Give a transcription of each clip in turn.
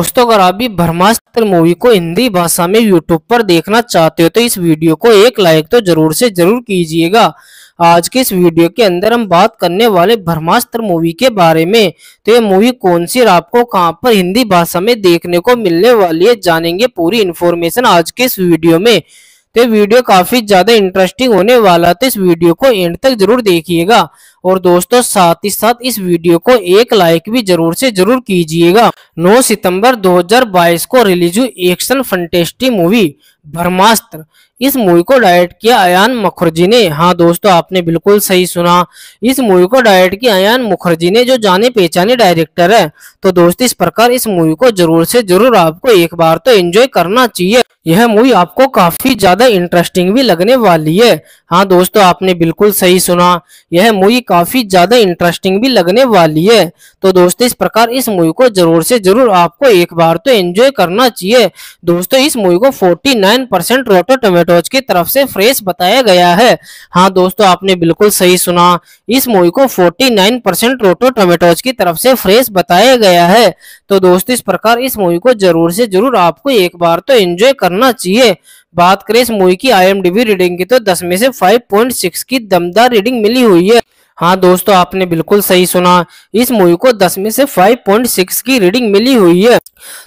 दोस्तों अगर आप भी ब्रह्मास्त्र मूवी को हिंदी भाषा में यूट्यूब पर देखना चाहते हो तो इस वीडियो को एक लाइक तो जरूर से जरूर कीजिएगा आज के इस वीडियो के अंदर हम बात करने वाले ब्रह्मास्त्र मूवी के बारे में तो ये मूवी कौन सी आपको कहां पर हिंदी भाषा में देखने को मिलने वाली है जानेंगे पूरी इन्फॉर्मेशन आज के इस वीडियो में तो वीडियो काफी ज्यादा इंटरेस्टिंग होने वाला तो इस वीडियो को एंड तक जरूर देखिएगा और दोस्तों साथ ही साथ इस वीडियो को एक लाइक भी जरूर से जरूर कीजिएगा 9 सितंबर 2022 को रिलीज हुई एक्शन फंटेस्टी मूवी ब्रह्मास्त्र इस मूवी को डायरेक्ट किया अयान मुखर्जी ने हाँ दोस्तों आपने बिल्कुल सही सुना इस मूवी को डायरेक्ट किया अयान मुखर्जी ने जो जाने पहचाने डायरेक्टर है तो दोस्तों इस प्रकार इस मूवी को जरूर से जरूर आपको एक बार तो एंजॉय करना चाहिए यह मूवी आपको काफी ज्यादा इंटरेस्टिंग भी लगने वाली है हाँ दोस्तों आपने बिल्कुल सही सुना यह मूवी काफी ज्यादा इंटरेस्टिंग भी लगने वाली है तो दोस्तों इस प्रकार इस मूवी को जरूर से जरूर आपको एक बार तो एंजॉय करना चाहिए दोस्तों इस मूवी को 49 परसेंट रोटो टोमेटोज की तरफ से फ्रेश बताया गया है हाँ दोस्तों आपने बिल्कुल सही सुना इस मूवी को नाइन परसेंट रोटो टोमेटोज की तरफ से फ्रेश बताया गया है तो दोस्त इस प्रकार इस मूवी को जरूर से जरूर आपको एक बार तो एंजॉय करना चाहिए बात करें इस मूवी की आईएमडीबी रीडिंग की तो 10 में से 5.6 की दमदार रीडिंग मिली हुई है हाँ दोस्तों आपने बिल्कुल सही सुना इस मूवी को 10 में से 5.6 की रीडिंग मिली हुई है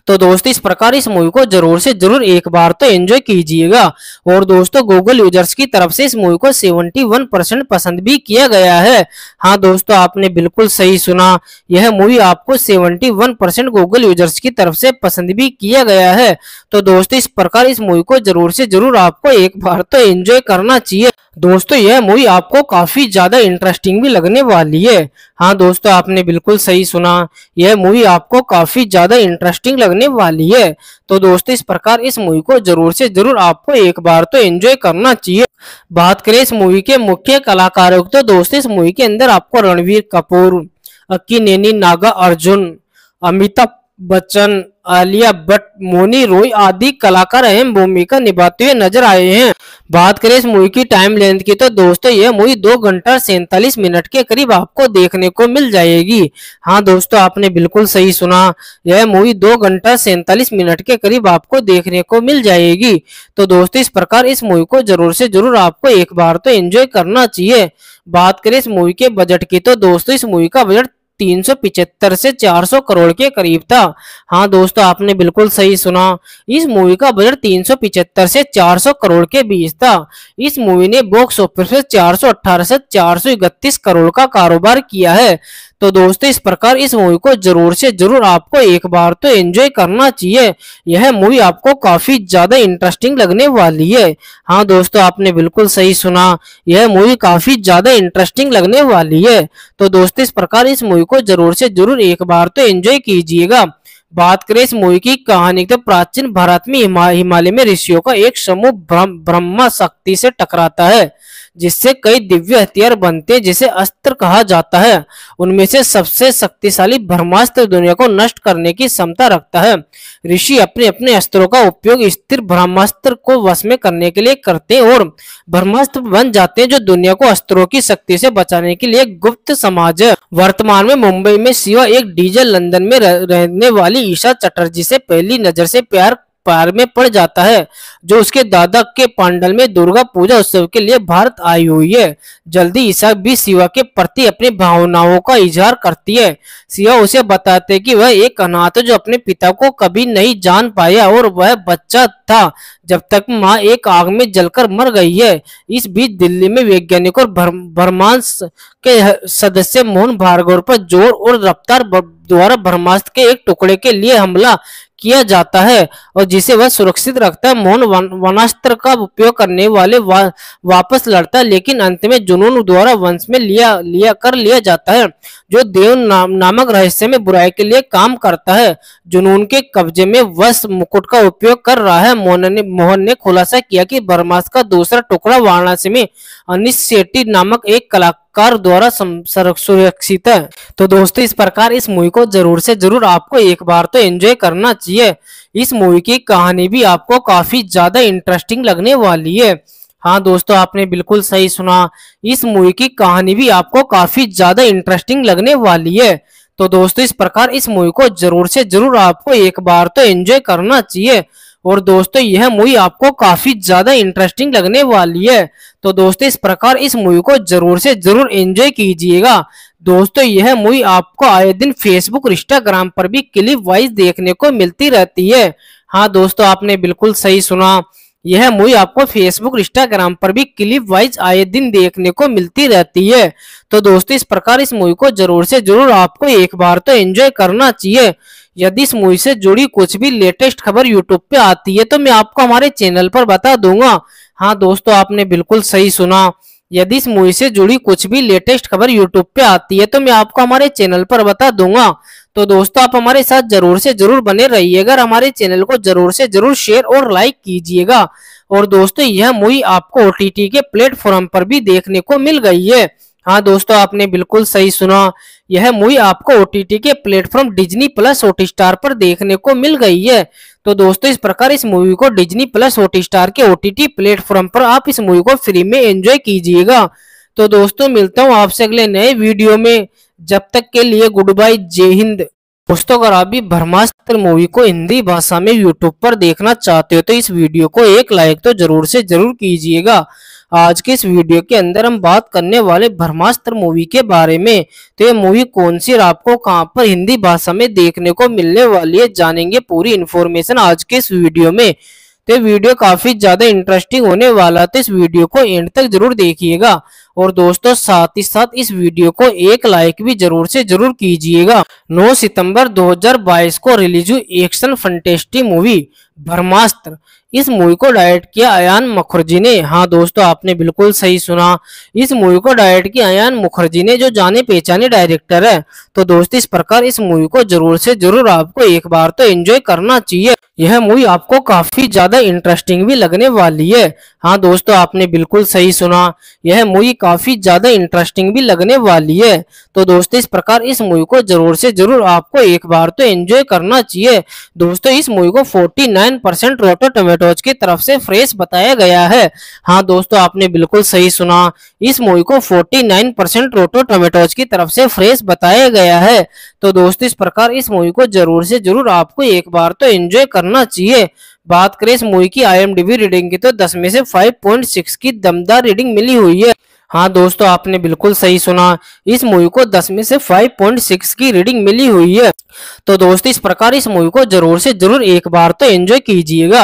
तो दोस्तों इस प्रकार इस मूवी को जरूर से जरूर एक बार तो एंजॉय कीजिएगा और दोस्तों गूगल यूजर्स की तरफ से इस मूवी को 71 परसेंट पसंद भी किया गया है हाँ दोस्तों आपने बिल्कुल सही सुना यह मूवी आपको 71 परसेंट गूगल यूजर्स की तरफ से पसंद भी किया गया है तो दोस्तों इस प्रकार इस मूवी को जरूर से जरूर आपको एक बार तो एंजॉय करना चाहिए दोस्तों यह मूवी आपको काफ़ी ज़्यादा इंटरेस्टिंग भी लगने वाली है हाँ दोस्तों आपने बिल्कुल सही सुना यह मूवी आपको काफ़ी ज़्यादा इंटरेस्टिंग लगने वाली है तो दोस्तों इस प्रकार इस मूवी को जरूर से जरूर आपको एक बार तो एंजॉय करना चाहिए बात करें इस मूवी के मुख्य कलाकारों की तो दोस्तों इस मूवी के अंदर आपको रणवीर कपूर अक्की नैनी नागा अर्जुन अमिताभ बच्चन आलिया भट्ट मोनी रोय आदि कलाकार अहम भूमिका निभाते हुए नजर आए हैं बात करें इस मूवी की टाइम लेंथ की तो दोस्तों यह मूवी दो घंटा सैतालीस मिनट के करीब आपको देखने को मिल जाएगी हाँ दोस्तों आपने बिल्कुल सही सुना यह मूवी दो घंटा सैतालीस मिनट के करीब आपको देखने को मिल जाएगी तो दोस्तों इस प्रकार इस मूवी को जरूर से जरूर आपको एक बार तो एंजॉय करना चाहिए बात करें इस मूवी के बजट की तो दोस्तों इस मूवी का बजट 375 से 400 करोड़ के करीब था हाँ दोस्तों आपने बिल्कुल सही सुना इस मूवी का बजट 375 से 400 करोड़ के बीच था इस मूवी ने बॉक्स ऑफिस पर चार से चार करोड़ का कारोबार किया है तो दोस्तों इस प्रकार इस मूवी को जरूर से जरूर आपको एक बार तो एंजॉय करना चाहिए यह मूवी आपको काफी ज्यादा इंटरेस्टिंग लगने वाली है हाँ दोस्तों आपने बिल्कुल सही सुना यह मूवी काफी ज्यादा इंटरेस्टिंग लगने वाली है तो दोस्तों इस प्रकार इस मूवी को जरूर से जरूर एक बार तो एंजॉय कीजिएगा बात करें इस मूवी की कहानी तो प्राचीन भारत में हिमालय में ऋषियों का एक समूह ब्रह्मा शक्ति से टकराता है जिससे कई दिव्य हथियार बनते जिसे अस्त्र कहा जाता है उनमें से सबसे शक्तिशाली ब्रह्मास्त्र दुनिया को नष्ट करने की क्षमता रखता है ऋषि अपने अपने अस्त्रों का उपयोग स्थिर ब्रह्मास्त्र को वश में करने के लिए करते और ब्रह्मास्त्र बन जाते हैं जो दुनिया को अस्त्रों की शक्ति से बचाने के लिए गुप्त समाज है वर्तमान में मुंबई में शिवा एक डीजल लंदन में रहने वाली ईशा चटर्जी से पहली नजर से प्यार पार में पड़ जाता है जो उसके दादा के पांडल में दुर्गा पूजा उत्सव के लिए भारत आई हुई है जल्दी ईसा भी शिवा के प्रति अपनी भावनाओं का इजहार करती है शिवा उसे बताते कि वह एक अनाथ जो अपने पिता को कभी नहीं जान पाया और वह बच्चा था जब तक माँ एक आग में जलकर मर गई है इस बीच दिल्ली में वैज्ञानिक और ब्रह्मांस के सदस्य मोहन भार्गव पर जोर और रफ्तार द्वारा ब्रह्मास्त्र के एक टुकड़े के लिए हमला किया जाता है और जिसे वह सुरक्षित रखता है मोहन वनास्त्र का उपयोग करने वाले वा, वापस लड़ता है लेकिन अंत में जुनून द्वारा वंश में लिया लिया कर लिया जाता है जो देव नाम, नामक रहस्य में बुराई के लिए काम करता है जुनून के कब्जे में वश मुकुट का उपयोग कर रहा है मोहन ने मोहन ने खुलासा किया कि बर्मास का दूसरा टुकड़ा वाराणसी में अनिश नामक एक कला सरकार द्वारा सुरक्षित है तो दोस्तों इस प्रकार इस मूवी को जरूर से जरूर आपको एक बार तो एंजॉय करना चाहिए इस मूवी की कहानी भी आपको काफी ज्यादा इंटरेस्टिंग लगने वाली है हाँ दोस्तों आपने बिल्कुल सही सुना इस मूवी की कहानी भी आपको काफी ज्यादा इंटरेस्टिंग लगने वाली है तो दोस्तों इस प्रकार इस मूवी को जरूर से जरूर आपको एक बार तो एंजॉय करना चाहिए और दोस्तों यह मूवी आपको काफी ज्यादा इंटरेस्टिंग लगने वाली है तो दोस्तों इस प्रकार इस मूवी को जरूर से जरूर एंजॉय कीजिएगा दोस्तों यह मूवी आपको आए दिन फेसबुक इंस्टाग्राम पर भी क्लिप वाइज देखने को मिलती रहती है हाँ दोस्तों आपने बिल्कुल सही सुना यह मूवी आपको फेसबुक इंस्टाग्राम पर भी क्लिप वाइज आए दिन देखने को मिलती रहती है तो दोस्तों इस प्रकार इस मूवी को जरूर से जरूर आपको एक बार तो एंजॉय करना चाहिए यदि इस मूवी से जुड़ी कुछ भी लेटेस्ट खबर यूट्यूब पे आती है तो मैं आपको हमारे चैनल पर बता दूंगा हाँ दोस्तों आपने बिल्कुल सही सुना यदि इस मूवी से जुड़ी कुछ भी लेटेस्ट खबर यूट्यूब पे आती है तो मैं आपको हमारे चैनल पर बता दूंगा तो दोस्तों आप हमारे साथ जरूर से जरूर बने रहिएगा हमारे चैनल को जरूर से जरूर शेयर और लाइक कीजिएगा और दोस्तों यह मूवी आपको ओ के प्लेटफॉर्म पर भी देखने को मिल गई है हाँ दोस्तों आपने बिल्कुल सही सुना यह मूवी आपको ओ के platform Disney plus Hotstar पर देखने को मिल गई है तो दोस्तों इस प्रकार इस मूवी को डिज्नी प्लस हॉट स्टार के ओटीटी प्लेटफॉर्म पर आप इस मूवी को फ्री में एंजॉय कीजिएगा तो दोस्तों मिलता हूँ आपसे अगले नए वीडियो में जब तक के लिए गुड बाय जय हिंद दोस्तों अगर आप भी ब्रह्मास्त्र मूवी को हिंदी भाषा में यूट्यूब पर देखना चाहते हो तो इस वीडियो को एक लाइक तो जरूर से जरूर कीजिएगा आज के इस वीडियो के अंदर हम बात करने वाले ब्रह्मास्त्र मूवी के बारे में तो ये मूवी कौन सी आपको कहाँ पर हिंदी भाषा में देखने को मिलने वाली है जानेंगे पूरी इन्फॉर्मेशन आज के इस वीडियो में तो वीडियो काफी ज्यादा इंटरेस्टिंग होने वाला तो इस वीडियो को एंड तक जरूर देखिएगा और दोस्तों साथ ही साथ इस वीडियो को एक लाइक भी जरूर से जरूर कीजिएगा 9 सितंबर 2022 को रिलीज हुई एक्शन फंटेस्टी मूवी ब्रह्मास्त्र इस मूवी को डायरेक्ट किया अयान मुखर्जी ने हाँ दोस्तों आपने बिल्कुल सही सुना इस मूवी को डायरेक्ट किया अयान मुखर्जी ने जो जाने पहचाने डायरेक्टर है तो दोस्तों इस प्रकार इस मूवी को जरूर से जरूर आपको एक बार तो एंजॉय करना चाहिए यह मूवी आपको काफी ज्यादा इंटरेस्टिंग भी लगने वाली है हाँ दोस्तों आपने बिल्कुल सही सुना यह मूवी काफी ज्यादा इंटरेस्टिंग भी लगने वाली है तो दोस्तों इस प्रकार इस मूवी को जरूर से जरूर आपको एक बार तो एंजॉय करना चाहिए दोस्तों इस मूवी को 49 परसेंट रोटो टोमेटो भट्टोच की तरफ से फ्रेश बताया गया है हाँ दोस्तों आपने बिल्कुल सही सुना इस मूवी को 49 परसेंट रोटो टोमेटोज की तरफ से फ्रेश बताया गया है तो दोस्त इस प्रकार इस मूवी को जरूर से जरूर आपको एक बार तो एंजॉय करना चाहिए बात करें इस मूवी की आई रीडिंग की तो दस में से फाइव की दमदार रीडिंग मिली हुई है हाँ दोस्तों आपने बिल्कुल सही सुना इस मूवी को दस में से 5.6 की रीडिंग मिली हुई है तो दोस्तों इस प्रकार इस मूवी को जरूर से जरूर एक बार तो एंजॉय कीजिएगा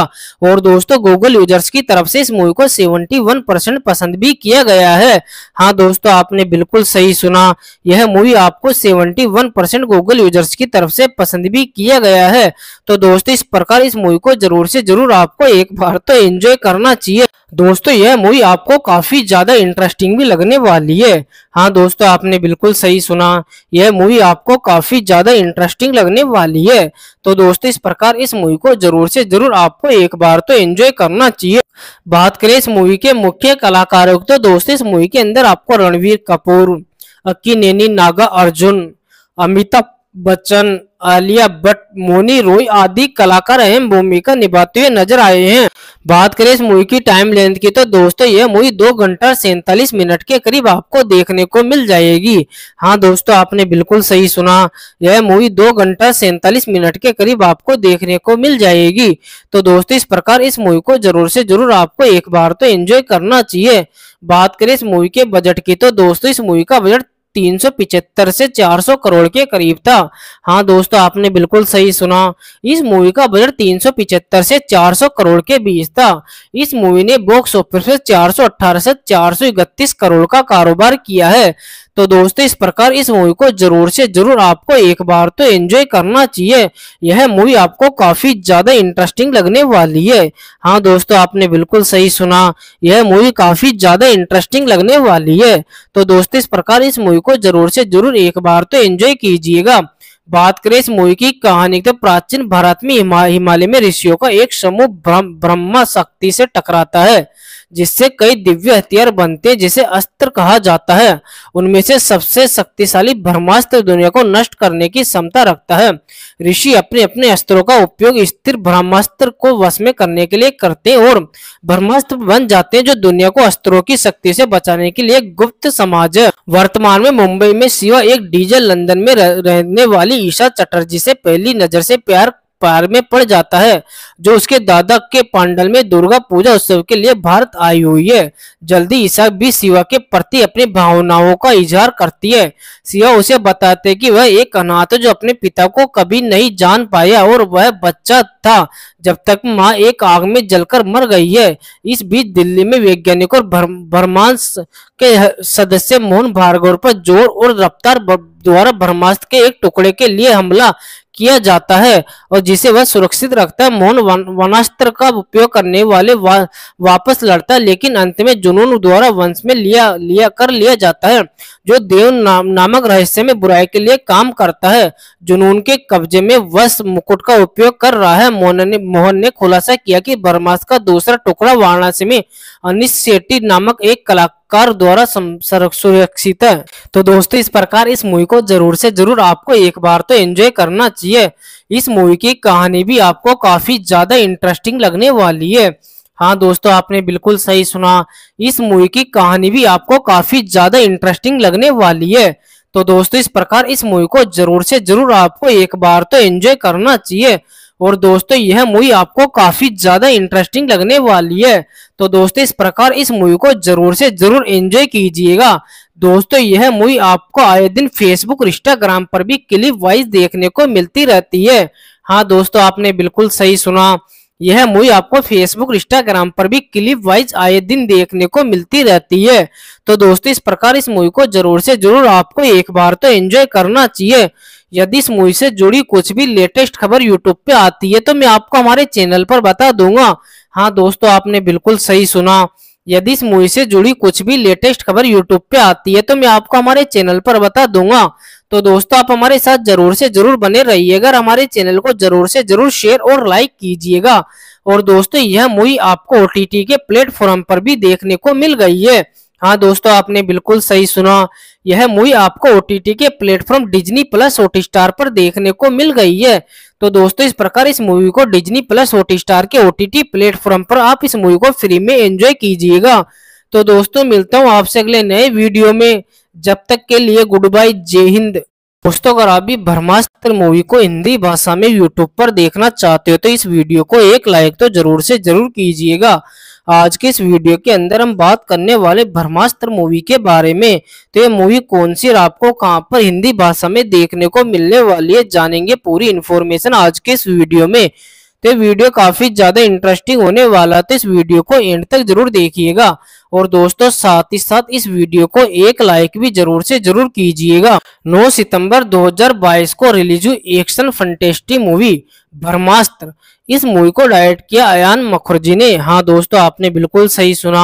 और दोस्तों गूगल यूजर्स की तरफ से इस मूवी को 71 परसेंट पसंद भी किया गया है हाँ दोस्तों आपने बिल्कुल सही सुना यह मूवी आपको 71 परसेंट गूगल यूजर्स की तरफ से पसंद भी किया गया है तो दोस्तों इस प्रकार इस मूवी को जरूर से जरूर आपको एक बार तो एंजॉय करना चाहिए दोस्तों यह मूवी आपको काफी ज्यादा इंटरेस्टिंग भी लगने वाली है हाँ दोस्तों आपने बिल्कुल सही सुना यह मूवी आपको काफी ज्यादा इंटरेस्टिंग लगने वाली है तो दोस्तों इस प्रकार इस मूवी को जरूर से जरूर आपको एक बार तो एंजॉय करना चाहिए बात करें इस मूवी के मुख्य कलाकारों की तो दोस्तों इस मूवी के अंदर आपको रणवीर कपूर अक्की नैनी नागा अर्जुन अमिताभ बच्चन आलिया भट्ट मोनी रोय आदि कलाकार अहम भूमिका निभाते हुए नजर आए हैं बात करें इस मूवी की टाइम लेंथ की तो दोस्तों यह मूवी दो घंटा सैतालीस मिनट के करीब आपको देखने को मिल जाएगी हाँ दोस्तों आपने बिल्कुल सही सुना यह मूवी दो घंटा सैतालीस मिनट के करीब आपको देखने को मिल जाएगी तो दोस्तों इस प्रकार इस मूवी को जरूर से जरूर आपको एक बार तो एंजॉय करना चाहिए बात करें इस मूवी के बजट की तो दोस्तों इस मूवी का बजट 375 से 400 करोड़ के करीब था हाँ दोस्तों आपने बिल्कुल सही सुना इस मूवी का बजट 375 से 400 करोड़ के बीच था इस मूवी ने बॉक्स ऑफिस से चार से चार करोड़ का कारोबार किया है तो दोस्तों इस प्रकार इस मूवी को जरूर से जरूर आपको एक बार तो एंजॉय करना चाहिए यह मूवी आपको काफी ज्यादा इंटरेस्टिंग लगने वाली है हाँ दोस्तों आपने बिल्कुल सही सुना यह मूवी काफी ज्यादा इंटरेस्टिंग लगने वाली है तो दोस्तों इस प्रकार इस मूवी को जरूर से जरूर एक बार तो एंजॉय कीजिएगा बात करें इस मूवी की कहानी तो प्राचीन भारत में हिमालय में ऋषियों का एक समूह ब्रह्म शक्ति से टकराता है जिससे कई दिव्य हथियार बनते जिसे अस्त्र कहा जाता है उनमें से सबसे शक्तिशाली ब्रह्मास्त्र दुनिया को नष्ट करने की क्षमता रखता है ऋषि अपने अपने अस्त्रों का उपयोग स्थिर ब्रह्मास्त्र को वश में करने के लिए करते और ब्रह्मास्त्र बन जाते हैं जो दुनिया को अस्त्रों की शक्ति से बचाने के लिए गुप्त समाज है वर्तमान में मुंबई में शिवा एक डीजल लंदन में रहने वाली ईशा चटर्जी से पहली नजर से प्यार पार में पड़ जाता है जो उसके दादा के पांडल में दुर्गा पूजा उत्सव के लिए भारत आई हुई है जल्दी ईसा भी शिवा के प्रति अपनी भावनाओं का इजहार करती है शिवा उसे बताते कि वह एक अनाथ जो अपने पिता को कभी नहीं जान पाया और वह बच्चा था जब तक माँ एक आग में जलकर मर गई है इस बीच दिल्ली में वैज्ञानिक और ब्रह्मांस के सदस्य मोहन भार्गव पर जोर और रफ्तार द्वारा ब्रह्मास्त्र के एक टुकड़े के लिए हमला किया जाता है और जिसे वह सुरक्षित रखता है मोहन वनास्त्र का उपयोग करने वाले वा, वापस लड़ता है लेकिन अंत में जुनून द्वारा वंश में लिया लिया कर लिया जाता है जो देव नाम, नामक रहस्य में बुराई के लिए काम करता है जुनून के कब्जे में वश मुकुट का उपयोग कर रहा है मोहन ने मोहन ने खुलासा किया कि बर्मास का दूसरा टुकड़ा वाराणसी में अनिश नामक एक कला कर द्वारा सुरक्षित है तो दोस्तों इस प्रकार इस मूवी को जरूर से जरूर आपको एक बार तो एंजॉय करना चाहिए इस मूवी की कहानी भी आपको काफी ज्यादा इंटरेस्टिंग लगने वाली है हाँ दोस्तों आपने बिल्कुल सही सुना इस मूवी की कहानी भी आपको काफी ज्यादा इंटरेस्टिंग लगने वाली है तो दोस्तों इस प्रकार इस मूवी को जरूर से जरूर आपको एक बार तो एंजॉय करना चाहिए और दोस्तों यह मूवी आपको काफी ज्यादा इंटरेस्टिंग लगने वाली है तो दोस्तों इस प्रकार इस मूवी को जरूर से जरूर एंजॉय कीजिएगा दोस्तों यह मूवी आपको आए दिन फेसबुक इंस्टाग्राम पर भी क्लिप वाइज देखने को मिलती रहती है हाँ दोस्तों आपने बिल्कुल सही सुना यह मूवी आपको फेसबुक इंस्टाग्राम पर भी क्लिप वाइज आए दिन देखने को मिलती रहती है तो दोस्तों इस प्रकार इस मूवी को जरूर से जरूर आपको एक बार तो एंजॉय करना चाहिए यदि इस मूवी से जुड़ी कुछ भी लेटेस्ट खबर यूट्यूब पे आती है तो मैं आपको हमारे चैनल पर बता दूंगा हाँ दोस्तों आपने बिल्कुल सही सुना यदि इस मूवी से जुड़ी कुछ भी लेटेस्ट खबर यूट्यूब पे आती है तो मैं आपको हमारे चैनल पर बता दूंगा तो दोस्तों आप हमारे साथ जरूर से जरूर बने रहिएगा हमारे चैनल को जरूर से जरूर शेयर और लाइक कीजिएगा और दोस्तों यह मूवी आपको ओ के प्लेटफॉर्म पर भी देखने को मिल गई है हाँ दोस्तों आपने बिल्कुल सही सुना यह मूवी आपको ओटीटी के platform Disney plus Hotstar पर देखने को मिल गई है तो दोस्तों इस प्रकार इस मूवी को डिज्नी प्लस ओटी स्टार के ओटीटी प्लेटफॉर्म पर आप इस मूवी को फ्री में एंजॉय कीजिएगा तो दोस्तों मिलता हूँ आपसे अगले नए वीडियो में जब तक के लिए गुड बाय जय हिंद दोस्तों अगर आप भी ब्रह्मास्त्र मूवी को हिंदी भाषा में यूट्यूब पर देखना चाहते हो तो इस वीडियो को एक लाइक तो जरूर से जरूर कीजिएगा आज के इस वीडियो के अंदर हम बात करने वाले ब्रह्मास्त्र मूवी के बारे में तो ये मूवी कौन सी आपको कहाँ पर हिंदी भाषा में देखने को मिलने वाली है जानेंगे पूरी इन्फॉर्मेशन आज के इस वीडियो में तो वीडियो काफी ज्यादा इंटरेस्टिंग होने वाला तो इस वीडियो को एंड तक जरूर देखिएगा और दोस्तों साथ ही साथ इस वीडियो को एक लाइक भी जरूर से जरूर कीजिएगा 9 सितंबर 2022 को रिलीज हुई एक्शन फंटेस्टी मूवी ब्रह्मास्त्र इस मूवी को डायरेक्ट किया अयान मुखर्जी ने हाँ दोस्तों आपने बिल्कुल सही सुना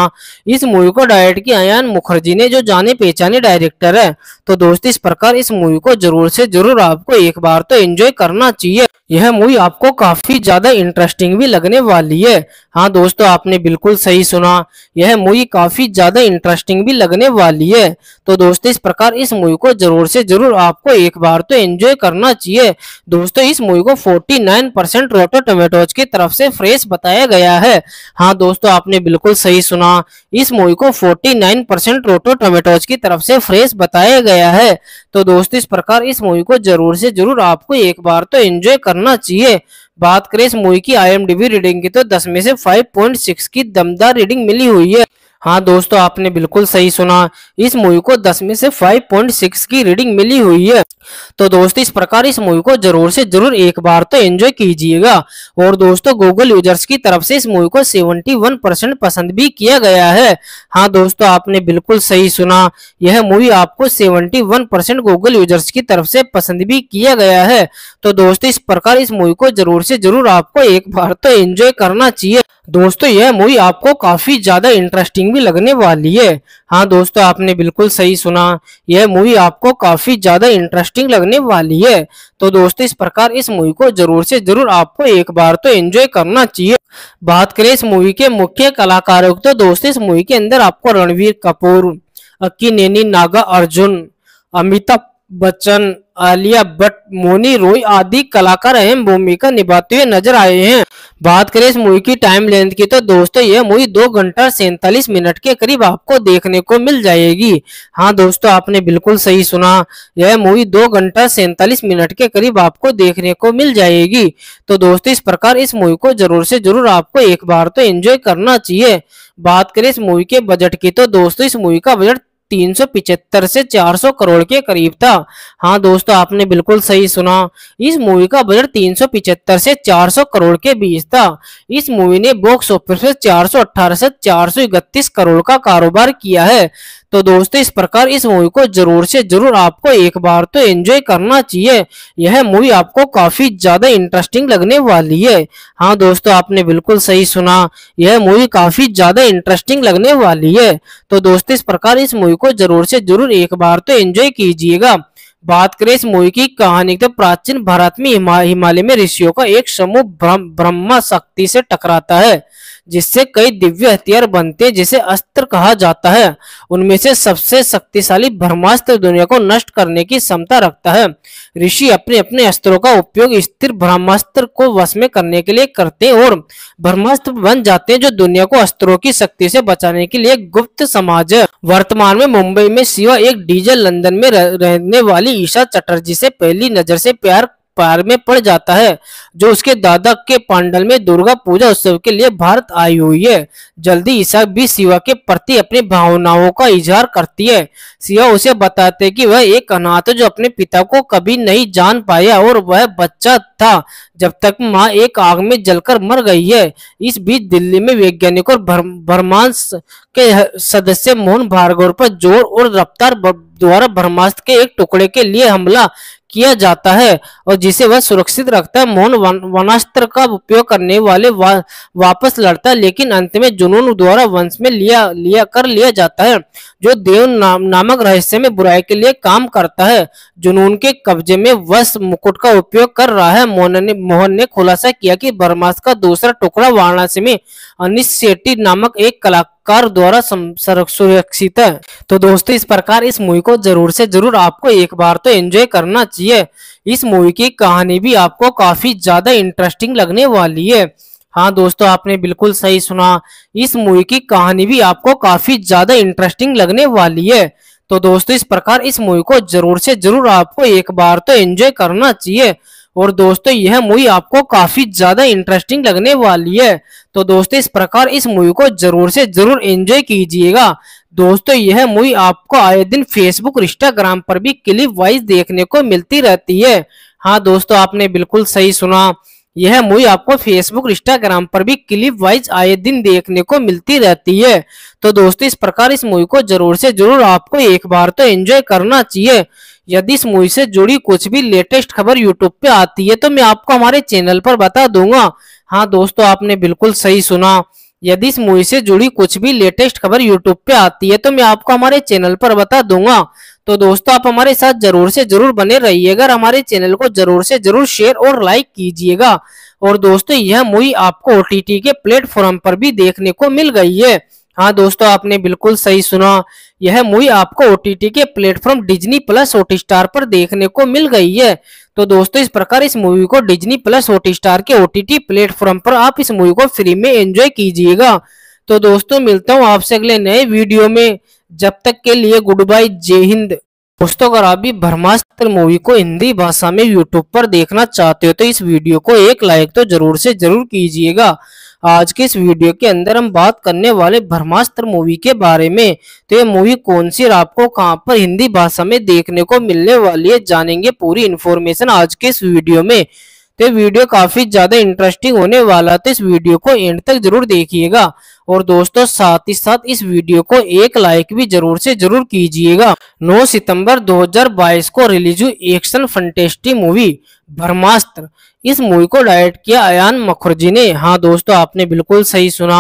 इस मूवी को डायरेक्ट किया अयान मुखर्जी ने जो जाने पहचाने डायरेक्टर है तो दोस्तों इस प्रकार इस मूवी को जरूर से जरूर आपको एक बार तो एंजॉय करना चाहिए यह मूवी आपको काफी ज्यादा इंटरेस्टिंग भी लगने वाली है हाँ दोस्तों आपने बिल्कुल सही सुना यह मूवी काफी ज्यादा इंटरेस्टिंग भी लगने वाली है तो दोस्तों इस प्रकार इस मूवी को जरूर से जरूर आपको एक बार तो एंजॉय करना चाहिए दोस्तों इस मूवी को 49 परसेंट रोटो टोमेटो भट्टोच की तरफ से फ्रेश बताया गया है हाँ दोस्तों आपने बिल्कुल सही सुना इस मूवी को 49 परसेंट रोटो टोमेटोज की तरफ से फ्रेश बताया गया है तो दोस्त इस प्रकार इस मूवी को जरूर से जरूर आपको एक बार तो एंजॉय करना चाहिए बात करें इस मूवी की आई रीडिंग की तो दस में से फाइव की दमदार रीडिंग मिली हुई है हाँ दोस्तों आपने बिल्कुल सही सुना इस मूवी को 10 में से 5.6 की रीडिंग मिली हुई है तो दोस्तों इस प्रकार इस मूवी को जरूर से जरूर एक बार तो एंजॉय कीजिएगा और दोस्तों गूगल यूजर्स की तरफ से इस मूवी को 71 परसेंट पसंद भी किया गया है हाँ दोस्तों आपने बिल्कुल सही सुना यह मूवी आपको 71 परसेंट गूगल यूजर्स की तरफ से पसंद भी किया गया है तो दोस्तों इस प्रकार इस मूवी को जरूर से जरूर आपको एक बार तो एंजॉय करना चाहिए दोस्तों यह मूवी आपको काफ़ी ज़्यादा इंटरेस्टिंग भी लगने वाली है हाँ दोस्तों आपने बिल्कुल सही सुना यह मूवी आपको काफ़ी ज़्यादा इंटरेस्टिंग लगने वाली है तो दोस्तों इस प्रकार इस मूवी को जरूर से जरूर आपको एक बार तो एंजॉय करना चाहिए बात करें इस मूवी के मुख्य कलाकारों की तो दोस्तों इस मूवी के अंदर आपको रणवीर कपूर अक्की नैनी नागा अर्जुन अमिताभ बच्चन आलिया भट्ट मोनी रोय आदि कलाकार अहम भूमिका निभाते हुए नजर आए हैं बात करें इस मूवी की टाइम लेंथ की तो दोस्तों यह मूवी दो घंटा सैतालीस मिनट के करीब आपको देखने को मिल जाएगी हाँ दोस्तों आपने बिल्कुल सही सुना यह मूवी दो घंटा सैतालीस मिनट के करीब आपको देखने को मिल जाएगी तो दोस्तों इस प्रकार इस मूवी को जरूर से जरूर आपको एक बार तो एंजॉय करना चाहिए बात करें इस मूवी के बजट की तो दोस्तों इस मूवी का बजट 375 से 400 करोड़ के करीब था हाँ दोस्तों आपने बिल्कुल सही सुना इस मूवी का बजट 375 से 400 करोड़ के बीच था इस मूवी ने बॉक्स ऑफिस पर 418 से चार करोड़ का कारोबार किया है तो दोस्तों इस प्रकार इस मूवी को जरूर से जरूर आपको एक बार तो एंजॉय करना चाहिए यह मूवी आपको काफी ज्यादा इंटरेस्टिंग लगने वाली है हाँ दोस्तों आपने बिल्कुल सही सुना यह मूवी काफी ज्यादा इंटरेस्टिंग लगने वाली है तो दोस्तों इस प्रकार इस मूवी को जरूर से जरूर एक बार तो एंजॉय कीजिएगा बात करें इस मूवी की कहानी तो प्राचीन भारत में हिमालय में ऋषियों का एक समूह ब्रह्म शक्ति से टकराता है जिससे कई दिव्य हथियार बनते जिसे अस्त्र कहा जाता है उनमें से सबसे शक्तिशाली ब्रह्मास्त्र दुनिया को नष्ट करने की क्षमता रखता है ऋषि अपने अपने अस्त्रों का उपयोग स्थिर ब्रह्मास्त्र को वश में करने के लिए करते और ब्रह्मास्त्र बन जाते हैं जो दुनिया को अस्त्रों की शक्ति से बचाने के लिए गुप्त समाज है वर्तमान में मुंबई में शिवा एक डीजल लंदन में रहने वाली ईशा चटर्जी से पहली नजर से प्यार पार में पड़ जाता है जो उसके दादा के पांडल में दुर्गा पूजा उत्सव के लिए भारत आई हुई है जल्दी ईसा भी शिवा के प्रति अपनी भावनाओं का इजहार करती है शिवा उसे बताते कि वह एक अनाथ जो अपने पिता को कभी नहीं जान पाया और वह बच्चा था जब तक माँ एक आग में जलकर मर गई है इस बीच दिल्ली में वैज्ञानिक और ब्रह्मांस के सदस्य मोहन भार्गव पर जोर और रफ्तार द्वारा ब्रह्मास्त्र के एक टुकड़े के लिए हमला किया जाता है और जिसे वह सुरक्षित रखता है मोहन वनास्त्र का उपयोग करने वाले वा, वापस लड़ता है लेकिन अंत में जुनून द्वारा वंश में लिया लिया कर लिया जाता है जो देव नाम, नामक रहस्य में बुराई के लिए काम करता है जुनून के कब्जे में वश मुकुट का उपयोग कर रहा है मोहन ने मोहन ने खुलासा किया कि बर्मास का दूसरा टुकड़ा वाराणसी में अनिश नामक एक कला कर द्वारा सुरक्षित है तो दोस्तों इस प्रकार इस मूवी को जरूर से जरूर आपको एक बार तो एंजॉय करना चाहिए इस मूवी की कहानी भी आपको काफी ज्यादा इंटरेस्टिंग लगने वाली है हाँ दोस्तों आपने बिल्कुल सही सुना इस मूवी की कहानी भी आपको काफी ज्यादा इंटरेस्टिंग लगने वाली है तो दोस्तों इस प्रकार इस मूवी को जरूर से जरूर आपको एक बार तो एंजॉय करना चाहिए और दोस्तों यह मूवी आपको काफी ज्यादा इंटरेस्टिंग लगने वाली है तो दोस्तों इस प्रकार इस मूवी को जरूर से जरूर एंजॉय कीजिएगा दोस्तों यह मूवी आपको आए दिन फेसबुक इंस्टाग्राम पर भी क्लिप वाइज देखने को मिलती रहती है हाँ दोस्तों आपने बिल्कुल सही सुना यह मूवी आपको फेसबुक इंस्टाग्राम पर भी क्लिप वाइज आए दिन देखने को मिलती रहती है तो दोस्तों इस प्रकार इस मूवी को जरूर से जरूर आपको एक बार तो एंजॉय करना चाहिए यदि इस मूवी से जुड़ी कुछ भी लेटेस्ट खबर यूट्यूब पे आती है तो मैं आपको हमारे चैनल पर बता दूंगा हाँ दोस्तों आपने बिल्कुल सही सुना यदि इस मूवी से जुड़ी कुछ भी लेटेस्ट खबर यूट्यूब पे आती है तो मैं आपको हमारे चैनल पर बता दूंगा तो दोस्तों आप हमारे साथ जरूर से जरूर बने रहिएगा हमारे चैनल को जरूर से जरूर शेयर और लाइक कीजिएगा और दोस्तों यह मूवी आपको ओ के प्लेटफॉर्म पर भी देखने को मिल गई है हाँ दोस्तों आपने बिल्कुल सही सुना यह मूवी आपको ओ के platform Disney plus Hotstar पर देखने को मिल गई है तो दोस्तों इस प्रकार इस मूवी को डिज्नी प्लस हॉट स्टार के ओटीटी प्लेटफॉर्म पर आप इस मूवी को फ्री में एंजॉय कीजिएगा तो दोस्तों मिलता हूँ आपसे अगले नए वीडियो में जब तक के लिए गुड बाय जय हिंद दोस्तों अगर आप भी ब्रह्मास्त्र मूवी को हिंदी भाषा में यूट्यूब पर देखना चाहते हो तो इस वीडियो को एक लाइक तो जरूर से जरूर कीजिएगा आज के इस वीडियो के अंदर हम बात करने वाले ब्रह्मास्त्र मूवी के बारे में तो ये मूवी कौन सी और आपको कहाँ पर हिंदी भाषा में देखने को मिलने वाली है जानेंगे पूरी इन्फॉर्मेशन आज के इस वीडियो में तो वीडियो काफी ज्यादा इंटरेस्टिंग होने वाला तो इस वीडियो को एंड तक जरूर देखिएगा और दोस्तों साथ ही साथ इस वीडियो को एक लाइक भी जरूर से जरूर कीजिएगा 9 सितंबर 2022 को रिलीज हुई एक्शन फंटेस्टी मूवी ब्रह्मास्त्र इस मूवी को डायरेक्ट किया अयान मुखर्जी ने हाँ दोस्तों आपने बिल्कुल सही सुना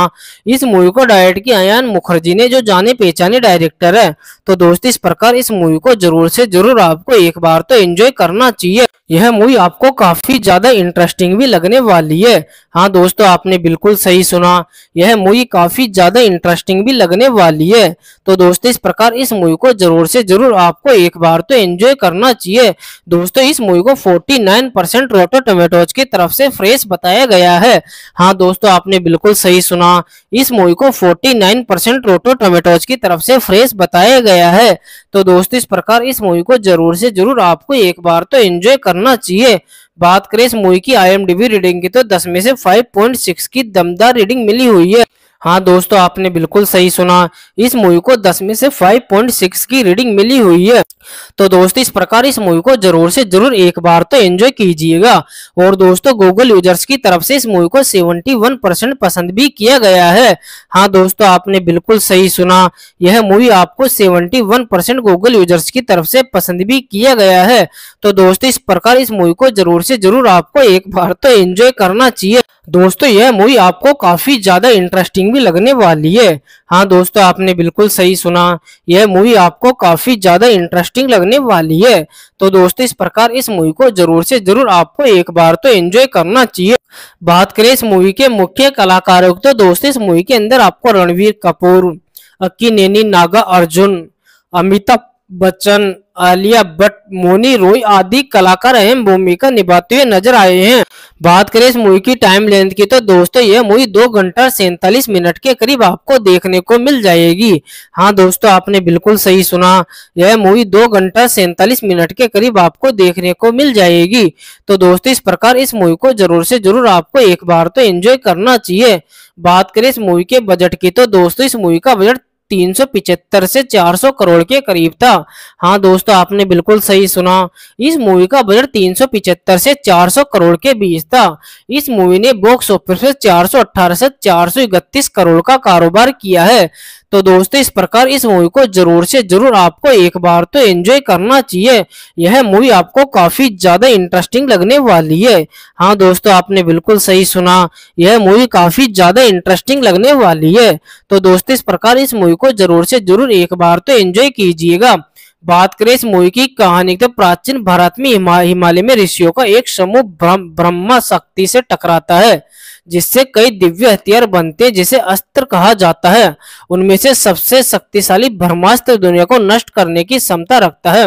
इस मूवी को डायरेक्ट किया अयान मुखर्जी ने जो जाने पहचाने डायरेक्टर है तो दोस्तों इस प्रकार इस मूवी को जरूर से जरूर आपको एक बार तो एंजॉय करना चाहिए यह मूवी आपको काफी ज्यादा इंटरेस्टिंग भी लगने वाली है हाँ दोस्तों आपने बिल्कुल सही सुना यह मूवी काफी ज्यादा इंटरेस्टिंग भी लगने वाली है तो दोस्तों इस प्रकार इस मूवी को जरूर से जरूर आपको एक बार तो एंजॉय करना चाहिए दोस्तों इस मूवी को 49 परसेंट रोटो टोमेटो भारद्वाज की तरफ से फ्रेश बताया गया है हाँ दोस्तों आपने बिल्कुल सही सुना इस मूवी को 49 परसेंट रोटो टोमेटोज की तरफ से फ्रेश बताया गया है तो दोस्त इस प्रकार इस मूवी को जरूर से जरूर आपको एक बार तो एंजॉय करना चाहिए बात करें इस मूवी की आई रीडिंग की तो दस में से फाइव की दमदार रीडिंग मिली हुई है हाँ दोस्तों आपने बिल्कुल सही सुना इस मूवी को दस में से 5.6 की रीडिंग मिली हुई है तो दोस्तों इस प्रकार इस मूवी को जरूर से जरूर एक बार तो एंजॉय कीजिएगा और दोस्तों गूगल यूजर्स की तरफ से इस मूवी को 71 परसेंट पसंद भी किया गया है हाँ दोस्तों आपने बिल्कुल सही सुना यह मूवी आपको 71 परसेंट गूगल यूजर्स की तरफ से पसंद भी किया गया है तो दोस्तों इस प्रकार इस मूवी को जरूर से जरूर आपको एक बार तो एंजॉय करना चाहिए दोस्तों यह मूवी आपको काफ़ी ज़्यादा इंटरेस्टिंग भी लगने वाली है हाँ दोस्तों आपने बिल्कुल सही सुना यह मूवी आपको काफ़ी ज़्यादा इंटरेस्टिंग लगने वाली है तो दोस्तों इस प्रकार इस मूवी को जरूर से जरूर आपको एक बार तो एंजॉय करना चाहिए बात करें इस मूवी के मुख्य कलाकारों की तो दोस्तों इस मूवी के अंदर आपको रणवीर कपूर अक्की नैनी नागा अर्जुन अमिताभ बच्चन आलिया भट्ट मोनी रोय आदि कलाकार अहम भूमिका निभाते हुए नजर आए हैं बात करें इस मूवी की टाइम लेंथ की तो दोस्तों यह मूवी दो घंटा सैतालीस मिनट के करीब आपको देखने को मिल जाएगी हाँ दोस्तों आपने बिल्कुल सही सुना यह मूवी दो घंटा सैतालीस मिनट के करीब आपको देखने को मिल जाएगी तो दोस्तों इस प्रकार इस मूवी को जरूर से जरूर आपको एक बार तो एंजॉय करना चाहिए बात करें इस मूवी के बजट की तो दोस्तों इस मूवी का बजट 375 से 400 करोड़ के करीब था हाँ दोस्तों आपने बिल्कुल सही सुना इस मूवी का बजट 375 से 400 करोड़ के बीच था इस मूवी ने बॉक्स ऑफिस पर 418 से चार करोड़ का कारोबार किया है तो दोस्तों इस प्रकार इस मूवी को जरूर से जरूर आपको एक बार तो एंजॉय करना चाहिए यह मूवी आपको काफी ज्यादा इंटरेस्टिंग लगने वाली है हाँ दोस्तों आपने बिल्कुल सही सुना यह मूवी काफी ज्यादा इंटरेस्टिंग लगने वाली है तो दोस्तों इस प्रकार इस मूवी को जरूर से जरूर एक बार तो एंजॉय कीजिएगा बात करें इस मूवी की कहानी तो प्राचीन भारत में हिमालय में ऋषियों का एक समूह ब्रह्म शक्ति से टकराता है जिससे कई दिव्य हथियार बनते जिसे अस्त्र कहा जाता है उनमें से सबसे शक्तिशाली ब्रह्मास्त्र दुनिया को नष्ट करने की क्षमता रखता है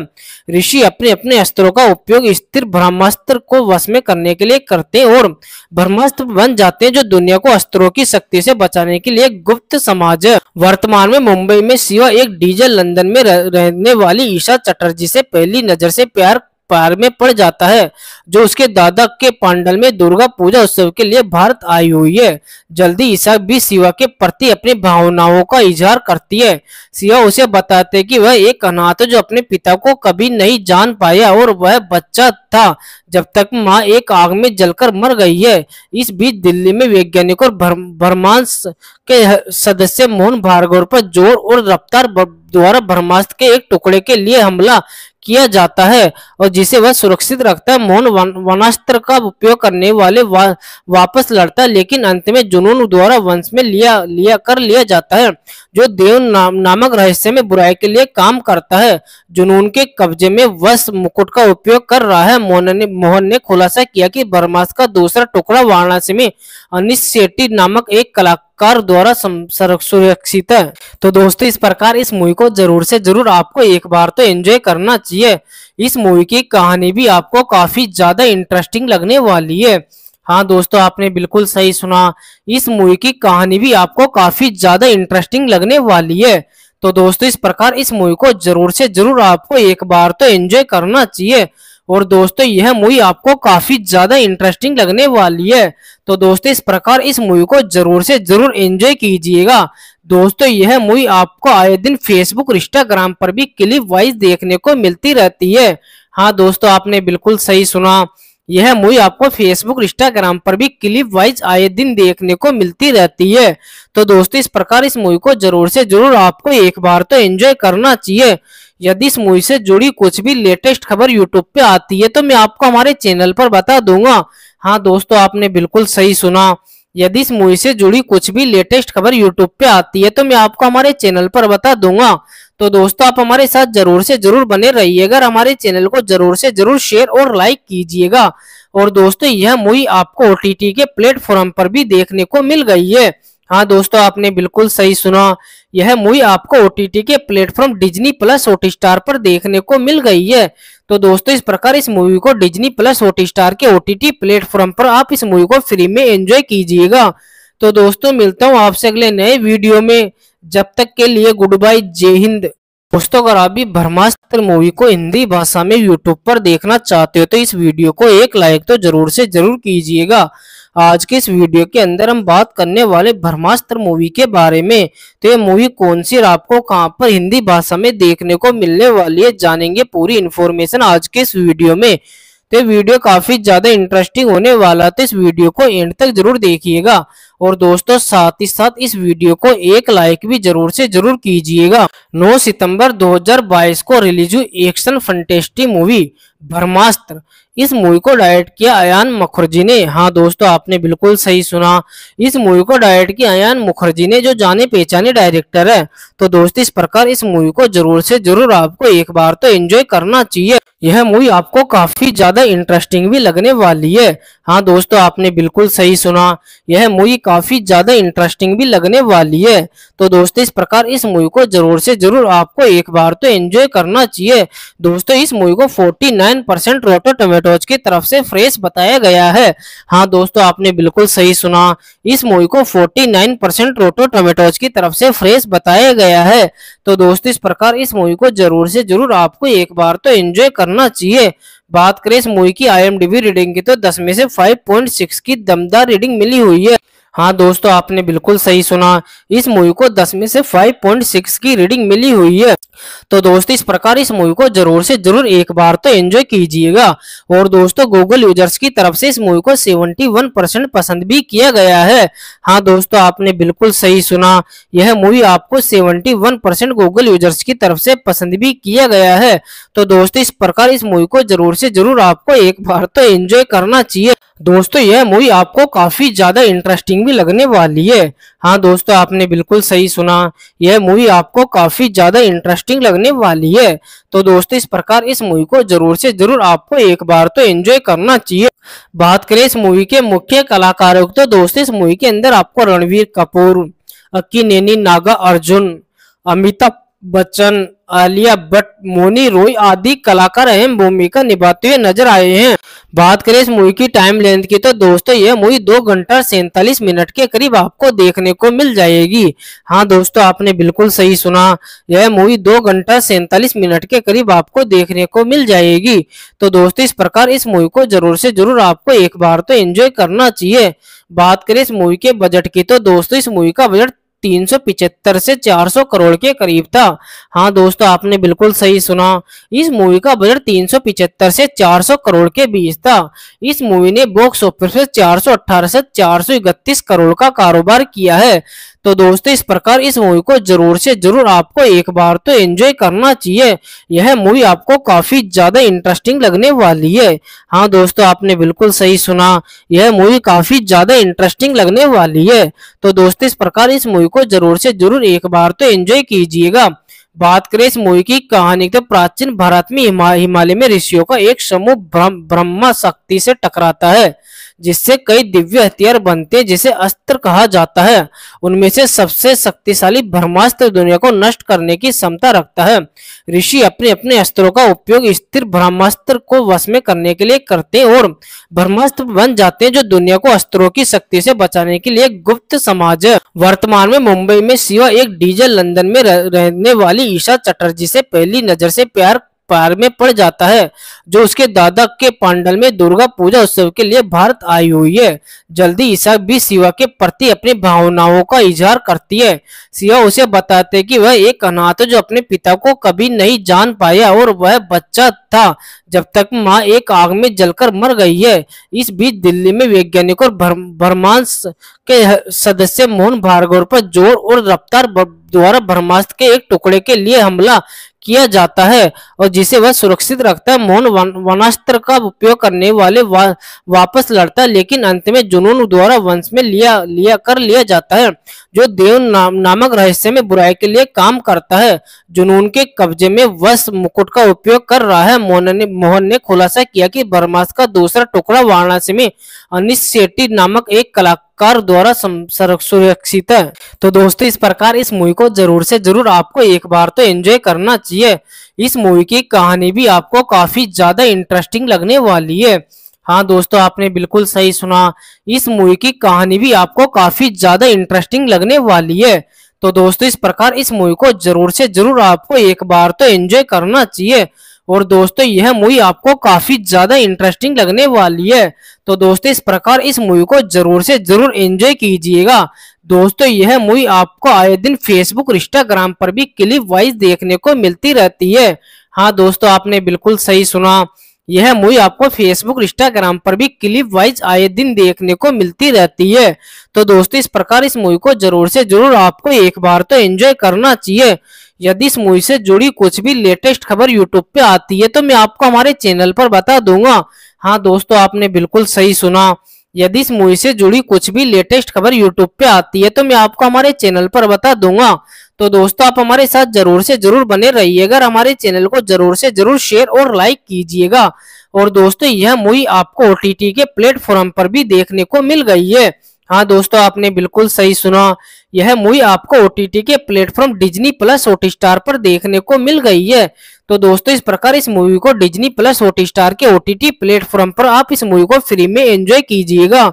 ऋषि अपने अपने अस्त्रों का उपयोग स्थिर ब्रह्मास्त्र को वश में करने के लिए करते और ब्रह्मास्त्र बन जाते हैं जो दुनिया को अस्त्रों की शक्ति से बचाने के लिए गुप्त समाज है वर्तमान में मुंबई में शिवा एक डीजल लंदन में रहने वाली ईशा चटर्जी से पहली नजर से प्यार पार में पड़ जाता है जो उसके दादा के पांडल में दुर्गा पूजा उत्सव के लिए भारत आई हुई है जल्दी ईसा भी शिवा के प्रति अपनी भावनाओं का इजहार करती है शिवा उसे बताते कि वह एक अनाथ जो अपने पिता को कभी नहीं जान पाया और वह बच्चा था जब तक माँ एक आग में जलकर मर गई है इस बीच दिल्ली में वैज्ञानिक और भरमान के सदस्य मोहन भार्गव पर जोर और रफ्तार द्वारा ब्रह्मास्त्र के एक टुकड़े के लिए हमला किया जाता है और जिसे वह सुरक्षित रखता है मोहन वनास्त्र का उपयोग करने वाले वा, वापस लड़ता है लेकिन अंत में जुनून द्वारा वंश में लिया लिया कर लिया जाता है जो देव नाम, नामक रहस्य में बुराई के लिए काम करता है जुनून के कब्जे में वश मुकुट का उपयोग कर रहा है मोहन ने मोहन ने खुलासा किया कि ब्रह्मास्त्र का दूसरा टुकड़ा वाराणसी में अनिश नामक एक कला सरकार द्वारा सुरक्षित है तो दोस्तों इस प्रकार इस मूवी को जरूर से जरूर आपको एक बार तो एंजॉय करना चाहिए इस मूवी की कहानी भी आपको काफी ज्यादा इंटरेस्टिंग लगने वाली है हाँ दोस्तों आपने बिल्कुल सही सुना इस मूवी की कहानी भी आपको काफी ज्यादा इंटरेस्टिंग लगने वाली है तो दोस्तों इस प्रकार इस मूवी को जरूर से जरूर आपको एक बार तो एंजॉय करना चाहिए और दोस्तों यह मूवी आपको काफी ज्यादा इंटरेस्टिंग लगने वाली है तो दोस्तों इस प्रकार इस मूवी को जरूर से जरूर एंजॉय कीजिएगा दोस्तों यह मूवी आपको आए दिन फेसबुक इंस्टाग्राम पर भी क्लिप वाइज देखने को मिलती रहती है हाँ दोस्तों आपने बिल्कुल सही सुना यह मूवी आपको फेसबुक इंस्टाग्राम पर भी क्लिप वाइज आए दिन देखने को मिलती रहती है तो दोस्तों इस प्रकार इस मूवी को जरूर से जरूर आपको एक बार तो एंजॉय करना चाहिए यदि इस मूवी से जुड़ी कुछ भी लेटेस्ट खबर यूट्यूब पे आती है तो मैं आपको हमारे चैनल पर बता दूंगा हाँ दोस्तों आपने बिल्कुल सही सुना यदि इस मूवी से जुड़ी कुछ भी लेटेस्ट खबर यूट्यूब पे आती है तो मैं आपको हमारे चैनल पर बता दूंगा तो दोस्तों आप हमारे साथ जरूर से जरूर बने रहिएगा हमारे चैनल को जरूर से जरूर शेयर और लाइक कीजिएगा और दोस्तों यह मूवी आपको ओ के प्लेटफॉर्म पर भी देखने को मिल गई है हाँ दोस्तों आपने बिल्कुल सही सुना यह मूवी आपको ओ के platform Disney plus Hotstar पर देखने को मिल गई है तो दोस्तों इस प्रकार इस मूवी को डिज्नी प्लस हॉट स्टार के ओटीटी प्लेटफॉर्म पर आप इस मूवी को फ्री में एंजॉय कीजिएगा तो दोस्तों मिलता हूँ आपसे अगले नए वीडियो में जब तक के लिए गुड बाय जय हिंद दोस्तों अगर आप भी ब्रह्मास्त्र मूवी को हिंदी भाषा में यूट्यूब पर देखना चाहते हो तो इस वीडियो को एक लाइक तो जरूर से जरूर कीजिएगा आज के इस वीडियो के अंदर हम बात करने वाले ब्रह्मास्त्र मूवी के बारे में तो ये मूवी कौन सी और आपको कहाँ पर हिंदी भाषा में देखने को मिलने वाली है जानेंगे पूरी इन्फॉर्मेशन आज के इस वीडियो में तो वीडियो काफी ज्यादा इंटरेस्टिंग होने वाला तो इस वीडियो को एंड तक जरूर देखिएगा और दोस्तों साथ ही साथ इस वीडियो को एक लाइक भी जरूर से जरूर कीजिएगा 9 सितंबर 2022 को रिलीज हुई एक्शन फंटेस्टी मूवी ब्रह्मास्त्र इस मूवी को डायरेक्ट किया अयान मुखर्जी ने हाँ दोस्तों आपने बिल्कुल सही सुना इस मूवी को डायरेक्ट किया अयान मुखर्जी ने जो जाने पहचाने डायरेक्टर है तो दोस्तों इस प्रकार इस मूवी को जरूर से जरूर आपको एक बार तो एंजॉय करना चाहिए यह मूवी आपको काफी ज्यादा इंटरेस्टिंग भी लगने वाली है हाँ दोस्तों आपने बिल्कुल सही सुना यह मूवी काफी ज्यादा इंटरेस्टिंग भी लगने वाली है तो दोस्तों इस प्रकार इस मूवी को जरूर से जरूर आपको एक बार तो एंजॉय करना चाहिए दोस्तों इस मूवी को 49 परसेंट रोटो टोमेटोज की तरफ से फ्रेश बताया गया है हाँ दोस्तों आपने बिल्कुल सही सुना इस मूवी को नाइन परसेंट रोटो टोमेटोज की तरफ से फ्रेश बताया गया है तो दोस्तों इस प्रकार इस मूवी को जरूर से जरूर आपको एक बार तो एंजॉय कर करना चाहिए बात करें इस मूवी की आई रीडिंग की तो दस में से सिक्स की दमदार रीडिंग मिली हुई है हाँ दोस्तों आपने बिल्कुल सही सुना इस मूवी को 10 में से 5.6 की रीडिंग मिली हुई है तो दोस्तों इस प्रकार इस मूवी को जरूर से जरूर एक बार तो एंजॉय कीजिएगा और दोस्तों गूगल यूजर्स की तरफ से इस मूवी को 71 परसेंट पसंद भी किया गया है हाँ दोस्तों आपने बिल्कुल सही सुना यह मूवी आपको 71 परसेंट गूगल यूजर्स की तरफ से पसंद भी किया गया है तो दोस्तों इस प्रकार इस मूवी को जरूर से जरूर आपको एक बार तो एंजॉय करना चाहिए दोस्तों यह मूवी आपको काफी ज्यादा इंटरेस्टिंग भी लगने वाली है हाँ दोस्तों आपने बिल्कुल सही सुना यह मूवी आपको काफी ज्यादा इंटरेस्टिंग लगने वाली है तो दोस्तों इस प्रकार इस मूवी को जरूर से जरूर आपको एक बार तो एंजॉय करना चाहिए बात करें इस मूवी के मुख्य कलाकारों की तो दोस्तों इस मूवी के अंदर आपको रणवीर कपूर अक्की नैनी नागा अर्जुन अमिताभ बच्चन आलिया भट्ट मोनी रोय आदि कलाकार अहम भूमिका निभाते हुए नजर आए हैं बात करें इस मूवी की टाइम लेंथ की तो दोस्तों यह मूवी दो घंटा सैतालीस मिनट के करीब आपको देखने को मिल जाएगी हाँ दोस्तों आपने बिल्कुल सही सुना यह मूवी दो घंटा सैतालीस मिनट के करीब आपको देखने को मिल जाएगी तो दोस्तों इस प्रकार इस मूवी को जरूर से जरूर आपको एक बार तो एंजॉय करना चाहिए बात करें इस मूवी के बजट की तो दोस्तों इस मूवी का बजट 375 से 400 करोड़ के करीब था हाँ दोस्तों आपने बिल्कुल सही सुना इस मूवी का बजट 375 से 400 करोड़ के बीच था इस मूवी ने बॉक्स ऑफिस में चार से चार करोड़ का कारोबार किया है तो दोस्तों इस प्रकार इस मूवी को जरूर से जरूर आपको एक बार तो एंजॉय करना चाहिए यह मूवी आपको काफी ज्यादा इंटरेस्टिंग लगने वाली है हाँ दोस्तों आपने बिल्कुल सही सुना यह मूवी काफी ज्यादा इंटरेस्टिंग लगने वाली है तो दोस्तों इस प्रकार इस मूवी को जरूर से जरूर एक बार तो एंजॉय कीजिएगा बात करें इस मूवी की कहानी तो प्राचीन भारत में हिमालय में ऋषियों का एक समूह ब्रह्म शक्ति से टकराता है जिससे कई दिव्य हथियार बनते जिसे अस्त्र कहा जाता है उनमें से सबसे शक्तिशाली ब्रह्मास्त्र दुनिया को नष्ट करने की क्षमता रखता है ऋषि अपने अपने अस्त्रों का उपयोग स्थिर ब्रह्मास्त्र को वश में करने के लिए करते और ब्रह्मास्त्र बन जाते हैं जो दुनिया को अस्त्रों की शक्ति से बचाने के लिए गुप्त समाज है वर्तमान में मुंबई में शिवा एक डीजल लंदन में रहने वाली ईशा चटर्जी से पहली नजर से प्यार पैर में पड़ जाता है जो उसके दादा के पांडल में दुर्गा पूजा उत्सव के लिए भारत आई हुई है जल्दी ईसा भी शिवा के प्रति अपनी भावनाओं का इजहार करती है शिवा उसे बताते कि वह एक अनाथ जो अपने पिता को कभी नहीं जान पाया और वह बच्चा था जब तक माँ एक आग में जलकर मर गई है इस बीच दिल्ली में वैज्ञानिक और भरमांस के सदस्य मोहन भार्गव पर जोर और रफ्तार द्वारा ब्रह्मास्त्र के एक टुकड़े के लिए हमला किया जाता है और जिसे वह सुरक्षित रखता है मोहन वनास्त्र का उपयोग करने वाले वा, वापस लड़ता है लेकिन अंत में जुनून द्वारा वंश में लिया लिया कर लिया जाता है जो देव ना, नामक रहस्य में बुराई के लिए काम करता है जुनून के कब्जे में वश मुकुट का उपयोग कर रहा है मोहन ने मोहन ने खुलासा किया कि बर्मास का दूसरा टुकड़ा वाराणसी में अनिश नामक एक कला कर द्वारा सुरक्षित है तो दोस्तों इस प्रकार इस मूवी को जरूर से जरूर आपको एक बार तो एंजॉय करना चाहिए इस मूवी की कहानी भी आपको काफी ज्यादा इंटरेस्टिंग लगने वाली है हाँ दोस्तों आपने बिल्कुल सही सुना इस मूवी की कहानी भी आपको काफी ज्यादा इंटरेस्टिंग लगने वाली है तो दोस्तों इस प्रकार इस मूवी को जरूर से जरूर आपको एक बार तो एंजॉय करना चाहिए और दोस्तों यह मूवी आपको काफी ज्यादा इंटरेस्टिंग लगने वाली है तो दोस्तों इस प्रकार इस मूवी को जरूर से जरूर एंजॉय कीजिएगा दोस्तों यह मूवी आपको आए दिन फेसबुक इंस्टाग्राम पर भी क्लिप वाइज देखने को मिलती रहती है हाँ दोस्तों आपने बिल्कुल सही सुना यह मूवी आपको फेसबुक इंस्टाग्राम पर भी क्लिप वाइज आए दिन देखने को मिलती रहती है तो दोस्तों इस प्रकार इस मूवी को जरूर से जरूर आपको एक बार तो एंजॉय करना चाहिए यदि इस मूवी से जुड़ी कुछ भी लेटेस्ट खबर यूट्यूब पे आती है तो मैं आपको हमारे चैनल पर बता दूंगा हाँ दोस्तों आपने बिल्कुल सही सुना यदि इस मूवी से जुड़ी कुछ भी लेटेस्ट खबर यूट्यूब पे आती है तो मैं आपको हमारे चैनल पर बता दूंगा तो दोस्तों आप हमारे साथ जरूर से जरूर बने रहिएगा और हमारे चैनल को जरूर से जरूर शेयर और लाइक कीजिएगा और दोस्तों यह मूवी आपको ओ के प्लेटफॉर्म पर भी देखने को मिल गई है हाँ दोस्तों आपने बिल्कुल सही सुना यह मूवी आपको ओटीटी के platform Disney plus Hotstar star पर देखने को मिल गई है तो दोस्तों इस प्रकार इस मूवी को डिज्नी प्लस ओटी स्टार के ओटीटी प्लेटफॉर्म पर आप इस मूवी को फ्री में एंजॉय कीजिएगा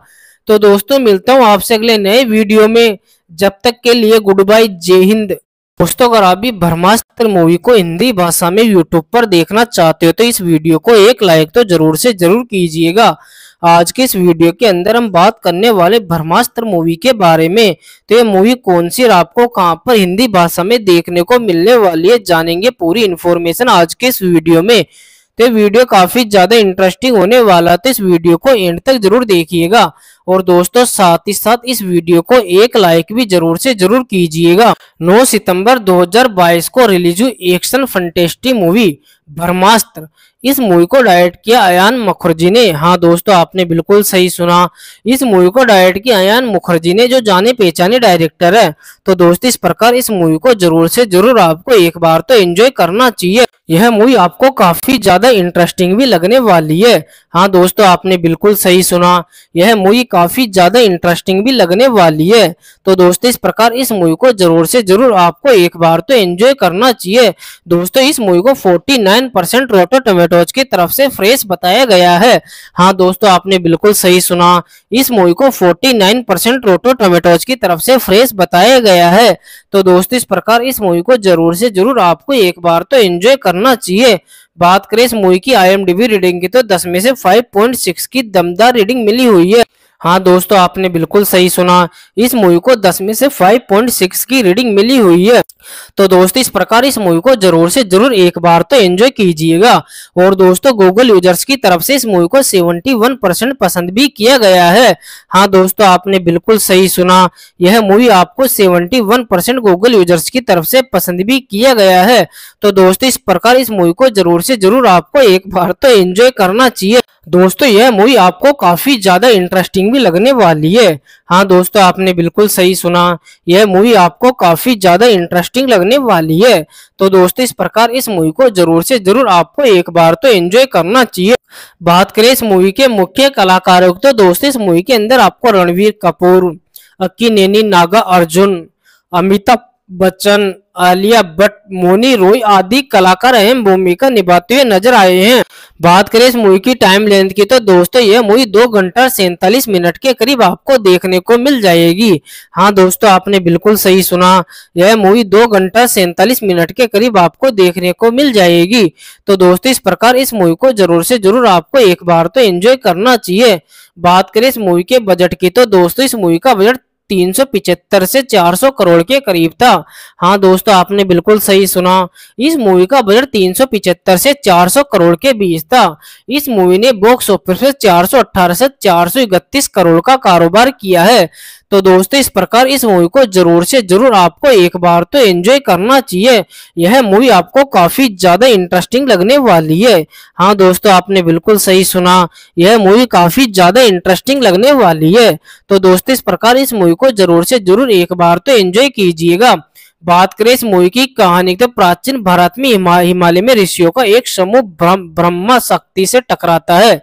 तो दोस्तों मिलता हूँ आपसे अगले नए वीडियो में जब तक के लिए गुड बाय जय हिंद दोस्तों अगर आप भी ब्रह्मास्त्र मूवी को हिंदी भाषा में यूट्यूब पर देखना चाहते हो तो इस वीडियो को एक लाइक तो जरूर से जरूर कीजिएगा आज के इस वीडियो के अंदर हम बात करने वाले ब्रह्मास्त्र मूवी के बारे में तो ये मूवी कौन सी और आपको कहाँ पर हिंदी भाषा में देखने को मिलने वाली है जानेंगे पूरी इन्फॉर्मेशन आज के इस वीडियो में तो वीडियो काफी ज्यादा इंटरेस्टिंग होने वाला तो इस वीडियो को एंड तक जरूर देखिएगा और दोस्तों साथ ही साथ इस वीडियो को एक लाइक भी जरूर से जरूर कीजिएगा 9 सितंबर 2022 को रिलीज हुई एक्शन फंटेस्टी मूवी ब्रह्मास्त्र इस मूवी को डायरेक्ट किया अयान मुखर्जी ने हाँ दोस्तों आपने बिल्कुल सही सुना इस मूवी को डायरेक्ट किया अयान मुखर्जी ने जो जाने पहचाने डायरेक्टर है तो दोस्तों इस प्रकार इस मूवी को जरूर से जरूर आपको एक बार तो एंजॉय करना चाहिए यह मूवी आपको काफी ज्यादा इंटरेस्टिंग भी लगने वाली है हाँ दोस्तों आपने बिल्कुल सही सुना यह मूवी काफी ज्यादा इंटरेस्टिंग भी लगने वाली है तो दोस्तों इस प्रकार इस मूवी को जरूर से जरूर आपको एक बार तो एंजॉय करना चाहिए दोस्तों इस मूवी को 49 परसेंट रोटो टोमेटोज की तरफ से फ्रेश बताया गया है हाँ दोस्तों आपने बिल्कुल सही सुना इस मूवी को नाइन परसेंट रोटो टोमेटोज की तरफ से फ्रेश बताया गया है तो दोस्तों इस प्रकार इस मूवी को जरूर से जरूर आपको एक बार तो एंजॉय करना चाहिए बात करें इस मूवी की आई रीडिंग की तो 10 में से 5.6 की दमदार रीडिंग मिली हुई है हाँ दोस्तों आपने बिल्कुल सही सुना इस मूवी को दस में से 5.6 की रीडिंग मिली हुई है तो दोस्तों इस प्रकार इस मूवी को जरूर से जरूर एक बार तो एंजॉय कीजिएगा और दोस्तों गूगल यूजर्स की तरफ से इस मूवी को 71 परसेंट पसंद भी किया गया है हाँ दोस्तों आपने बिल्कुल सही सुना यह मूवी आपको 71 परसेंट गूगल यूजर्स की तरफ से पसंद भी किया गया है तो दोस्तों इस प्रकार इस मूवी को जरूर से जरूर आपको एक बार तो एंजॉय करना चाहिए दोस्तों यह मूवी आपको काफ़ी ज़्यादा इंटरेस्टिंग भी लगने वाली है हाँ दोस्तों आपने बिल्कुल सही सुना यह मूवी आपको काफ़ी ज़्यादा इंटरेस्टिंग लगने वाली है तो दोस्तों इस प्रकार इस मूवी को जरूर से जरूर आपको एक बार तो एंजॉय करना चाहिए बात करें इस मूवी के मुख्य कलाकारों की तो दोस्तों इस मूवी के अंदर आपको रणवीर कपूर अक्की नैनी नागा अर्जुन अमिताभ बच्चन आलिया भट्ट मोनी रोय आदि कलाकार अहम भूमिका निभाते हुए नजर आए हैं बात करें इस मूवी की टाइम लेंथ की तो दोस्तों यह मूवी दो घंटा सैतालीस मिनट के करीब आपको देखने को मिल जाएगी हाँ दोस्तों आपने बिल्कुल सही सुना यह मूवी दो घंटा सैतालीस मिनट के करीब आपको देखने को मिल जाएगी तो दोस्तों इस प्रकार इस मूवी को जरूर से जरूर आपको एक बार तो एंजॉय करना चाहिए बात करें इस मूवी के बजट की तो दोस्तों इस मूवी का बजट 375 से 400 करोड़ के करीब था हाँ दोस्तों आपने बिल्कुल सही सुना इस मूवी का बजट 375 से 400 करोड़ के बीच था इस मूवी ने बॉक्स ऑफिस में चार से चार करोड़ का कारोबार किया है तो दोस्तों इस प्रकार इस मूवी को जरूर से जरूर आपको एक बार तो एंजॉय करना चाहिए यह मूवी आपको काफी ज्यादा इंटरेस्टिंग लगने वाली है हाँ दोस्तों आपने बिल्कुल सही सुना यह मूवी काफी ज्यादा इंटरेस्टिंग लगने वाली है तो दोस्तों इस प्रकार इस मूवी को जरूर से जरूर एक बार तो एंजॉय कीजिएगा बात करें इस मूवी की कहानी तो प्राचीन भारत में हिमालय में ऋषियों का एक समूह ब्रह्म शक्ति से टकराता है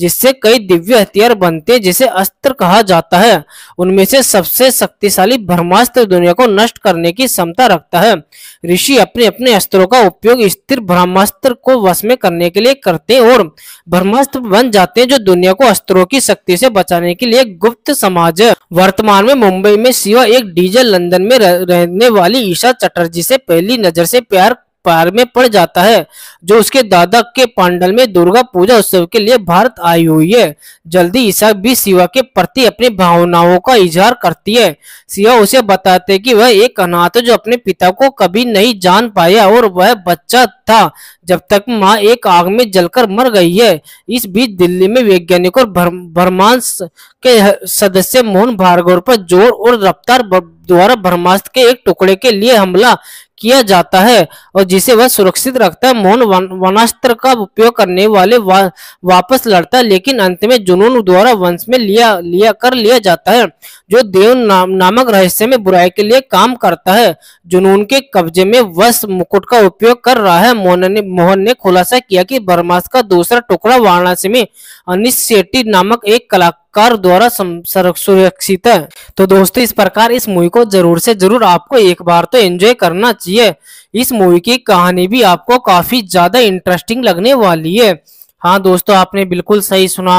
जिससे कई दिव्य हथियार बनते जिसे अस्त्र कहा जाता है उनमें से सबसे शक्तिशाली ब्रह्मास्त्र दुनिया को नष्ट करने की क्षमता रखता है ऋषि अपने अपने अस्त्रों का उपयोग स्थिर ब्रह्मास्त्र को वश में करने के लिए करते और ब्रह्मास्त्र बन जाते हैं जो दुनिया को अस्त्रों की शक्ति से बचाने के लिए गुप्त समाज है वर्तमान में मुंबई में शिवा एक डीजल लंदन में रहने वाली ईशा चटर्जी से पहली नजर से प्यार पार में पड़ जाता है जो उसके दादा के पांडल में दुर्गा पूजा उत्सव के लिए भारत आई हुई है जल्दी ईसा भी शिवा के प्रति अपनी भावनाओं का इजहार करती है शिवा उसे बताते कि वह एक अनाथ जो अपने पिता को कभी नहीं जान पाया और वह बच्चा था जब तक माँ एक आग में जलकर मर गई है इस बीच दिल्ली में वैज्ञानिक और भरमांस के सदस्य मोहन भार्गव पर जोर और रफ्तार द्वारा ब्रह्मास्त्र के एक टुकड़े के लिए हमला किया जाता है और जिसे वह सुरक्षित रखता है मोहन वनास्त्र का उपयोग करने वाले वा, वापस लड़ता है लेकिन अंत में जुनून द्वारा वंश में लिया लिया कर लिया जाता है जो देव ना, नामक रहस्य में बुराई के लिए काम करता है जुनून के कब्जे में वश मुकुट का उपयोग कर रहा है मोहन ने मोहन ने खुलासा किया कि बर्मास का दूसरा टुकड़ा वाराणसी में अनिश नामक एक कला कर द्वारा सुरक्षित है तो दोस्तों इस प्रकार इस मूवी को जरूर से जरूर आपको एक बार तो एंजॉय करना चाहिए इस मूवी की कहानी भी आपको काफी ज्यादा इंटरेस्टिंग लगने वाली है हाँ दोस्तों आपने बिल्कुल सही सुना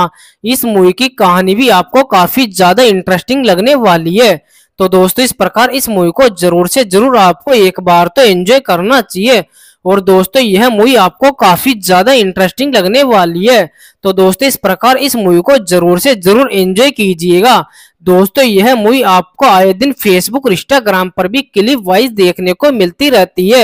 इस मूवी की कहानी भी आपको काफी ज्यादा इंटरेस्टिंग लगने वाली है तो दोस्तों इस प्रकार इस मूवी को जरूर से जरूर आपको एक बार तो एंजॉय करना चाहिए और दोस्तों यह मूवी आपको काफी ज्यादा इंटरेस्टिंग लगने वाली है तो दोस्तों इस प्रकार इस मूवी को जरूर से जरूर एंजॉय कीजिएगा दोस्तों यह मूवी आपको आए दिन फेसबुक इंस्टाग्राम पर भी क्लिप वाइज देखने को मिलती रहती है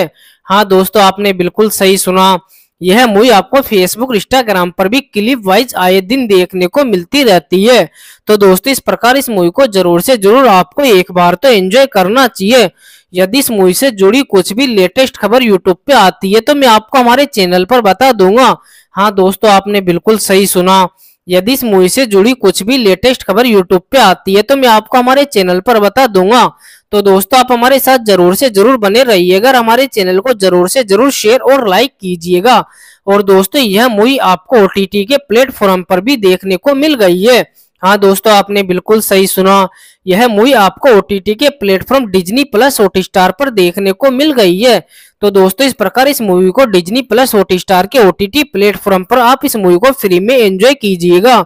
हाँ दोस्तों आपने बिल्कुल सही सुना यह मूवी आपको फेसबुक इंस्टाग्राम पर भी क्लिप वाइज आए दिन देखने को मिलती रहती है तो दोस्तों इस प्रकार इस मूवी को जरूर से जरूर आपको एक बार तो एंजॉय करना चाहिए यदि इस मूवी से जुड़ी कुछ भी लेटेस्ट खबर यूट्यूब पे आती है तो मैं आपको हमारे चैनल पर बता दूंगा हाँ दोस्तों आपने बिल्कुल सही सुना यदि इस मूवी से जुड़ी कुछ भी लेटेस्ट खबर यूट्यूब पे आती है तो मैं आपको हमारे चैनल पर बता दूंगा तो दोस्तों आप हमारे साथ जरूर से जरूर बने रहिएगा और हमारे चैनल को जरूर से जरूर शेयर और लाइक कीजिएगा और दोस्तों यह मूवी आपको ओ के प्लेटफॉर्म पर भी देखने को मिल गई है हाँ दोस्तों आपने बिल्कुल सही सुना यह मूवी आपको ओटीटी के platform Disney plus Hotstar star पर देखने को मिल गई है तो दोस्तों इस प्रकार इस मूवी को डिज्नी प्लस ओटी स्टार के ओटीटी प्लेटफॉर्म पर आप इस मूवी को फ्री में एंजॉय कीजिएगा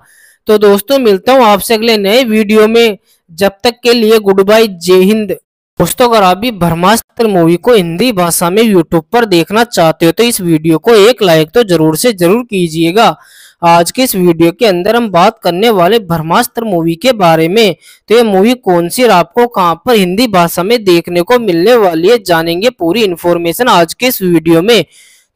तो दोस्तों मिलता हूँ आपसे अगले नए वीडियो में जब तक के लिए गुड बाय जय हिंद दोस्तों अगर आप भी ब्रह्मास्त्र मूवी को हिंदी भाषा में यूट्यूब पर देखना चाहते हो तो इस वीडियो को एक लाइक तो जरूर से जरूर कीजिएगा आज के इस वीडियो के अंदर हम बात करने वाले ब्रह्मास्त्र मूवी के बारे में तो ये मूवी कौन सी और आपको कहाँ पर हिंदी भाषा में देखने को मिलने वाली है जानेंगे पूरी इन्फॉर्मेशन आज के इस वीडियो में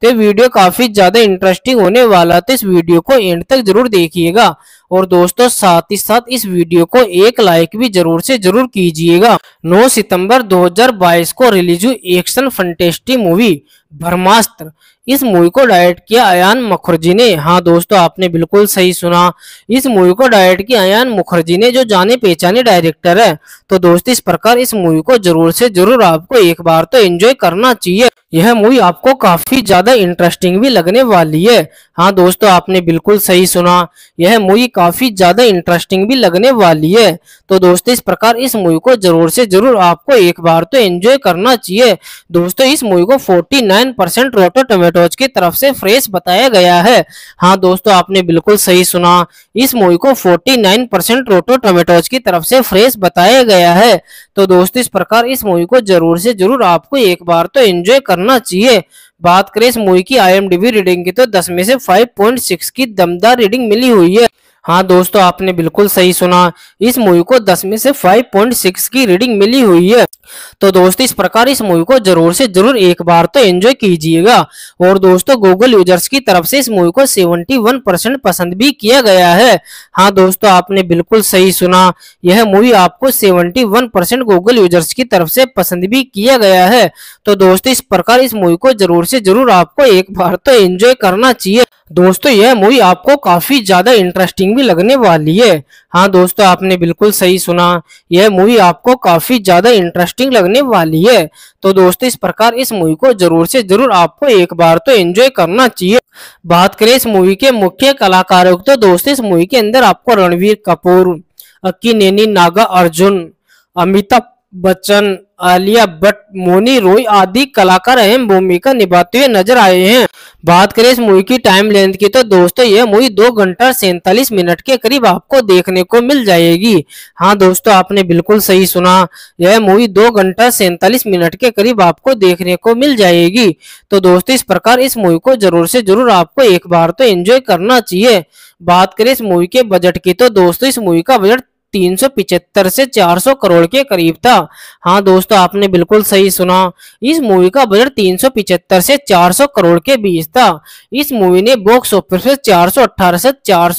तो वीडियो काफी ज्यादा इंटरेस्टिंग होने वाला तो इस वीडियो को एंड तक जरूर देखिएगा और दोस्तों साथ ही साथ इस वीडियो को एक लाइक भी जरूर से जरूर कीजिएगा 9 सितंबर 2022 को रिलीज हुई एक्शन फंटेस्टी मूवी ब्रह्मास्त्र इस मूवी को डायरेक्ट किया अयान मुखर्जी ने हाँ दोस्तों आपने बिल्कुल सही सुना इस मूवी को डायरेक्ट किया अयान मुखर्जी ने जो जाने पहचाने डायरेक्टर है तो दोस्त इस प्रकार इस मूवी को जरूर से जरूर आपको एक बार तो एंजॉय करना चाहिए यह मूवी आपको काफी ज्यादा इंटरेस्टिंग भी लगने वाली है हाँ दोस्तों आपने बिल्कुल सही सुना यह मूवी काफी ज्यादा इंटरेस्टिंग भी लगने वाली है तो दोस्तों इस प्रकार इस मूवी को जरूर से जरूर आपको एक बार तो एंजॉय करना चाहिए दोस्तों इस मूवी को forty nine 99 percent Rotten Tomatoes की तरफ से फ्रेश बताया गया है हाँ दोस्तों आपने बिल्कुल सही सुना इस मूवी को 49 परसेंट रोटो टोमेटोज की तरफ से फ्रेश बताया गया है तो दोस्तों इस प्रकार इस मूवी को जरूर से जरूर आपको एक बार तो एंजॉय करना चाहिए बात करें इस मूवी की आई रीडिंग की तो दस में से फाइव की दमदार रीडिंग मिली हुई है हाँ दोस्तों आपने बिल्कुल सही सुना इस मूवी को 10 में से 5.6 की रीडिंग मिली हुई है तो दोस्तों इस प्रकार इस मूवी को जरूर से जरूर एक बार तो एंजॉय कीजिएगा और दोस्तों गूगल यूजर्स की तरफ से इस मूवी को 71 परसेंट पसंद भी किया गया है हाँ दोस्तों आपने बिल्कुल सही सुना यह मूवी आपको 71 परसेंट गूगल यूजर्स की तरफ से पसंद भी किया गया है तो दोस्तों इस प्रकार इस मूवी को जरूर से जरूर आपको एक बार तो एंजॉय करना चाहिए दोस्तों यह मूवी आपको काफी ज्यादा इंटरेस्टिंग भी लगने वाली है हाँ दोस्तों आपने बिल्कुल सही सुना यह मूवी आपको काफी ज्यादा इंटरेस्टिंग इंटरेस्टिंग लगने वाली है तो दोस्तों इस प्रकार इस मूवी को जरूर से जरूर आपको एक बार तो एंजॉय करना चाहिए बात करें इस मूवी के मुख्य कलाकारों की तो दोस्तों इस मूवी के अंदर आपको रणवीर कपूर अक्की नागा अर्जुन अमिताभ बच्चन आलिया भट्ट मोनी रोई आदि कलाकार अहम भूमिका निभाते हुए नजर आए हैं बात करें इस मूवी की टाइम लेंथ की तो दोस्तों ये मूवी दो घंटा सैंतालीस मिनट के करीब आपको देखने को मिल जाएगी हाँ दोस्तों आपने बिल्कुल सही सुना यह मूवी दो घंटा सैंतालीस मिनट के करीब आपको देखने को मिल जाएगी तो दोस्तों इस प्रकार इस मूवी को जरूर से जरूर आपको एक बार तो एंजॉय करना चाहिए बात करें इस मूवी के बजट की तो दोस्तों इस मूवी का बजट 375 से 400 करोड़ के करीब था हाँ दोस्तों आपने बिल्कुल सही सुना इस मूवी का बजट 375 से 400 करोड़ के बीच था इस मूवी ने बॉक्स ऑफिस पर चार से चार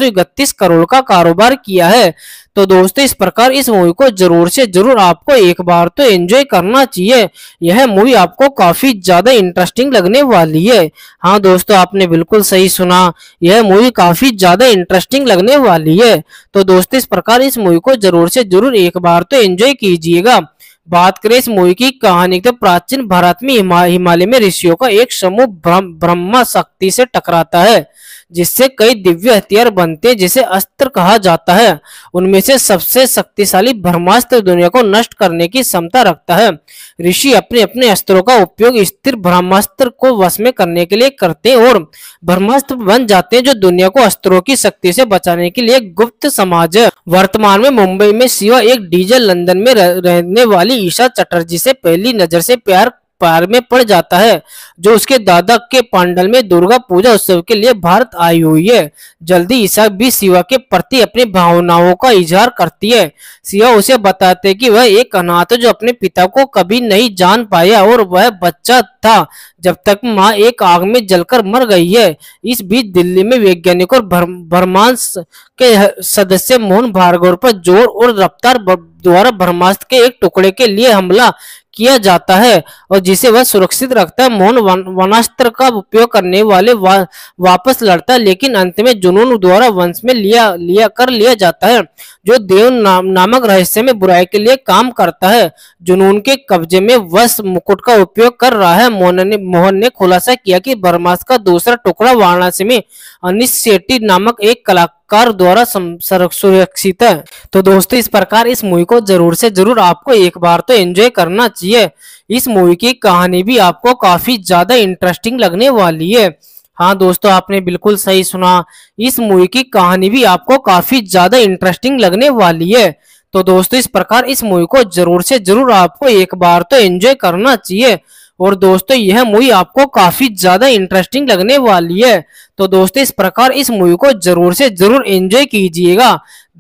करोड़ का कारोबार किया है तो दोस्तों इस प्रकार इस मूवी को जरूर से जरूर आपको एक बार तो एंजॉय करना चाहिए यह मूवी आपको काफी ज्यादा इंटरेस्टिंग लगने वाली है हाँ दोस्तों आपने बिल्कुल सही सुना यह मूवी काफी ज्यादा इंटरेस्टिंग लगने वाली है तो दोस्तों इस प्रकार इस मूवी को जरूर से जरूर एक बार तो एंजॉय कीजिएगा बात करें इस मूवी की कहानी तो प्राचीन भारत में हिमालय में ऋषियों का एक समूह ब्रह्मा शक्ति से टकराता है जिससे कई दिव्य हथियार बनते जिसे अस्त्र कहा जाता है उनमें से सबसे शक्तिशाली ब्रह्मास्त्र दुनिया को नष्ट करने की क्षमता रखता है ऋषि अपने अपने अस्त्रों का उपयोग स्थिर ब्रह्मास्त्र को वश में करने के लिए करते और ब्रह्मास्त्र बन जाते हैं जो दुनिया को अस्त्रों की शक्ति से बचाने के लिए गुप्त समाज है वर्तमान में मुंबई में शिवा एक डीजल लंदन में रहने वाली ईशा चटर्जी से पहली नजर से प्यार पार में पड़ जाता है जो उसके दादा के पांडल में दुर्गा पूजा उत्सव के लिए भारत आई हुई है जल्दी ईसा भी शिवा के प्रति अपनी भावनाओं का इजहार करती है शिवा उसे बताते कि वह एक अनाथ जो अपने पिता को कभी नहीं जान पाया और वह बच्चा था जब तक माँ एक आग में जलकर मर गई है इस बीच दिल्ली में वैज्ञानिक और भरमान के सदस्य मोहन भार्गव पर जोर और रफ्तार द्वारा ब्रह्मास्त्र के एक टुकड़े के लिए हमला किया जाता है और जिसे वह सुरक्षित रखता है मोहन वनास्त्र का उपयोग करने वाले वा, वापस लड़ता है लेकिन अंत में जुनून द्वारा वंश में लिया लिया कर लिया जाता है जो देव ना, नामक रहस्य में बुराई के लिए काम करता है जुनून के कब्जे में वश मुकुट का उपयोग कर रहा है मोहन ने मोहन ने खुलासा किया कि बर्मास का दूसरा टुकड़ा वाराणसी में अनिश नामक एक कला कर द्वारा सुरक्षित है तो दोस्तों इस प्रकार इस मूवी को जरूर से जरूर आपको एक बार तो एंजॉय करना चाहिए इस मूवी की कहानी भी आपको काफी ज्यादा इंटरेस्टिंग लगने वाली है हाँ दोस्तों आपने बिल्कुल सही सुना इस मूवी की कहानी भी आपको काफी ज्यादा इंटरेस्टिंग लगने वाली है तो दोस्तों इस प्रकार इस मूवी को जरूर से जरूर आपको एक बार तो एंजॉय करना चाहिए और दोस्तों यह मूवी आपको काफी ज्यादा इंटरेस्टिंग लगने वाली है तो दोस्तों इस प्रकार इस मूवी को जरूर से जरूर एंजॉय कीजिएगा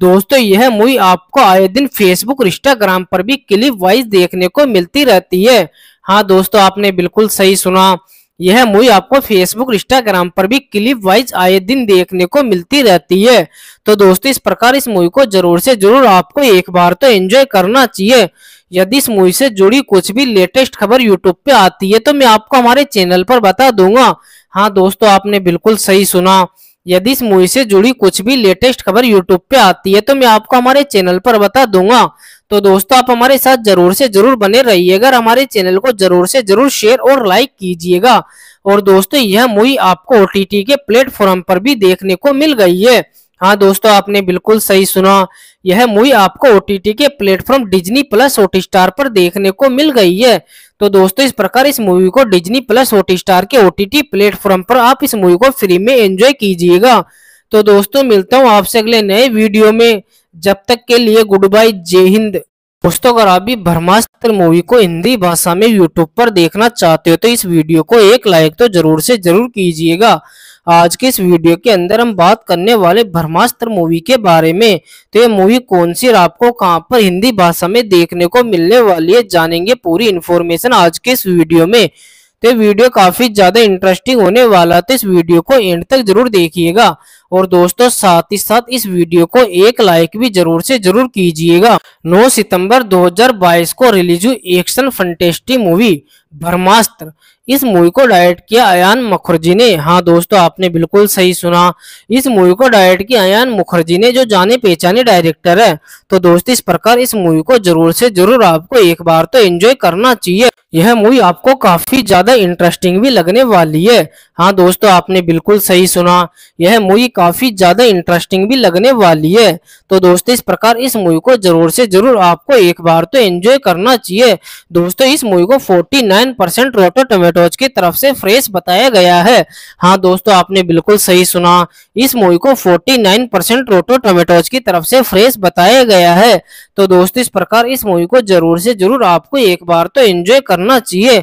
दोस्तों यह मूवी आपको आए दिन फेसबुक इंस्टाग्राम पर भी क्लिप वाइज देखने को मिलती रहती है हाँ दोस्तों आपने बिल्कुल सही सुना यह मूवी आपको फेसबुक इंस्टाग्राम पर भी क्लिप वाइज आए दिन देखने को मिलती रहती है तो दोस्तों इस प्रकार इस मूवी को जरूर से जरूर आपको एक बार तो एंजॉय करना चाहिए यदि इस मूवी से जुड़ी कुछ भी लेटेस्ट खबर यूट्यूब पे आती है तो मैं आपको हमारे चैनल पर बता दूंगा हाँ दोस्तों आपने बिल्कुल सही सुना यदि इस मूवी से जुड़ी कुछ भी लेटेस्ट खबर यूट्यूब पे आती है तो मैं आपको हमारे चैनल पर बता दूंगा तो दोस्तों आप हमारे साथ जरूर से जरूर बने रहिएगा और हमारे चैनल को जरूर से जरूर शेयर और लाइक कीजिएगा और दोस्तों यह मूवी आपको ओ के प्लेटफॉर्म पर भी देखने को मिल गई है हाँ दोस्तों आपने बिल्कुल सही सुना यह मूवी आपको ओटीटी के platform Disney plus Hotstar पर देखने को मिल गई है तो दोस्तों इस प्रकार इस मूवी को डिज्नी प्लस ओटी स्टार के ओटीटी प्लेटफॉर्म पर आप इस मूवी को फ्री में एंजॉय कीजिएगा तो दोस्तों मिलता हूँ आपसे अगले नए वीडियो में जब तक के लिए गुड बाय जय हिंद दोस्तों अगर आप भी ब्रह्मास्त्र मूवी को हिंदी भाषा में यूट्यूब पर देखना चाहते हो तो इस वीडियो को एक लाइक तो जरूर से जरूर कीजिएगा आज के इस वीडियो के अंदर हम बात करने वाले ब्रह्मास्त्र मूवी के बारे में तो ये मूवी कौन सी और आपको कहां पर हिंदी भाषा में देखने को मिलने वाली है जानेंगे पूरी इन्फॉर्मेशन आज के इस वीडियो में तो वीडियो काफी ज्यादा इंटरेस्टिंग होने वाला तो इस वीडियो को एंड तक जरूर देखिएगा और दोस्तों साथ ही साथ इस वीडियो को एक लाइक भी जरूर से जरूर कीजिएगा 9 सितंबर 2022 को रिलीज हुई एक्शन फंटेस्टी मूवी ब्रह्मास्त्र इस मूवी को डायरेक्ट किया अयान मुखर्जी ने हाँ दोस्तों आपने बिल्कुल सही सुना इस मूवी को डायरेक्ट किया अयान मुखर्जी ने जो जाने पहचाने डायरेक्टर है तो दोस्तों इस प्रकार इस मूवी को जरूर से जरूर आपको एक बार तो एंजॉय करना चाहिए यह मूवी आपको काफी ज्यादा इंटरेस्टिंग भी लगने वाली है हाँ दोस्तों आपने बिल्कुल सही सुना यह मूवी काफी ज्यादा इंटरेस्टिंग भी लगने वाली है तो दोस्तों इस प्रकार इस मूवी को जरूर से जरूर आपको एक बार तो एंजॉय करना चाहिए दोस्तों इस मूवी को 49 परसेंट रोटो टोमेटोज की तरफ से फ्रेश बताया गया है हाँ दोस्तों आपने बिल्कुल सही सुना इस मूवी को 49 परसेंट रोटो टोमेटोज की तरफ से फ्रेश बताया गया है तो दोस्तों इस प्रकार इस मूवी को जरूर से जरूर आपको एक बार तो एंजॉय करना चाहिए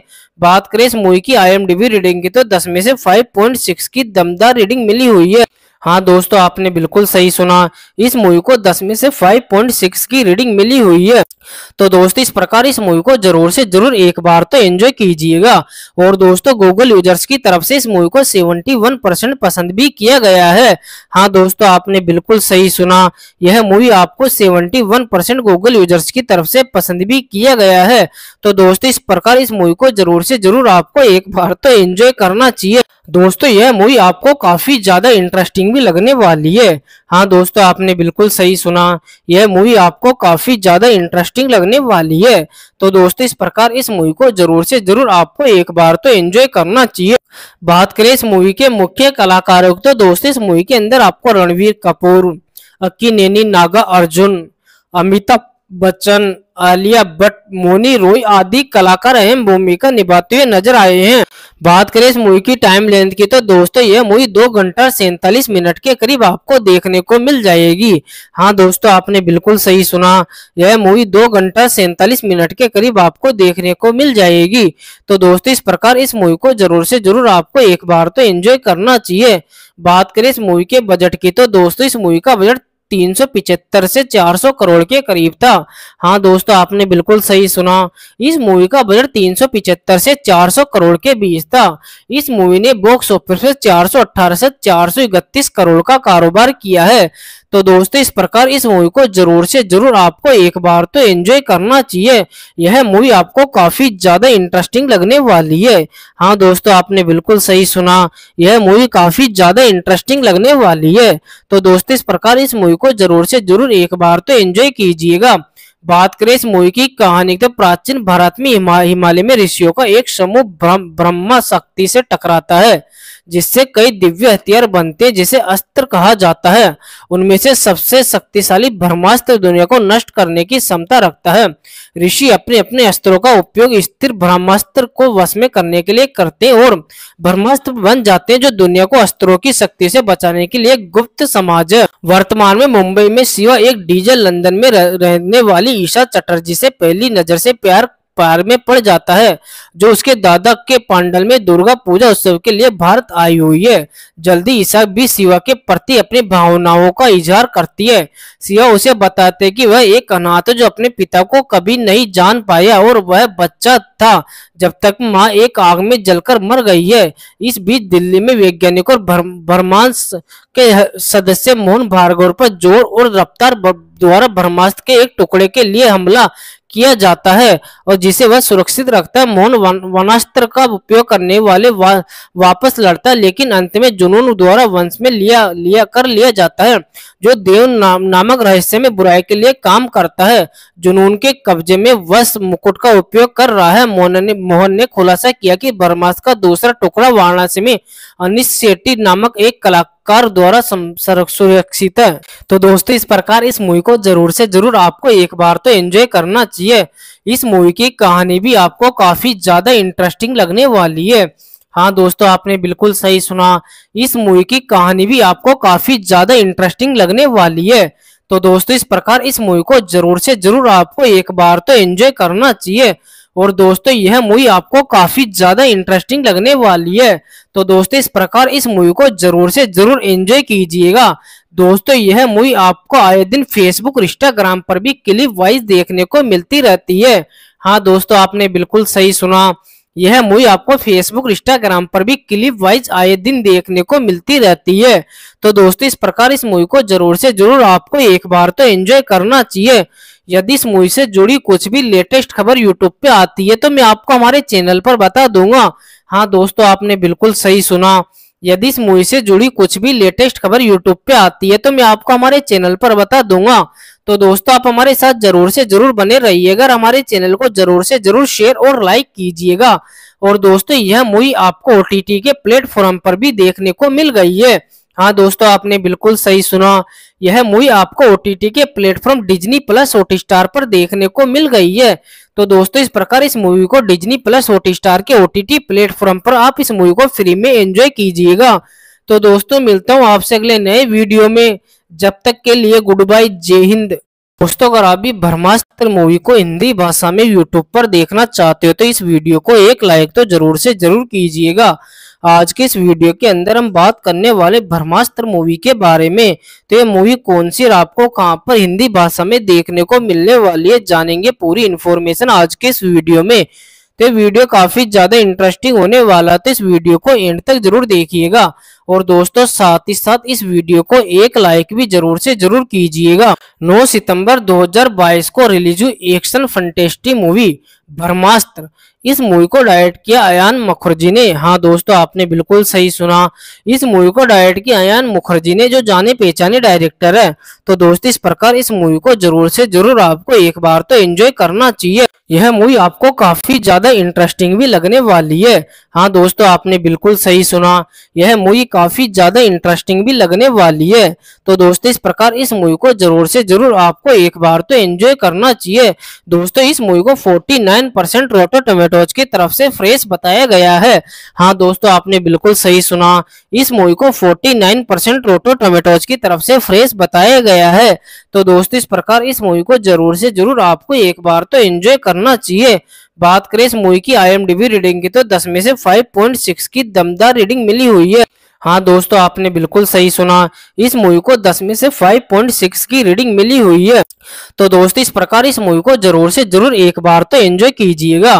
बात करें इस मूवी की आई रीडिंग की तो दस में से फाइव की दमदार रीडिंग मिली हुई है हाँ दोस्तों आपने बिल्कुल सही सुना इस मूवी को दस में से 5.6 की रीडिंग मिली हुई है तो दोस्तों इस प्रकार इस मूवी को जरूर से जरूर एक बार तो एंजॉय कीजिएगा और दोस्तों गूगल यूजर्स की तरफ से इस मूवी को 71 परसेंट पसंद भी किया गया है हाँ दोस्तों आपने बिल्कुल सही सुना यह मूवी आपको 71 परसेंट गूगल यूजर्स की तरफ से पसंद भी किया गया है तो दोस्तों इस प्रकार इस मूवी को जरूर से जरूर आपको एक बार तो एंजॉय करना चाहिए दोस्तों यह मूवी आपको काफी ज्यादा इंटरेस्टिंग भी लगने वाली है हाँ दोस्तों आपने बिल्कुल सही सुना यह मूवी आपको काफी ज्यादा इंटरेस्टिंग लगने वाली है तो दोस्तों इस प्रकार इस मूवी को जरूर से जरूर आपको एक बार तो एंजॉय करना चाहिए बात करें इस मूवी के मुख्य कलाकारों की तो दोस्तों इस मूवी के अंदर आपको रणवीर कपूर अक्की नागा अर्जुन अमिताभ बच्चन आलिया भट्ट मोनी रॉय आदि कलाकार अहम भूमिका निभाते हुए नजर आए हैं बात करें इस मूवी की टाइम लेंथ की तो दोस्तों ये मूवी दो घंटा सैंतालीस मिनट के करीब आपको देखने को मिल जाएगी हाँ दोस्तों आपने बिल्कुल सही सुना यह मूवी दो घंटा सैंतालीस मिनट के करीब आपको देखने को मिल जाएगी तो दोस्तों इस प्रकार इस मूवी को जरूर से जरूर आपको एक बार तो एंजॉय करना चाहिए बात करें इस मूवी के बजट की तो दोस्तों इस मूवी का बजट 375 से 400 करोड़ के करीब था हाँ दोस्तों आपने बिल्कुल सही सुना इस मूवी का बजट 375 से 400 करोड़ के बीच था इस मूवी ने बॉक्स ऑफिस पर चार से चार करोड़ का कारोबार किया है तो दोस्तों इस प्रकार इस मूवी को जरूर से जरूर आपको एक बार तो एंजॉय करना चाहिए यह मूवी आपको काफी ज्यादा इंटरेस्टिंग लगने वाली है हाँ दोस्तों आपने बिल्कुल सही सुना यह मूवी काफी ज्यादा इंटरेस्टिंग लगने वाली है तो दोस्तों इस प्रकार इस मूवी को जरूर से जरूर एक बार तो एंजॉय कीजिएगा बात करें इस मूवी की कहानी तो प्राचीन भारत में हिमालय में ऋषियों का एक समूह ब्रह्म शक्ति से टकराता है जिससे कई दिव्य हथियार बनते जिसे अस्त्र कहा जाता है उनमें से सबसे शक्तिशाली ब्रह्मास्त्र दुनिया को नष्ट करने की क्षमता रखता है ऋषि अपने अपने अस्त्रों का उपयोग स्थिर ब्रह्मास्त्र को वश में करने के लिए करते और ब्रह्मास्त्र बन जाते हैं जो दुनिया को अस्त्रों की शक्ति से बचाने के लिए गुप्त समाज है वर्तमान में मुंबई में शिवा एक डीजे लंदन में रहने वाली ईशा चटर्जी से पहली नजर से प्यार पार में पड़ जाता है जो उसके दादा के पांडल में दुर्गा पूजा उत्सव के लिए भारत आई हुई है जल्दी ईसा भी शिवा के प्रति अपनी भावनाओं का इजहार करती है शिवा उसे बताते कि वह एक अनाथ जो अपने पिता को कभी नहीं जान पाया और वह बच्चा था जब तक माँ एक आग में जलकर मर गई है इस बीच दिल्ली में वैज्ञानिक और भरमांस के सदस्य मोहन भार्गव पर जोर और रफ्तार द्वारा ब्रह्मास्त्र के एक टुकड़े के लिए हमला किया जाता है और जिसे वह सुरक्षित रखता है मोहन वनास्त्र का उपयोग करने वाले वा, वापस लड़ता है लेकिन अंत में जुनून द्वारा वंश में लिया लिया कर लिया जाता है जो देव नाम, नामक रहस्य में बुराई के लिए काम करता है जुनून के कब्जे में वश मुकुट का उपयोग कर रहा है मोहन ने मोहन ने खुलासा किया कि बर्मास का दूसरा टुकड़ा वाराणसी में अनिश नामक एक कला कर द्वारा सुरक्षित है तो दोस्तों इस प्रकार इस मूवी को जरूर से जरूर आपको एक बार तो एंजॉय करना चाहिए इस मूवी की कहानी भी आपको काफी ज्यादा इंटरेस्टिंग लगने वाली है हाँ दोस्तों आपने बिल्कुल सही सुना इस मूवी की कहानी भी आपको काफी ज्यादा इंटरेस्टिंग लगने वाली है तो दोस्तों इस प्रकार इस मूवी को जरूर से जरूर आपको एक बार तो एंजॉय करना चाहिए और दोस्तों यह मूवी आपको काफी ज्यादा इंटरेस्टिंग लगने वाली है तो दोस्तों इस प्रकार इस मूवी को जरूर से जरूर एंजॉय कीजिएगा दोस्तों यह मूवी आपको आए दिन फेसबुक इंस्टाग्राम पर भी क्लिप वाइज देखने को मिलती रहती है हाँ दोस्तों आपने बिल्कुल सही सुना यह मूवी आपको फेसबुक इंस्टाग्राम पर भी क्लिप वाइज आए दिन देखने को मिलती रहती है तो दोस्तों इस प्रकार इस मूवी को जरूर से जरूर आपको एक बार तो एंजॉय करना चाहिए यदि इस मूवी से जुड़ी कुछ भी लेटेस्ट खबर यूट्यूब पे आती है तो मैं आपको हमारे चैनल पर बता दूंगा हाँ दोस्तों आपने बिल्कुल सही सुना यदि इस मूवी से जुड़ी कुछ भी लेटेस्ट खबर यूट्यूब पे आती है तो मैं आपको हमारे चैनल पर बता दूंगा तो दोस्तों आप हमारे साथ जरूर से जरूर बने रहिएगा और हमारे चैनल को जरूर से जरूर शेयर और लाइक कीजिएगा और दोस्तों यह मूवी आपको ओ के प्लेटफॉर्म पर भी देखने को मिल गई है हाँ दोस्तों आपने बिल्कुल सही सुना यह मूवी आपको ओटीटी के platform Disney plus Hotstar पर देखने को मिल गई है तो दोस्तों इस प्रकार इस मूवी को डिज्नी प्लस ओटी स्टार के ओटीटी प्लेटफॉर्म पर आप इस मूवी को फ्री में एंजॉय कीजिएगा तो दोस्तों मिलता हूँ आपसे अगले नए वीडियो में जब तक के लिए गुड बाय जय हिंद दोस्तों अगर आप भी ब्रह्मास्त्र मूवी को हिंदी भाषा में यूट्यूब पर देखना चाहते हो तो इस वीडियो को एक लाइक तो जरूर से जरूर कीजिएगा आज के इस वीडियो के अंदर हम बात करने वाले ब्रह्मास्त्र मूवी के बारे में तो ये मूवी कौन सी और आपको कहाँ पर हिंदी भाषा में देखने को मिलने वाली है जानेंगे पूरी इन्फॉर्मेशन आज के इस वीडियो में तो वीडियो काफी ज्यादा इंटरेस्टिंग होने वाला तो इस वीडियो को एंड तक जरूर देखिएगा और दोस्तों साथ ही साथ इस वीडियो को एक लाइक भी जरूर से जरूर कीजिएगा 9 सितंबर 2022 को रिलीज हुई एक्शन फंटेस्टी मूवी ब्रह्मास्त्र इस मूवी को डायरेक्ट किया अयान मुखर्जी ने हाँ दोस्तों आपने बिल्कुल सही सुना इस मूवी को डायरेक्ट किया अयान मुखर्जी ने जो जाने पहचाने डायरेक्टर है तो दोस्तों इस प्रकार इस मूवी को जरूर से जरूर आपको एक बार तो एंजॉय करना चाहिए यह मूवी आपको काफी ज्यादा इंटरेस्टिंग भी लगने वाली है हाँ दोस्तों आपने बिल्कुल सही सुना यह मूवी काफी ज्यादा इंटरेस्टिंग भी लगने वाली है तो दोस्तों इस प्रकार इस मूवी को जरूर से जरूर आपको एक बार तो एंजॉय करना चाहिए दोस्तों इस मूवी को 49 परसेंट रोटो टोमेटो भारद्वाज की तरफ से फ्रेश बताया गया है हाँ दोस्तों आपने बिल्कुल सही सुना इस मूवी को 49 परसेंट रोटो टोमेटोज की तरफ से फ्रेश बताया गया है तो दोस्तों इस प्रकार इस मूवी को जरूर से जरूर आपको एक बार तो एंजॉय करना चाहिए बात करें इस मूवी की आई रीडिंग की तो दस में से फाइव की दमदार रीडिंग मिली हुई है हाँ दोस्तों आपने बिल्कुल सही सुना इस मूवी को 10 में से 5.6 की रीडिंग मिली हुई है तो दोस्तों इस प्रकार इस मूवी को जरूर से जरूर एक बार तो एंजॉय कीजिएगा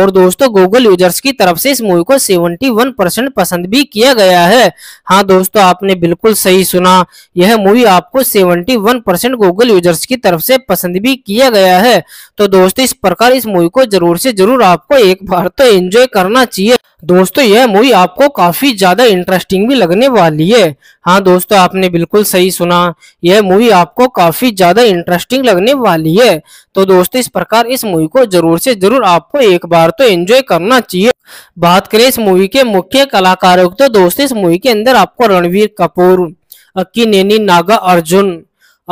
और दोस्तों गूगल यूजर्स की तरफ से इस मूवी को 71 परसेंट पसंद भी किया गया है हाँ दोस्तों आपने बिल्कुल सही सुना यह मूवी आपको 71 परसेंट गूगल यूजर्स की तरफ से पसंद भी किया गया है तो दोस्तों इस प्रकार इस मूवी को जरूर से जरूर आपको एक बार तो एंजॉय करना चाहिए दोस्तों यह मूवी आपको काफी ज्यादा इंटरेस्टिंग भी लगने वाली है हाँ दोस्तों आपने बिल्कुल सही सुना यह मूवी आपको काफी ज्यादा इंटरेस्टिंग लगने वाली है तो दोस्तों इस प्रकार इस मूवी को जरूर से जरूर आपको एक बार तो एंजॉय करना चाहिए बात करें इस मूवी के मुख्य कलाकारों की तो दोस्तों इस मूवी के अंदर आपको रणवीर कपूर अक्की नैनी नागा अर्जुन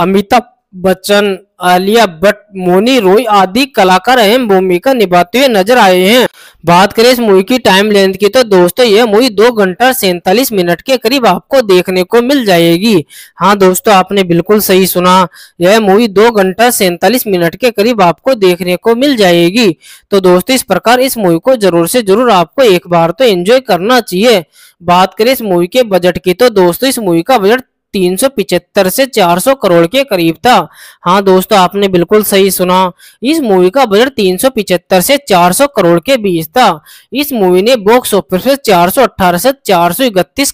अमिताभ बच्चन आलिया भट्ट मोनी रोय आदि कलाकार अहम भूमिका निभाते हुए नजर आए हैं बात करें इस मूवी की टाइम लेंथ की तो दोस्तों यह मूवी दो घंटा सैतालीस मिनट के करीब आपको देखने को मिल जाएगी हाँ दोस्तों आपने बिल्कुल सही सुना यह मूवी दो घंटा सैतालीस मिनट के करीब आपको देखने को मिल जाएगी तो दोस्तों इस प्रकार इस मूवी को जरूर से जरूर आपको एक बार तो एंजॉय करना चाहिए बात करें इस मूवी के बजट की तो दोस्तों इस मूवी का बजट 375 से 400 करोड़ के करीब था हाँ दोस्तों आपने बिल्कुल सही सुना इस मूवी का बजट 375 से 400 करोड़ के बीच था इस मूवी ने बॉक्स ऑफिस पर चार से चार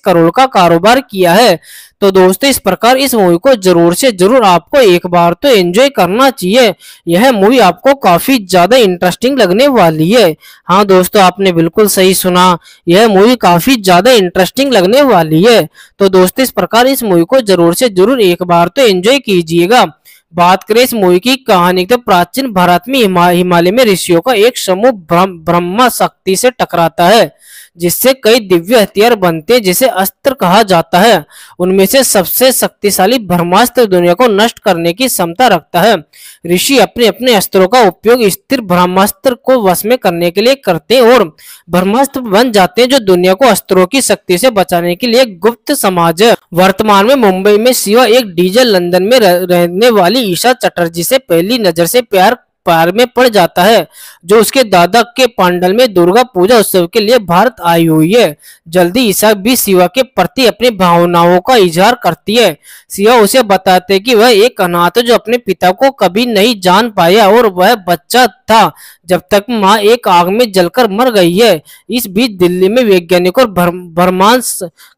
करोड़ का कारोबार किया है तो दोस्तों इस प्रकार इस मूवी को जरूर से जरूर आपको एक बार तो एंजॉय करना चाहिए यह मूवी आपको काफी ज्यादा इंटरेस्टिंग लगने वाली है हाँ दोस्तों आपने बिल्कुल सही सुना यह मूवी काफी ज्यादा इंटरेस्टिंग लगने वाली है तो दोस्तों इस प्रकार इस मूवी को जरूर से जरूर एक बार तो एंजॉय कीजिएगा बात करें इस मूवी की कहानी तो प्राचीन भारत में हिमालय में ऋषियों का एक समूह ब्रह्म शक्ति से टकराता है जिससे कई दिव्य हथियार बनते जिसे अस्त्र कहा जाता है उनमें से सबसे शक्तिशाली ब्रह्मास्त्र दुनिया को नष्ट करने की क्षमता रखता है ऋषि अपने अपने अस्त्रों का उपयोग स्थिर ब्रह्मास्त्र को वश में करने के लिए करते और ब्रह्मास्त्र बन जाते हैं जो दुनिया को अस्त्रों की शक्ति से बचाने के लिए गुप्त समाज है वर्तमान में मुंबई में शिवा एक डीजे लंदन में रहने वाली ईशा चटर्जी से पहली नजर से प्यार पार में पड़ जाता है जो उसके दादा के पांडल में दुर्गा पूजा उत्सव के लिए भारत आई हुई है जल्दी ईसा भी शिवा के प्रति अपनी भावनाओं का इजहार करती है शिवा उसे बताते कि वह एक अनाथ जो अपने पिता को कभी नहीं जान पाया और वह बच्चा था जब तक माँ एक आग में जलकर मर गई है इस बीच दिल्ली में वैज्ञानिक और भरमान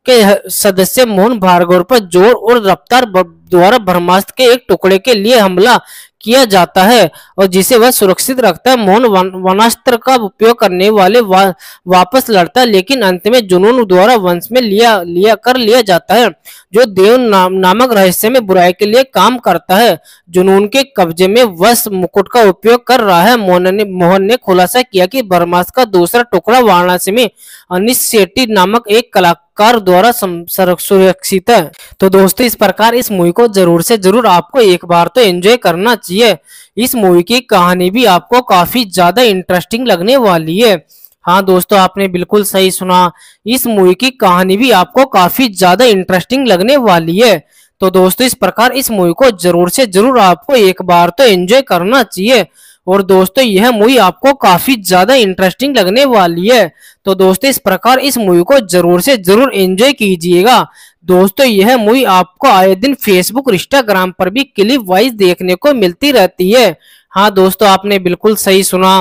के सदस्य मोहन भार्गव पर जोर और रफ्तार द्वारा ब्रह्मास्त्र के एक टुकड़े के लिए हमला किया जाता है और जिसे वह सुरक्षित रखता है मोहन वनास्त्र का उपयोग करने वाले वा, वापस लड़ता है लेकिन अंत में जुनून द्वारा वंश में लिया लिया कर लिया जाता है जो देव नाम, नामक रहस्य में बुराई के लिए काम करता है जुनून के कब्जे में वश मुकुट का उपयोग कर रहा है मोहन ने मोहन ने खुलासा किया कि बर्मास का दूसरा टुकड़ा वाराणसी में अनिश नामक एक कला कर द्वारा सुरक्षित है तो दोस्तों इस प्रकार इस मूवी को जरूर से जरूर आपको एक बार तो एंजॉय करना चाहिए इस मूवी की कहानी भी आपको काफी ज्यादा इंटरेस्टिंग लगने वाली है हाँ दोस्तों आपने बिल्कुल सही सुना इस मूवी की कहानी भी आपको काफी ज्यादा इंटरेस्टिंग लगने वाली है तो दोस्तों इस प्रकार इस मूवी को जरूर से जरूर आपको एक बार तो एंजॉय करना चाहिए और दोस्तों यह मूवी आपको काफी ज्यादा इंटरेस्टिंग लगने वाली है तो दोस्तों इस प्रकार इस मूवी को जरूर से जरूर एंजॉय कीजिएगा दोस्तों यह मूवी आपको आए दिन फेसबुक इंस्टाग्राम पर भी क्लिप वाइज देखने को मिलती रहती है हाँ दोस्तों आपने बिल्कुल सही सुना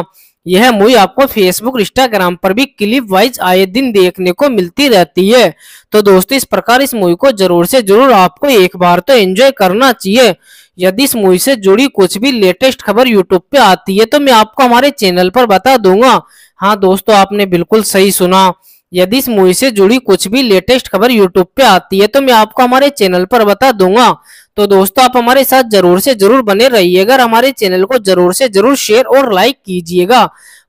यह मूवी आपको फेसबुक इंस्टाग्राम पर भी क्लिप वाइज आए दिन देखने को मिलती रहती है तो दोस्तों इस प्रकार इस मूवी को जरूर से जरूर आपको एक बार तो एंजॉय करना चाहिए यदि इस मूवी से जुड़ी कुछ भी लेटेस्ट खबर यूट्यूब पे आती है तो मैं आपको हमारे चैनल पर बता दूंगा हाँ दोस्तों आपने बिल्कुल सही सुना यदि इस मूवी से जुड़ी कुछ भी लेटेस्ट खबर यूट्यूब पे आती है तो मैं आपको हमारे चैनल पर बता दूंगा तो दोस्तों आप हमारे साथ जरूर से जरूर बने रहिएगा और हमारे चैनल को जरूर से जरूर शेयर और लाइक कीजिएगा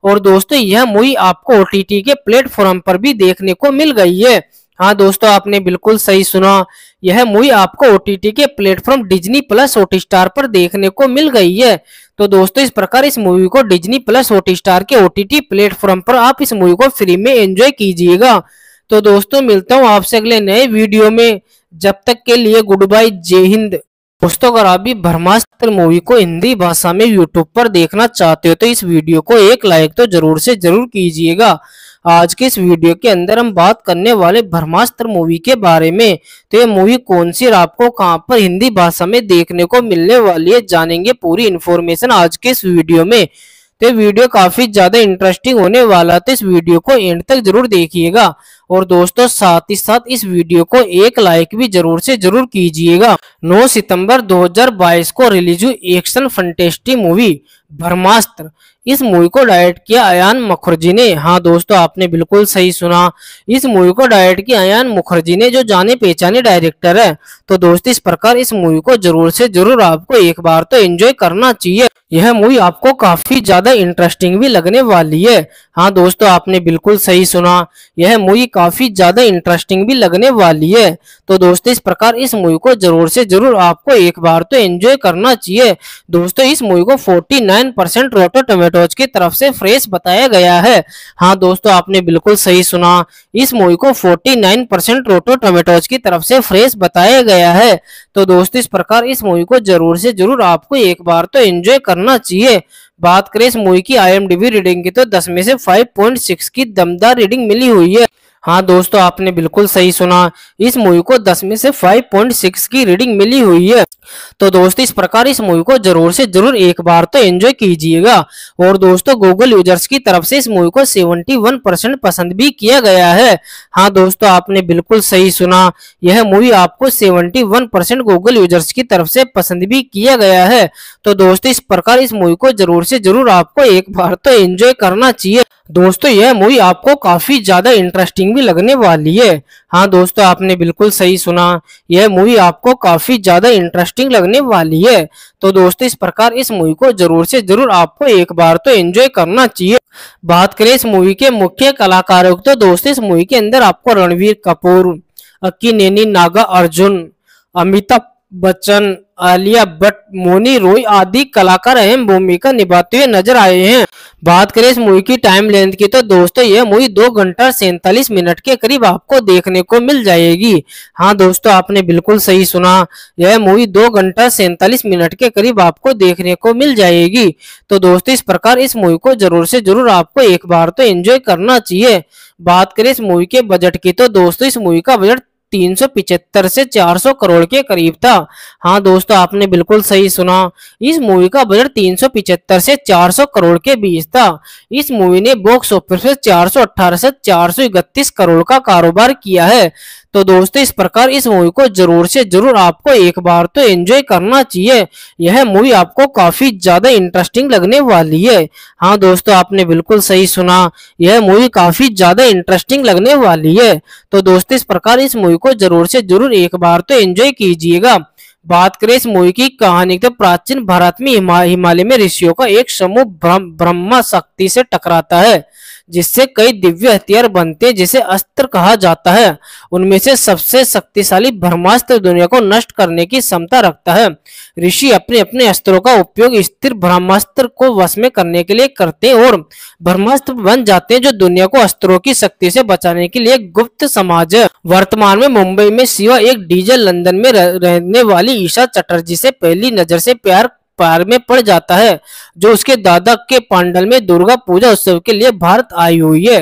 और दोस्तों यह मूवी आपको ओ के प्लेटफॉर्म पर भी देखने को मिल गई है हाँ दोस्तों आपने बिल्कुल सही सुना यह मूवी आपको ओ के platform Disney plus Hotstar पर देखने को मिल गई है तो दोस्तों इस प्रकार इस मूवी को डिजनी प्लस ओटी स्टार के ओ प्लेटफॉर्म पर आप इस मूवी को फ्री में एंजॉय कीजिएगा तो दोस्तों मिलता हूँ आपसे अगले नए वीडियो में जब तक के लिए गुड बाय जय हिंद दोस्तों अगर आप भी ब्रह्मास्त्र मूवी को हिंदी भाषा में यूट्यूब पर देखना चाहते हो तो इस वीडियो को एक लाइक तो जरूर से जरूर कीजिएगा आज के इस वीडियो के अंदर हम बात करने वाले ब्रह्मास्त्र मूवी के बारे में तो ये मूवी कौन सी और आपको कहां पर हिंदी भाषा में देखने को मिलने वाली है जानेंगे पूरी इन्फॉर्मेशन आज के इस वीडियो में तो वीडियो काफी ज्यादा इंटरेस्टिंग होने वाला तो इस वीडियो को एंड तक जरूर देखिएगा और दोस्तों साथ ही साथ इस वीडियो को एक लाइक भी जरूर से जरूर कीजिएगा 9 सितंबर 2022 को रिलीज हुई एक्शन फंटेस्टी मूवी ब्रह्मास्त्र इस मूवी को डायरेक्ट किया अयान मुखर्जी ने हाँ दोस्तों आपने बिल्कुल सही सुना इस मूवी को डायरेक्ट किया अयान मुखर्जी ने जो जाने पहचाने डायरेक्टर है तो दोस्तों इस प्रकार इस मूवी को जरूर से जरूर आपको एक बार तो एंजॉय करना चाहिए यह मूवी आपको काफी ज्यादा इंटरेस्टिंग भी लगने वाली है हाँ दोस्तों आपने बिल्कुल सही सुना यह मूवी काफी ज्यादा इंटरेस्टिंग भी लगने वाली है तो दोस्तों इस प्रकार इस मूवी को जरूर से जरूर आपको एक बार तो एंजॉय करना चाहिए दोस्तों इस मूवी को 49 परसेंट रोटो टोमेटोज की तरफ से फ्रेश बताया गया है हाँ दोस्तों आपने बिल्कुल सही सुना इस मूवी को नाइन परसेंट रोटो टोमेटोज की तरफ से फ्रेश बताया गया है तो दोस्तों इस प्रकार इस मूवी को जरूर से जरूर आपको एक बार तो एंजॉय करना चाहिए बात करें इस मूवी की आई रीडिंग की तो दस में से फाइव की दमदार रीडिंग मिली हुई है हाँ दोस्तों आपने बिल्कुल सही सुना इस मूवी को दस में से 5.6 की रीडिंग मिली हुई है तो दोस्तों इस प्रकार इस मूवी को जरूर से जरूर एक बार तो एंजॉय कीजिएगा और दोस्तों गूगल यूजर्स की तरफ से इस मूवी को 71 परसेंट पसंद भी किया गया है हाँ दोस्तों आपने बिल्कुल सही सुना यह मूवी आपको 71 परसेंट गूगल यूजर्स की तरफ से पसंद भी किया गया है तो दोस्तों इस प्रकार इस मूवी को जरूर से जरूर आपको एक बार तो एंजॉय करना चाहिए दोस्तों यह मूवी आपको काफी ज्यादा इंटरेस्टिंग भी लगने वाली है हाँ दोस्तों आपने बिल्कुल सही सुना यह मूवी आपको काफी ज्यादा इंटरेस्टिंग लगने करने वाली है तो दोस्तों इस प्रकार इस मूवी को जरूर से जरूर आपको एक बार तो एंजॉय करना चाहिए बात करें इस मूवी के मुख्य कलाकारों की तो दोस्तों इस मूवी के अंदर आपको रणवीर कपूर अक्की नैनी नागा अर्जुन अमिताभ बच्चन आलिया भट्ट मोनी रोय आदि कलाकार अहम भूमिका निभाते हुए नजर आए हैं बात करें इस मूवी की टाइम लेंथ की तो दोस्तों यह मूवी दो घंटा सैतालीस मिनट के करीब आपको देखने को मिल जाएगी हाँ दोस्तों आपने बिल्कुल सही सुना यह मूवी दो घंटा सैतालीस मिनट के करीब आपको देखने को मिल जाएगी तो दोस्तों इस प्रकार इस मूवी को जरूर से जरूर आपको एक बार तो एंजॉय करना चाहिए बात करें इस मूवी के बजट की तो दोस्तों इस मूवी का बजट 375 से 400 करोड़ के करीब था हाँ दोस्तों आपने बिल्कुल सही सुना इस मूवी का बजट 375 से 400 करोड़ के बीच था इस मूवी ने बॉक्स ऑफिस पर चार से चार करोड़ का कारोबार किया है तो दोस्तों इस प्रकार इस मूवी को जरूर से जरूर आपको एक बार तो एंजॉय करना चाहिए यह मूवी आपको काफी ज्यादा इंटरेस्टिंग लगने वाली है हाँ दोस्तों आपने बिल्कुल सही सुना यह मूवी काफी ज्यादा इंटरेस्टिंग लगने वाली है तो दोस्तों इस प्रकार इस मूवी को जरूर से जरूर एक बार तो एंजॉय कीजिएगा बात करें इस मूवी की कहानी तो प्राचीन भारत में हिमालय में ऋषियों का एक समूह ब्रह्म शक्ति से टकराता है जिससे कई दिव्य हथियार बनते हैं जिसे अस्त्र कहा जाता है उनमें से सबसे शक्तिशाली ब्रह्मास्त्र दुनिया को नष्ट करने की क्षमता रखता है ऋषि अपने अपने अस्त्रों का उपयोग स्थिर ब्रह्मास्त्र को वश में करने के लिए करते और ब्रह्मास्त्र बन जाते हैं जो दुनिया को अस्त्रों की शक्ति से बचाने के लिए गुप्त समाज है वर्तमान में मुंबई में शिवा एक डीजल लंदन में रहने वाली ईशा चटर्जी से पहली नजर से प्यार पार में पड़ जाता है जो उसके दादा के पांडल में दुर्गा पूजा उत्सव के लिए भारत आई हुई है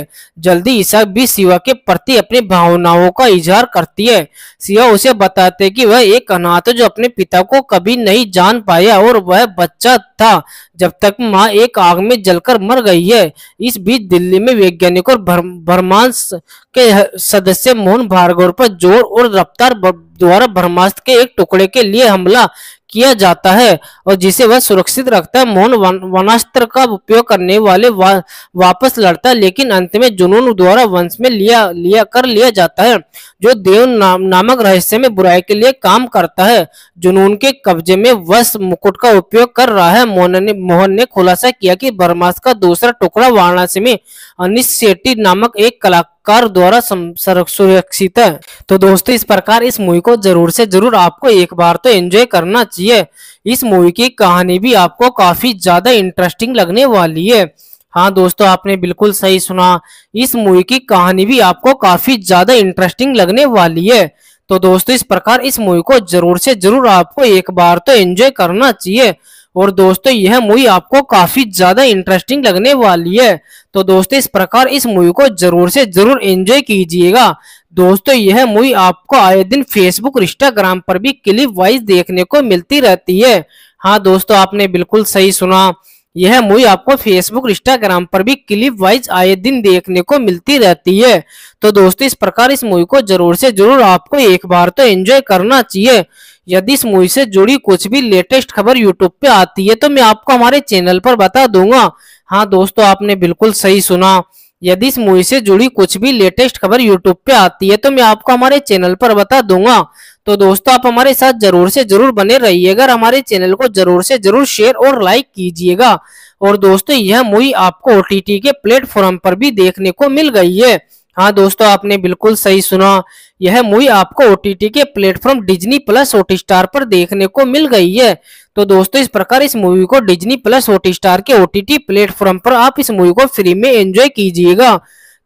जल्दी ईसा भी शिवा के प्रति अपनी भावनाओं का इजहार करती है शिवा उसे बताते कि वह एक अनाथ जो अपने पिता को कभी नहीं जान पाया और वह बच्चा था जब तक माँ एक आग में जलकर मर गई है इस बीच दिल्ली में वैज्ञानिक और भरमान के सदस्य मोहन भार्गव पर जोर और रफ्तार द्वारा ब्रह्मास्त्र के एक टुकड़े के लिए हमला किया जाता है और जिसे वह सुरक्षित रखता है मोहन वनास्त्र का उपयोग करने वाले वा, वापस लड़ता है लेकिन अंत में जुनून द्वारा वंश में लिया लिया कर लिया जाता है जो देव ना, नामक रहस्य में बुराई के लिए काम करता है जुनून के कब्जे में वश मुकुट का उपयोग कर रहा है मोहन ने मोहन ने खुलासा किया कि बर्मास का दूसरा टुकड़ा वाराणसी में अनिश नामक एक कला कर द्वारा सुरक्षित है तो दोस्तों इस प्रकार इस मूवी को जरूर से जरूर आपको एक बार तो एंजॉय करना चाहिए इस मूवी की कहानी भी आपको काफी ज्यादा इंटरेस्टिंग लगने वाली है हाँ दोस्तों आपने बिल्कुल सही सुना इस मूवी की कहानी भी आपको काफी ज्यादा इंटरेस्टिंग लगने वाली है तो दोस्तों इस प्रकार इस मूवी को जरूर से जरूर आपको एक बार तो एंजॉय करना चाहिए और दोस्तों यह मूवी आपको काफी ज्यादा इंटरेस्टिंग लगने वाली है तो दोस्तों इस प्रकार इस मूवी को जरूर से जरूर एंजॉय कीजिएगा दोस्तों यह मूवी आपको आए दिन फेसबुक इंस्टाग्राम पर भी क्लिप वाइज देखने को मिलती रहती है हाँ दोस्तों आपने बिल्कुल सही सुना यह मूवी आपको फेसबुक इंस्टाग्राम पर भी क्लिप वाइज आए दिन देखने को मिलती रहती है तो दोस्तों इस प्रकार इस मूवी को जरूर से जरूर आपको एक बार तो एंजॉय करना चाहिए यदि इस मूवी से जुड़ी कुछ भी लेटेस्ट खबर यूट्यूब पे आती है तो मैं आपको हमारे चैनल पर बता दूंगा हाँ दोस्तों आपने बिल्कुल सही सुना यदि इस मूवी से जुड़ी कुछ भी लेटेस्ट खबर यूट्यूब पे आती है तो मैं आपको हमारे चैनल पर बता दूंगा तो दोस्तों आप हमारे साथ जरूर से जरूर बने रहिएगा हमारे चैनल को जरूर से जरूर शेयर और लाइक कीजिएगा और दोस्तों यह मूवी आपको ओ के प्लेटफॉर्म पर भी देखने को मिल गई है हाँ दोस्तों आपने बिल्कुल सही सुना यह मूवी आपको ओ के प्लेटफॉर्म डिजनी प्लस ओटी पर देखने को मिल गई है तो दोस्तों इस प्रकार इस मूवी को डिज्नी प्लस ओटी स्टार के ओटीटी प्लेटफॉर्म पर आप इस मूवी को फ्री में एंजॉय कीजिएगा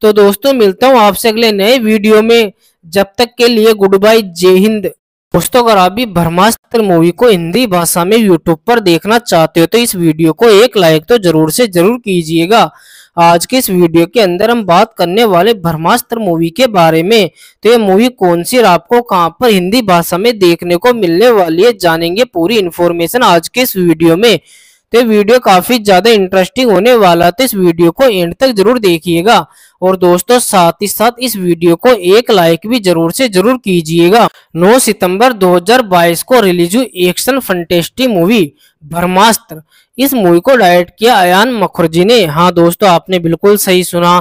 तो दोस्तों मिलता हूँ आपसे अगले नए वीडियो में जब तक के लिए गुड बाय जय हिंद दोस्तों अगर आप भी ब्रह्मास्त्र मूवी को हिंदी भाषा में यूट्यूब पर देखना चाहते हो तो इस वीडियो को एक लाइक तो जरूर से जरूर कीजिएगा आज के इस वीडियो के अंदर हम बात करने वाले ब्रह्मास्त्र मूवी के बारे में तो ये मूवी कौन सी और आपको कहाँ पर हिंदी भाषा में देखने को मिलने वाली है जानेंगे पूरी इन्फॉर्मेशन आज के इस वीडियो में तो वीडियो काफी ज्यादा इंटरेस्टिंग होने वाला तो इस वीडियो को एंड तक जरूर देखिएगा और दोस्तों साथ ही साथ इस वीडियो को एक लाइक भी जरूर से जरूर कीजिएगा 9 सितंबर 2022 को रिलीज हुई एक्शन फंटेस्टी मूवी ब्रह्मास्त्र इस मूवी को डायरेक्ट किया अयान मुखर्जी ने हाँ दोस्तों आपने बिल्कुल सही सुना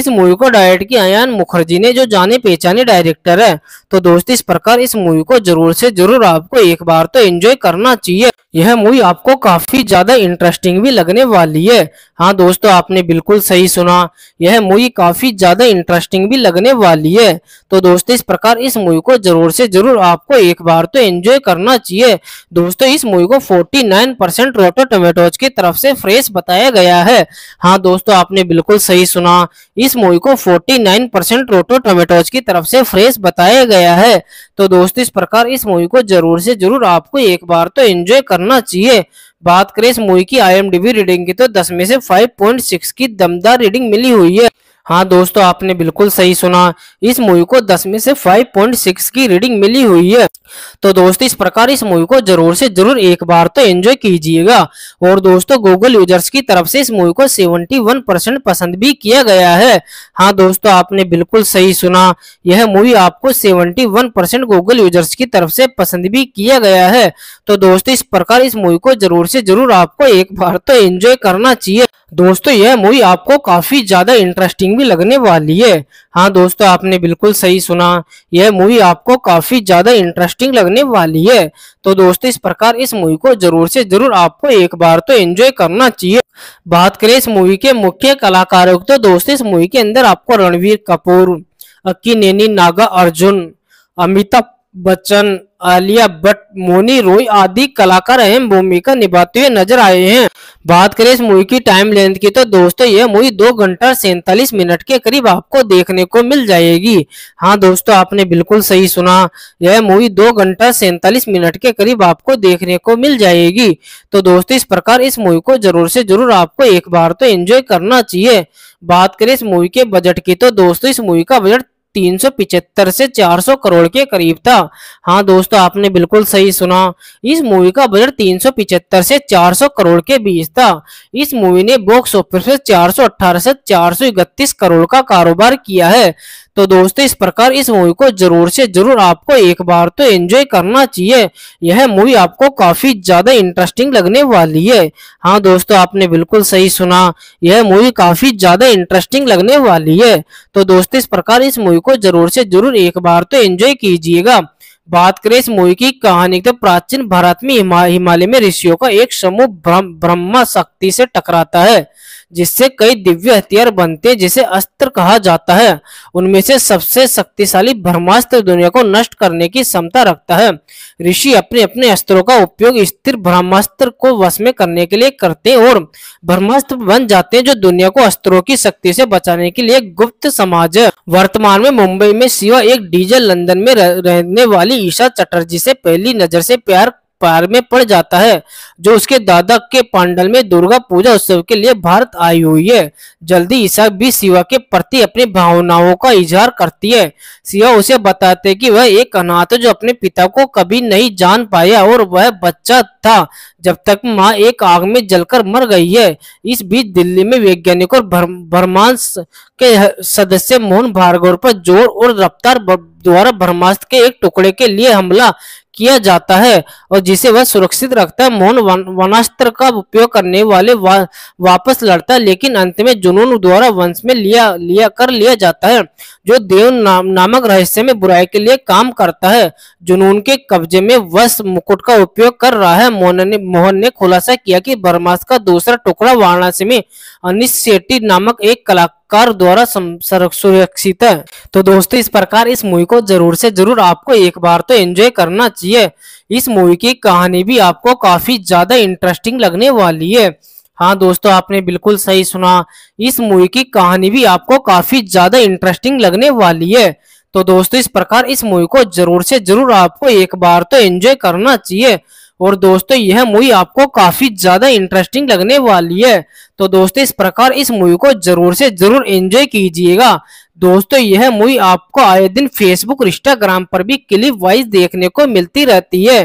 इस मूवी को डायरेक्ट किया अयान मुखर्जी ने जो जाने पहचाने डायरेक्टर है तो दोस्त इस प्रकार इस मूवी को जरूर से जरूर आपको एक बार तो एंजॉय करना चाहिए यह मूवी आपको काफी ज्यादा इंटरेस्टिंग भी लगने वाली है हाँ दोस्तों आपने बिल्कुल सही सुना यह मूवी काफी ज्यादा इंटरेस्टिंग भी लगने वाली है तो दोस्तों इस प्रकार इस मूवी को जरूर से जरूर आपको एक बार तो एंजॉय करना चाहिए दोस्तों इस मूवी को 49 परसेंट रोटो टोमेटो भारद्वाज की तरफ से फ्रेश बताया गया है हाँ दोस्तों आपने बिल्कुल सही सुना इस मूवी को 49 परसेंट रोटो टोमेटोज की तरफ से फ्रेश बताया गया है तो दोस्तों इस प्रकार इस मूवी को जरूर से जरूर आपको एक बार तो एंजॉय करना चाहिए बात करें इस मूवी की आई रीडिंग की तो दस में से फाइव की दमदार रीडिंग मिली हुई है हाँ दोस्तों आपने बिल्कुल सही सुना इस मूवी को दस में से 5.6 की रीडिंग मिली हुई है तो दोस्तों इस प्रकार इस मूवी को जरूर से जरूर एक बार तो एंजॉय कीजिएगा और दोस्तों गूगल यूजर्स की तरफ से इस मूवी को 71 परसेंट पसंद भी किया गया है हाँ दोस्तों आपने बिल्कुल सही सुना यह मूवी आपको 71 परसेंट गूगल यूजर्स की तरफ से पसंद भी किया गया है तो दोस्तों इस प्रकार इस मूवी को जरूर से जरूर आपको एक बार तो एंजॉय करना चाहिए दोस्तों यह मूवी आपको काफ़ी ज़्यादा इंटरेस्टिंग भी लगने वाली है हाँ दोस्तों आपने बिल्कुल सही सुना यह मूवी आपको काफ़ी ज़्यादा इंटरेस्टिंग लगने वाली है तो दोस्तों इस प्रकार इस मूवी को जरूर से जरूर आपको एक बार तो एंजॉय करना चाहिए बात करें इस मूवी के मुख्य कलाकारों की तो दोस्तों इस मूवी के अंदर आपको रणवीर कपूर अक्की नागा अर्जुन अमिताभ बच्चन आलिया भट्ट मोनी रोई आदि कलाकार अहम भूमिका निभाते हुए नजर आए हैं बात करें इस मूवी की टाइम लेंथ की तो दोस्तों यह मूवी दो घंटा सैतालीस मिनट के करीब आपको देखने को मिल जाएगी हाँ दोस्तों आपने बिल्कुल सही सुना यह मूवी दो घंटा सैतालीस मिनट के करीब आपको देखने को मिल जाएगी तो दोस्तों इस प्रकार इस मूवी को जरूर से जरूर आपको एक बार तो एंजॉय करना चाहिए बात करें इस मूवी के बजट की तो दोस्तों इस मूवी का बजट 375 से 400 करोड़ के करीब था हाँ दोस्तों आपने बिल्कुल सही सुना इस मूवी का बजट 375 से 400 करोड़ के बीच था इस मूवी ने बॉक्स ऑफिस से 418 से चार करोड़ का कारोबार किया है तो दोस्तों इस प्रकार इस मूवी को जरूर से जरूर आपको एक बार तो एंजॉय करना चाहिए यह मूवी आपको काफी ज्यादा इंटरेस्टिंग लगने वाली है हाँ दोस्तों आपने बिल्कुल सही सुना यह मूवी काफी ज्यादा इंटरेस्टिंग लगने वाली है तो दोस्तों इस प्रकार इस मूवी को जरूर से जरूर एक बार तो एंजॉय कीजिएगा बात करें इस मूवी की कहानी तो प्राचीन भारत में हिमालय में ऋषियों का एक समूह ब्रह्म शक्ति से टकराता है जिससे कई दिव्य हथियार बनते जिसे अस्त्र कहा जाता है उनमें से सबसे शक्तिशाली ब्रह्मास्त्र दुनिया को नष्ट करने की क्षमता रखता है ऋषि अपने अपने अस्त्रों का उपयोग स्थिर ब्रह्मास्त्र को वश में करने के लिए करते और ब्रह्मास्त्र बन जाते हैं जो दुनिया को अस्त्रों की शक्ति से बचाने के लिए गुप्त समाज है वर्तमान में मुंबई में शिवा एक डीजल लंदन में रहने वाली ईशा चटर्जी से पहली नजर से प्यार पार में पड़ जाता है जो उसके दादा के पांडल में दुर्गा पूजा उत्सव के लिए भारत आई हुई है जल्दी ईसा भी शिवा के प्रति अपनी भावनाओं का इजहार करती है शिवा उसे बताते कि वह एक अनाथ जो अपने पिता को कभी नहीं जान पाया और वह बच्चा था जब तक माँ एक आग में जलकर मर गई है इस बीच दिल्ली में वैज्ञानिक और भरमान के सदस्य मोहन भार्गव पर जोर और रफ्तार द्वारा ब्रह्मास्त्र के एक टुकड़े के लिए हमला किया जाता है और जिसे वह सुरक्षित रखता है मोहन वनास्त्र का उपयोग करने वाले वा, वापस लड़ता है लेकिन अंत में जुनून द्वारा वंश में लिया लिया कर लिया जाता है जो देव नाम, नामक रहस्य में बुराई के लिए काम करता है जुनून के कब्जे में वश मुकुट का उपयोग कर रहा है मोहन ने मोहन ने खुलासा किया कि बर्मास का दूसरा टुकड़ा वाराणसी में अनिश नामक एक कला सरकार द्वारा सुरक्षित है तो दोस्तों इस प्रकार इस मूवी को जरूर से जरूर आपको एक बार तो एंजॉय करना चाहिए इस मूवी की कहानी भी आपको काफी ज्यादा इंटरेस्टिंग लगने वाली है हाँ दोस्तों आपने बिल्कुल सही सुना इस मूवी की कहानी भी आपको काफी ज्यादा इंटरेस्टिंग लगने वाली है तो दोस्तों इस प्रकार इस मूवी को जरूर से जरूर आपको एक बार तो एंजॉय करना चाहिए और दोस्तों यह मूवी आपको काफी ज्यादा इंटरेस्टिंग लगने वाली है तो दोस्तों इस प्रकार इस मूवी को जरूर से जरूर एंजॉय कीजिएगा दोस्तों यह मूवी आपको आए दिन फेसबुक इंस्टाग्राम पर भी क्लिप वाइज देखने को मिलती रहती है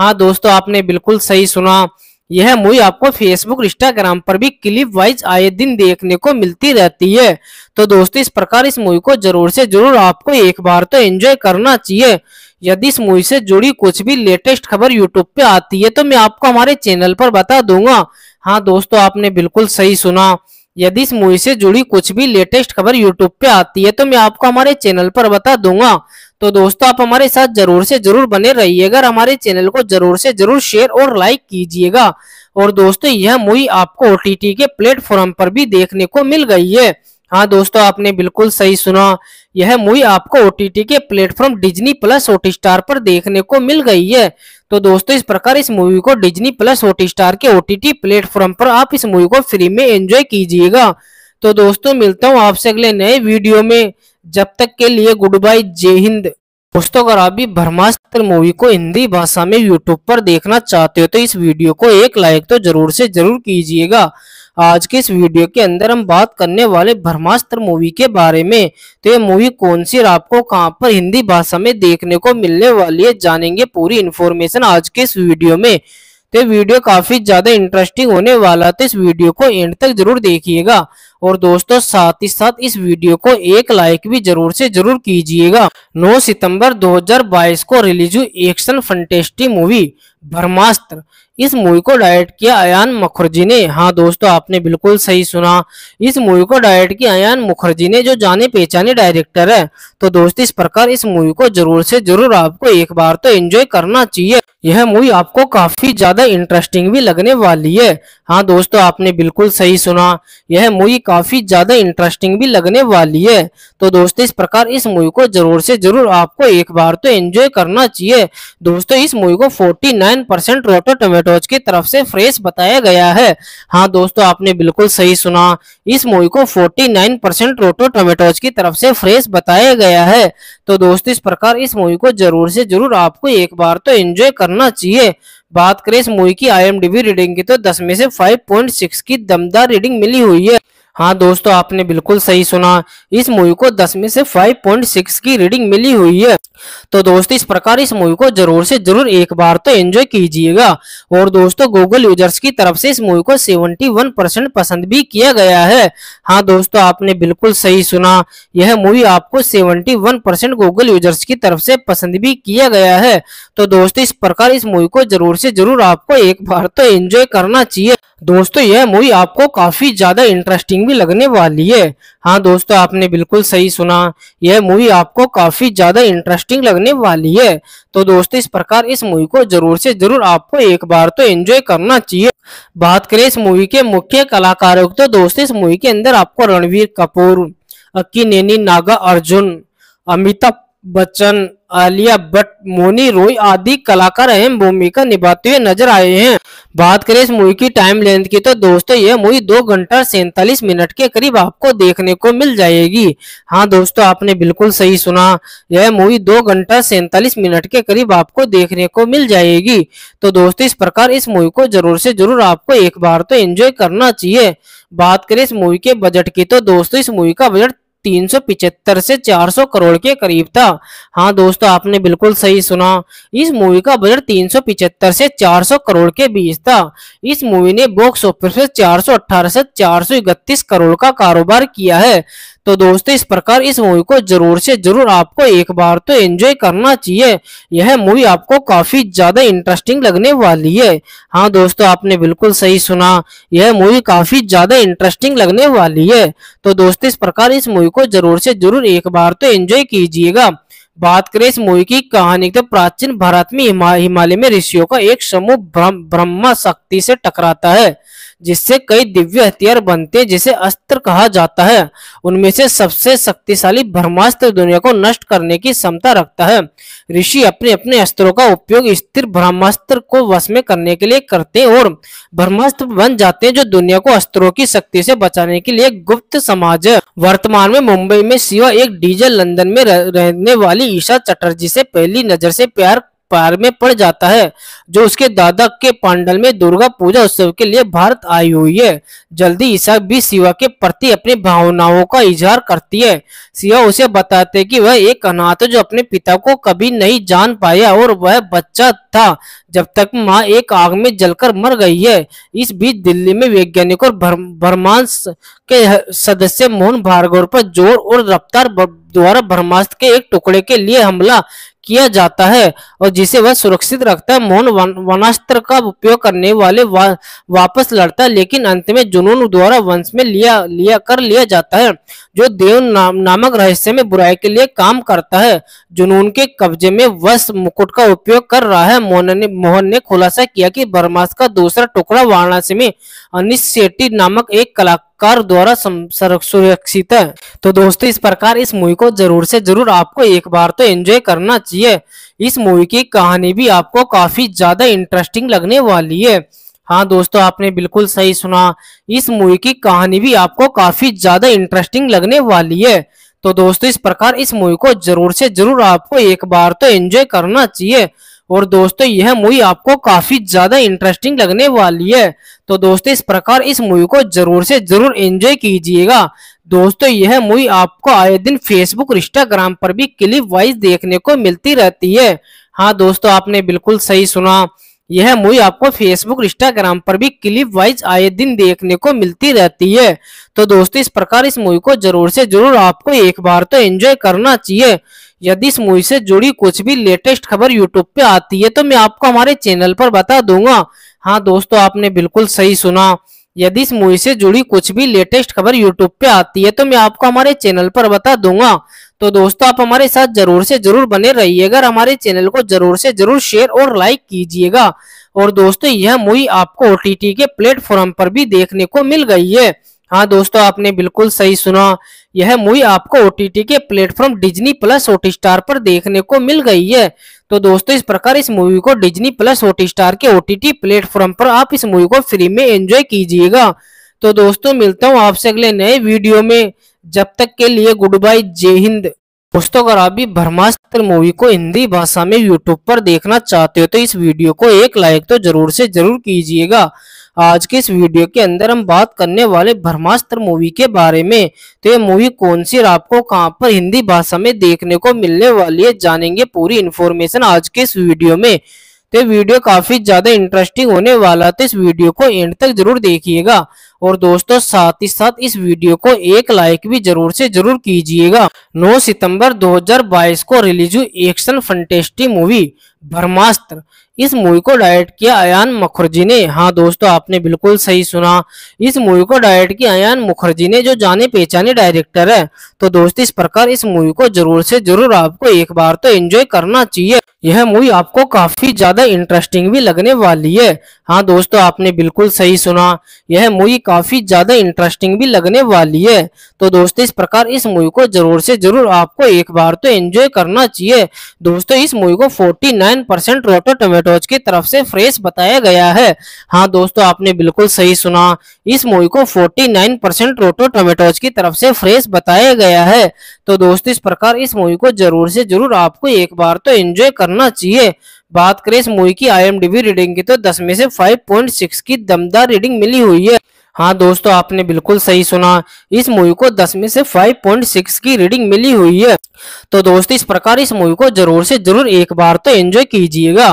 हाँ दोस्तों आपने बिल्कुल सही सुना यह मूवी आपको फेसबुक इंस्टाग्राम पर भी क्लिप वाइज आए दिन देखने को मिलती रहती है तो दोस्तों इस प्रकार इस मूवी को जरूर से जरूर आपको एक बार तो एंजॉय करना चाहिए यदि इस मूवी से जुड़ी कुछ भी लेटेस्ट खबर यूट्यूब पे आती है तो मैं आपको हमारे चैनल पर बता दूंगा हाँ दोस्तों आपने बिल्कुल सही सुना यदि इस मूवी से जुड़ी कुछ भी लेटेस्ट खबर यूट्यूब पे आती है तो मैं आपको हमारे चैनल पर बता दूंगा तो दोस्तों आप हमारे साथ जरूर से जरूर बने रहिएगा और हमारे चैनल को जरूर से जरूर शेयर और लाइक कीजिएगा और दोस्तों यह मूवी आपको ओ के प्लेटफॉर्म पर भी देखने को मिल गई है हाँ दोस्तों आपने बिल्कुल सही सुना यह मूवी आपको ओटीटी के platform Disney plus Hotstar star पर देखने को मिल गई है तो दोस्तों इस प्रकार इस मूवी को डिज्नी प्लस ओटी स्टार के ओटीटी प्लेटफॉर्म पर आप इस मूवी को फ्री में एंजॉय कीजिएगा तो दोस्तों मिलता हूँ आपसे अगले नए वीडियो में जब तक के लिए गुड बाय जय हिंद दोस्तों अगर आप भी ब्रह्मास्त्र मूवी को हिंदी भाषा में यूट्यूब पर देखना चाहते हो तो इस वीडियो को एक लाइक तो जरूर से जरूर कीजिएगा आज के इस वीडियो के अंदर हम बात करने वाले ब्रह्मास्त्र मूवी के बारे में तो ये मूवी कौन सी और आपको कहाँ पर हिंदी भाषा में देखने को मिलने वाली है जानेंगे पूरी इन्फॉर्मेशन आज के इस वीडियो में तो वीडियो काफी ज्यादा इंटरेस्टिंग होने वाला तो इस वीडियो को एंड तक जरूर देखिएगा और दोस्तों साथ ही साथ इस वीडियो को एक लाइक भी जरूर से जरूर कीजिएगा 9 सितंबर 2022 को रिलीज हुई एक्शन फंटेस्टी मूवी ब्रह्मास्त्र इस मूवी को डायरेक्ट किया अयान मुखर्जी ने हाँ दोस्तों आपने बिल्कुल सही सुना इस मूवी को डायरेक्ट किया अयान मुखर्जी ने जो जाने पहचाने डायरेक्टर है तो दोस्त इस प्रकार इस मूवी को जरूर से जरूर आपको एक बार तो एंजॉय करना चाहिए यह मूवी आपको काफी ज्यादा इंटरेस्टिंग भी लगने वाली है हाँ दोस्तों आपने बिल्कुल सही सुना यह मूवी काफी ज्यादा इंटरेस्टिंग भी लगने वाली है तो दोस्तों इस प्रकार इस मूवी को जरूर से जरूर आपको एक बार तो एंजॉय करना चाहिए दोस्तों इस मूवी को 49 परसेंट रोटो टोमेटो भरद्वाज की तरफ से फ्रेश बताया गया है हाँ दोस्तों आपने बिल्कुल सही सुना इस मूवी को 49 परसेंट रोटो टोमेटोज की तरफ से फ्रेश बताया गया है तो दोस्तों इस प्रकार इस मूवी को जरूर से जरूर आपको एक बार तो एंजॉय करना चाहिए बात करें इस मूवी की आई रीडिंग की तो दस में से फाइव की दमदार रीडिंग मिली हुई है हाँ दोस्तों आपने बिल्कुल सही सुना इस मूवी को 10 में से 5.6 की रीडिंग मिली हुई है तो दोस्तों इस प्रकार इस मूवी को जरूर से जरूर एक बार तो एंजॉय कीजिएगा और दोस्तों गूगल यूजर्स की तरफ से इस मूवी को 71 परसेंट पसंद भी किया गया है हाँ दोस्तों आपने बिल्कुल सही सुना यह मूवी आपको 71 परसेंट गूगल यूजर्स की तरफ से पसंद भी किया गया है तो दोस्तों इस प्रकार इस मूवी को जरूर से जरूर आपको एक बार तो एंजॉय करना चाहिए दोस्तों यह मूवी आपको काफी ज्यादा इंटरेस्टिंग भी लगने वाली है हाँ दोस्तों आपने बिल्कुल सही सुना यह मूवी आपको काफी ज्यादा इंटरेस्टिंग लगने वाली है तो दोस्तों इस प्रकार इस मूवी को जरूर से जरूर आपको एक बार तो एंजॉय करना चाहिए बात करें इस मूवी के मुख्य कलाकारों की तो दोस्तों इस मूवी के अंदर आपको रणवीर कपूर अक्की नेनी नागा अर्जुन अमिताभ बच्चन आलिया भट्ट मोनी रोय आदि कलाकार अहम भूमिका निभाते हुए नजर आए हैं बात करें इस मूवी की टाइम लेंथ की तो दोस्तों यह मूवी दो घंटा सैतालीस मिनट के करीब आपको देखने को मिल जाएगी हाँ दोस्तों आपने बिल्कुल सही सुना यह मूवी दो घंटा सैतालीस मिनट के करीब आपको देखने को मिल जाएगी तो दोस्तों इस प्रकार इस मूवी को जरूर से जरूर आपको एक बार तो एंजॉय करना चाहिए बात करें इस मूवी के बजट की तो दोस्तों इस मूवी का बजट 375 से 400 करोड़ के करीब था हाँ दोस्तों आपने बिल्कुल सही सुना इस मूवी का बजट 375 से 400 करोड़ के बीच था इस मूवी ने बॉक्स ऑफिस से 418 से चार करोड़ का कारोबार किया है तो दोस्तों इस प्रकार इस मूवी को जरूर से जरूर आपको एक बार तो एंजॉय करना चाहिए यह मूवी आपको काफी ज्यादा इंटरेस्टिंग लगने वाली है हाँ दोस्तों आपने बिल्कुल सही सुना यह मूवी काफी ज्यादा इंटरेस्टिंग लगने वाली है तो दोस्तों इस प्रकार इस मूवी को जरूर से जरूर एक बार तो एंजॉय कीजिएगा बात करें इस मूवी की कहानी तो प्राचीन भारत में हिमालय में ऋषियों का एक समूह ब्रह्म शक्ति से टकराता है जिससे कई दिव्य हथियार बनते जिसे अस्त्र कहा जाता है उनमें से सबसे शक्तिशाली ब्रह्मास्त्र दुनिया को नष्ट करने की क्षमता रखता है ऋषि अपने अपने अस्त्रों का उपयोग स्थिर ब्रह्मास्त्र को वश में करने के लिए करते और ब्रह्मास्त्र बन जाते हैं जो दुनिया को अस्त्रों की शक्ति से बचाने के लिए गुप्त समाज है वर्तमान में मुंबई में शिवा एक डीजल लंदन में रहने वाली ईशा चटर्जी से पहली नजर से प्यार पार में पड़ जाता है जो उसके दादा के पांडल में दुर्गा पूजा उत्सव के लिए भारत आई हुई है जल्दी ईसा भी शिवा के प्रति अपनी भावनाओं का इजहार करती है शिवा उसे बताते कि वह एक अनाथ जो अपने पिता को कभी नहीं जान पाया और वह बच्चा था जब तक माँ एक आग में जलकर मर गई है इस बीच दिल्ली में वैज्ञानिक और ब्रह्मांस के सदस्य मोहन भार्गव पर जोर और रफ्तार द्वारा ब्रह्मास्त्र के एक टुकड़े के लिए हमला किया जाता है और जिसे वह सुरक्षित रखता है मोहन वनास्त्र का उपयोग करने वाले वा, वापस लड़ता है लेकिन अंत में जुनून द्वारा वंश में लिया लिया कर लिया जाता है जो देव ना, नामक रहस्य में बुराई के लिए काम करता है जुनून के कब्जे में वश मुकुट का उपयोग कर रहा है मोहन ने मोहन ने खुलासा किया कि बर्मास का दूसरा टुकड़ा वाराणसी में अनिश नामक एक कला कर द्वारा सुरक्षित है तो दोस्तों इस प्रकार इस मूवी को जरूर से जरूर आपको एक बार तो एंजॉय करना चाहिए इस मूवी की कहानी भी आपको काफी ज्यादा इंटरेस्टिंग लगने वाली है हाँ दोस्तों आपने बिल्कुल सही सुना इस मूवी की कहानी भी आपको काफी ज्यादा इंटरेस्टिंग लगने वाली है तो दोस्तों इस प्रकार इस मूवी को जरूर से जरूर आपको एक बार तो एंजॉय करना चाहिए और दोस्तों यह मूवी आपको काफी ज्यादा इंटरेस्टिंग लगने वाली है तो दोस्तों इस प्रकार इस मूवी को जरूर से जरूर एंजॉय कीजिएगा दोस्तों यह मूवी आपको आए दिन फेसबुक इंस्टाग्राम पर भी क्लिप वाइज देखने को मिलती रहती है हाँ दोस्तों आपने बिल्कुल सही सुना यह मूवी आपको फेसबुक इंस्टाग्राम पर भी क्लिप वाइज आए दिन देखने को मिलती रहती है तो दोस्तों इस प्रकार इस मूवी को जरूर से जरूर आपको एक बार तो एंजॉय करना चाहिए यदि इस मूवी से जुड़ी कुछ भी लेटेस्ट खबर यूट्यूब पे आती है तो मैं आपको हमारे चैनल पर बता दूंगा हाँ दोस्तों आपने बिल्कुल सही सुना यदि इस मूवी से जुड़ी कुछ भी लेटेस्ट खबर यूट्यूब पे आती है तो मैं आपको हमारे चैनल पर बता दूंगा तो दोस्तों आप हमारे साथ जरूर से जरूर बने रहिएगा और हमारे चैनल को जरूर से जरूर शेयर और लाइक कीजिएगा और दोस्तों यह मूवी आपको ओ के प्लेटफॉर्म पर भी देखने को मिल गई है हाँ दोस्तों आपने बिल्कुल सही सुना यह मूवी आपको ओटीटी के platform Disney plus Hotstar star पर देखने को मिल गई है तो दोस्तों इस प्रकार इस मूवी को डिज्नी प्लस ओटी स्टार के ओटीटी प्लेटफॉर्म पर आप इस मूवी को फ्री में एंजॉय कीजिएगा तो दोस्तों मिलता हूँ आपसे अगले नए वीडियो में जब तक के लिए गुड बाय जय हिंद दोस्तों अगर आप भी ब्रह्मास्त्र मूवी को हिंदी भाषा में यूट्यूब पर देखना चाहते हो तो इस वीडियो को एक लाइक तो जरूर से जरूर कीजिएगा आज के इस वीडियो के अंदर हम बात करने वाले ब्रह्मास्त्र मूवी के बारे में तो ये मूवी कौन सी और आपको कहाँ पर हिंदी भाषा में देखने को मिलने वाली है जानेंगे पूरी इन्फॉर्मेशन आज के इस वीडियो में तो वीडियो काफी ज्यादा इंटरेस्टिंग होने वाला तो इस वीडियो को एंड तक जरूर देखिएगा और दोस्तों साथ ही साथ इस वीडियो को एक लाइक भी जरूर से जरूर कीजिएगा 9 सितंबर 2022 को रिलीज हुई एक्शन फंटेस्टी मूवी ब्रह्मास्त्र इस मूवी को डायरेक्ट किया अयान मुखर्जी ने हाँ दोस्तों आपने बिल्कुल सही सुना इस मूवी को डायरेक्ट किया अयान मुखर्जी ने जो जाने पहचाने डायरेक्टर है तो दोस्तों इस प्रकार इस मूवी को जरूर से जरूर आपको एक बार तो एंजॉय करना चाहिए यह मूवी आपको काफी ज्यादा इंटरेस्टिंग भी लगने वाली है हाँ दोस्तों आपने बिल्कुल सही सुना यह मूवी काफी ज्यादा इंटरेस्टिंग भी लगने वाली है तो दोस्तों इस प्रकार इस मूवी को जरूर से जरूर आपको एक बार तो एंजॉय करना चाहिए दोस्तों इस मूवी को 49 परसेंट रोटो टोमेटोज की तरफ से फ्रेश बताया गया है हाँ दोस्तों आपने बिल्कुल सही सुना इस मूवी को नाइन परसेंट रोटो टोमेटोज की तरफ से फ्रेश बताया गया है तो दोस्तों इस प्रकार इस मूवी को जरूर से जरूर आपको एक बार तो एंजॉय करना करना चाहिए बात करें इस मूवी की आई रीडिंग की तो 10 में से 5.6 की दमदार रीडिंग मिली हुई है हाँ दोस्तों आपने बिल्कुल सही सुना इस मूवी को 10 में से 5.6 की रीडिंग मिली हुई है तो दोस्तों इस प्रकार इस मूवी को जरूर से जरूर एक बार तो एंजॉय कीजिएगा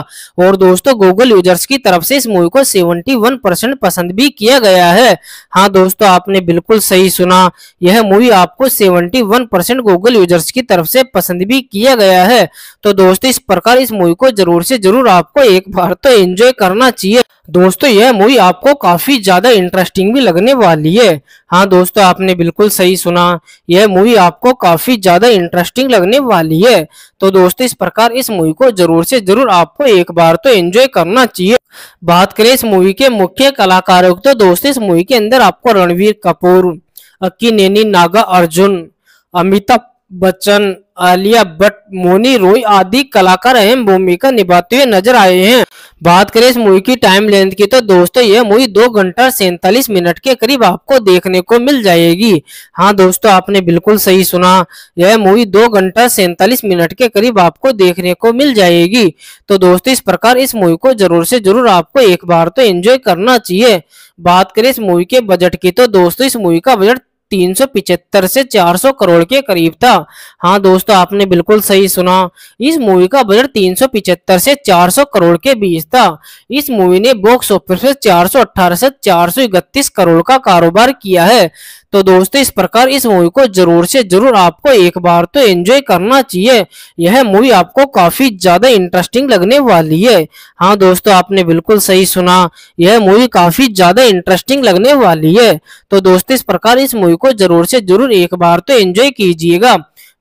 और दोस्तों गूगल यूजर्स की तरफ से इस मूवी को 71 परसेंट पसंद भी किया गया है हाँ दोस्तों आपने बिल्कुल सही सुना यह मूवी आपको 71 परसेंट गूगल यूजर्स की तरफ से पसंद भी किया गया है तो दोस्तों इस प्रकार इस मूवी को जरूर से जरूर आपको एक बार तो एंजॉय करना चाहिए दोस्तों यह मूवी आपको काफ़ी ज़्यादा इंटरेस्टिंग भी लगने वाली है हाँ दोस्तों आपने बिल्कुल सही सुना यह मूवी आपको काफ़ी ज़्यादा इंटरेस्टिंग लगने वाली है तो दोस्तों इस प्रकार इस मूवी को जरूर से जरूर आपको एक बार तो एंजॉय करना चाहिए बात करें इस मूवी के मुख्य कलाकारों की तो दोस्तों इस मूवी के अंदर आपको रणवीर कपूर अक्की नैनी नागा अर्जुन अमिताभ बच्चन आलिया भट्ट मोनी रोय आदि कलाकार अहम भूमिका निभाते हुए नजर आए हैं बात करें इस मूवी की टाइम लेंथ की तो दोस्तों यह मूवी दो घंटा सैतालीस मिनट के करीब आपको देखने को मिल जाएगी हाँ दोस्तों आपने बिल्कुल सही सुना यह मूवी दो घंटा सैतालीस मिनट के करीब आपको देखने को मिल जाएगी तो दोस्तों इस प्रकार इस मूवी को जरूर से जरूर आपको एक बार तो एंजॉय करना चाहिए बात करें इस मूवी के बजट की तो दोस्तों इस मूवी का बजट 375 से 400 करोड़ के करीब था हाँ दोस्तों आपने बिल्कुल सही सुना इस मूवी का बजट 375 से 400 करोड़ के बीच था इस मूवी ने बॉक्स ऑफिस पर चार से चार करोड़ का कारोबार किया है तो दोस्तों इस प्रकार इस मूवी को जरूर से जरूर आपको एक बार तो एंजॉय करना चाहिए यह मूवी आपको काफी ज्यादा इंटरेस्टिंग लगने वाली है हाँ दोस्तों आपने बिल्कुल सही सुना यह मूवी काफी ज्यादा इंटरेस्टिंग लगने वाली है तो दोस्तों इस प्रकार इस मूवी को जरूर से जरूर एक बार तो एंजॉय कीजिएगा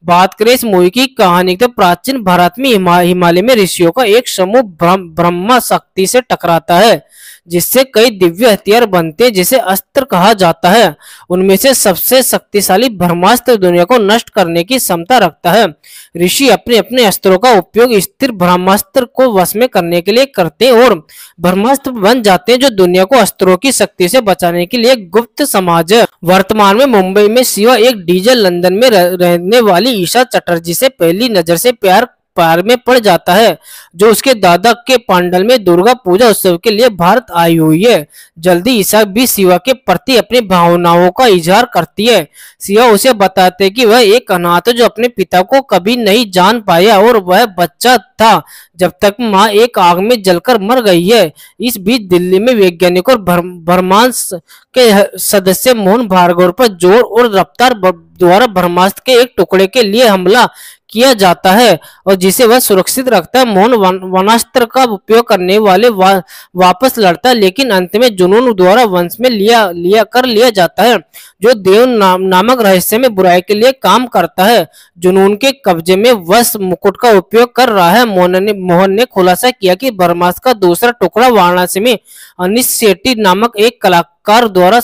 बात करें इस मूवी की कहानी तो प्राचीन भारत में हिमालय में ऋषियों का एक समूह ब्रह्म शक्ति से टकराता है जिससे कई दिव्य हथियार बनते हैं जिसे अस्त्र कहा जाता है उनमें से सबसे शक्तिशाली ब्रह्मास्त्र दुनिया को नष्ट करने की क्षमता रखता है ऋषि अपने अपने अस्त्रों का उपयोग स्थिर ब्रह्मास्त्र को वश में करने के लिए करते और ब्रह्मास्त्र बन जाते हैं जो दुनिया को अस्त्रों की शक्ति से बचाने के लिए गुप्त समाज है वर्तमान में मुंबई में शिवा एक डीजल लंदन में रहने वाली ईशा चटर्जी से पहली नजर से प्यार पार में पड़ जाता है जो उसके दादा के पांडल में दुर्गा पूजा उत्सव के लिए भारत आई हुई है जल्दी ईसा भी शिवा के प्रति अपनी भावनाओं का इजहार करती है शिवा उसे बताते कि वह एक अनाथ जो अपने पिता को कभी नहीं जान पाया और वह बच्चा था जब तक माँ एक आग में जलकर मर गई है इस बीच दिल्ली में वैज्ञानिक और भरमान के सदस्य मोहन भार्गव पर जोर और रफ्तार द्वारा ब्रह्मास्त्र के एक टुकड़े के लिए हमला किया जाता है और जिसे वह सुरक्षित रखता है मोहन वनास्त्र का उपयोग करने वाले वा, वापस लड़ता है लेकिन अंत में जुनून द्वारा वंश में लिया लिया कर लिया जाता है जो देव ना, नामक रहस्य में बुराई के लिए काम करता है जुनून के कब्जे में वश मुकुट का उपयोग कर रहा है मोहन ने मोहन ने खुलासा किया कि ब्रह्मास्त्र का दूसरा टुकड़ा वाराणसी में अनिश नामक एक कला सरकार द्वारा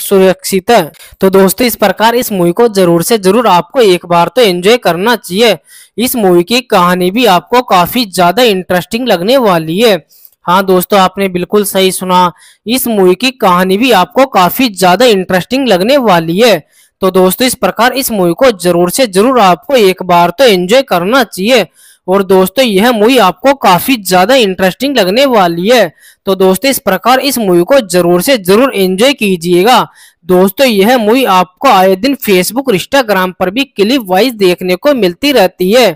सुरक्षित है तो दोस्तों इस प्रकार इस मूवी को जरूर से जरूर आपको एक बार तो एंजॉय करना चाहिए इस मूवी की कहानी भी आपको काफी ज्यादा इंटरेस्टिंग लगने वाली है हाँ दोस्तों आपने बिल्कुल सही सुना इस मूवी की कहानी भी आपको काफी ज्यादा इंटरेस्टिंग लगने वाली है तो दोस्तों इस प्रकार इस मूवी को जरूर से जरूर आपको एक बार तो एंजॉय करना चाहिए और दोस्तों यह मूवी आपको काफी ज्यादा इंटरेस्टिंग लगने वाली है तो दोस्तों इस प्रकार इस मूवी को जरूर से जरूर एंजॉय कीजिएगा दोस्तों यह मूवी आपको आए दिन फेसबुक इंस्टाग्राम पर भी क्लिप वाइज देखने को मिलती रहती है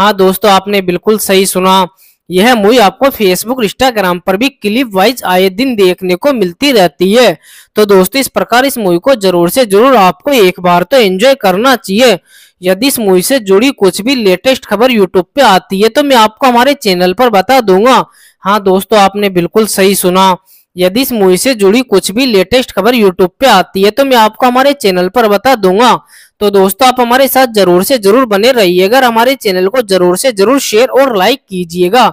हाँ दोस्तों आपने बिल्कुल सही सुना यह मूवी आपको फेसबुक इंस्टाग्राम पर भी क्लिप वाइज आए दिन देखने को मिलती रहती है तो दोस्तों इस प्रकार इस मूवी को जरूर से जरूर आपको एक बार तो एंजॉय करना चाहिए यदि इस मूवी से जुड़ी कुछ भी लेटेस्ट खबर यूट्यूब पे आती है तो मैं आपको हमारे चैनल पर बता दूंगा हाँ दोस्तों आपने बिल्कुल सही सुना यदि इस मूवी से जुड़ी कुछ भी लेटेस्ट खबर यूट्यूब पे आती है तो मैं आपको हमारे चैनल पर बता दूंगा तो दोस्तों आप हमारे साथ जरूर से जरूर बने रहिएगा और हमारे चैनल को जरूर से जरूर शेयर और लाइक कीजिएगा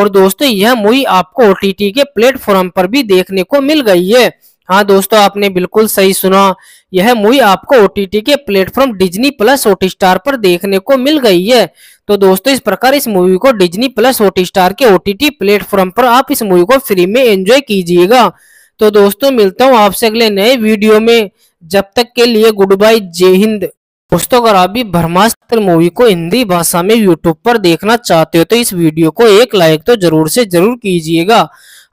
और दोस्तों यह मूवी आपको ओ के प्लेटफॉर्म पर भी देखने को मिल गई है हाँ दोस्तों आपने बिल्कुल सही सुना यह मूवी आपको ओटीटी के platform Disney plus Hotstar पर देखने को मिल गई है तो दोस्तों इस प्रकार इस मूवी को डिज्नी प्लस ओटी स्टार के ओटीटी प्लेटफॉर्म पर आप इस मूवी को फ्री में एंजॉय कीजिएगा तो दोस्तों मिलता हूँ आपसे अगले नए वीडियो में जब तक के लिए गुड बाय जय हिंद दोस्तों अगर आप भी ब्रह्मास्त्र मूवी को हिंदी भाषा में यूट्यूब पर देखना चाहते हो तो इस वीडियो को एक लाइक तो जरूर से जरूर कीजिएगा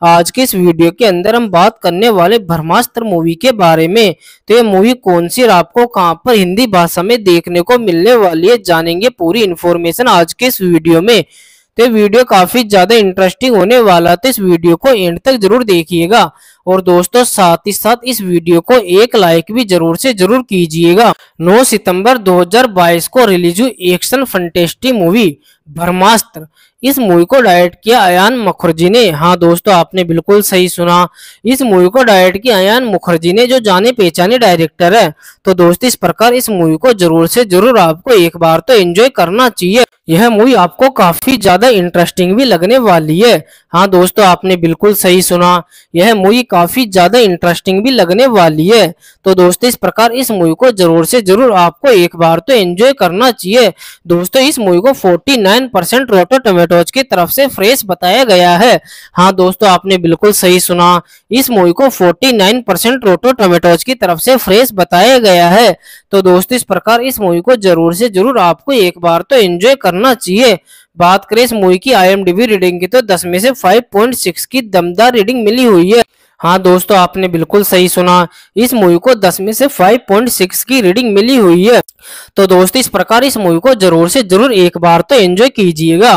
आज के इस वीडियो के अंदर हम बात करने वाले ब्रह्मास्त्र मूवी के बारे में तो ये मूवी कौन सी और आपको कहाँ पर हिंदी भाषा में देखने को मिलने वाली है जानेंगे पूरी इन्फॉर्मेशन आज के इस वीडियो में तो वीडियो काफी ज्यादा इंटरेस्टिंग होने वाला तो इस वीडियो को एंड तक जरूर देखिएगा और दोस्तों साथ ही साथ इस वीडियो को एक लाइक भी जरूर से जरूर कीजिएगा 9 सितंबर 2022 को रिलीज हुई एक्शन फंटेस्टी मूवी ब्रह्मास्त्र इस मूवी को डायरेक्ट किया अयान मुखर्जी ने हाँ दोस्तों आपने बिल्कुल सही सुना इस मूवी को डायरेक्ट किया अयान मुखर्जी ने जो जाने पहचाने डायरेक्टर है तो दोस्तों इस प्रकार इस मूवी को जरूर से जरूर आपको एक बार तो एंजॉय करना चाहिए यह मूवी आपको काफी ज्यादा इंटरेस्टिंग भी लगने वाली है हाँ दोस्तों आपने बिल्कुल सही सुना यह मूवी काफी ज्यादा इंटरेस्टिंग भी लगने वाली है तो दोस्तों इस प्रकार इस मूवी को जरूर से जरूर आपको एक बार तो एंजॉय करना चाहिए दोस्तों इस मूवी को 49 परसेंट रोटो टोमेटोज की तरफ से फ्रेश बताया गया है हाँ दोस्तों आपने बिल्कुल सही सुना इस मूवी को नाइन परसेंट रोटो टोमेटोज की तरफ से फ्रेश बताया गया है तो दोस्तों इस प्रकार इस मूवी को जरूर से जरूर आपको एक बार तो एंजॉय करना करना चाहिए बात करें इस मूवी की आई रीडिंग की तो 10 में से 5.6 की दमदार रीडिंग मिली हुई है हाँ दोस्तों आपने बिल्कुल सही सुना इस मूवी को 10 में से 5.6 की रीडिंग मिली हुई है तो दोस्तों इस प्रकार इस मूवी को जरूर से जरूर एक बार तो एंजॉय कीजिएगा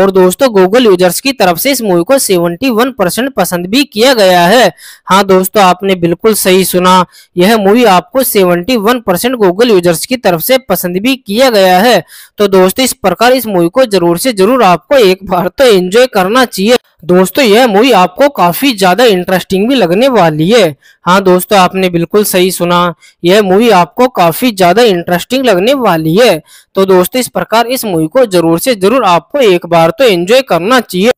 और दोस्तों गूगल यूजर्स की तरफ से इस मूवी को 71 परसेंट पसंद भी किया गया है हाँ दोस्तों आपने बिल्कुल सही सुना यह मूवी आपको 71 परसेंट गूगल यूजर्स की तरफ से पसंद भी किया गया है तो दोस्तों इस प्रकार इस मूवी को जरूर से जरूर आपको एक बार तो एंजॉय करना चाहिए दोस्तों यह मूवी आपको काफी ज्यादा इंटरेस्टिंग भी लगने वाली है हाँ दोस्तों आपने बिल्कुल सही सुना यह मूवी आपको काफी ज्यादा इंटरेस्टिंग लगने वाली है तो दोस्तों इस प्रकार इस मूवी को जरूर से जरूर आपको एक बार तो एंजॉय करना चाहिए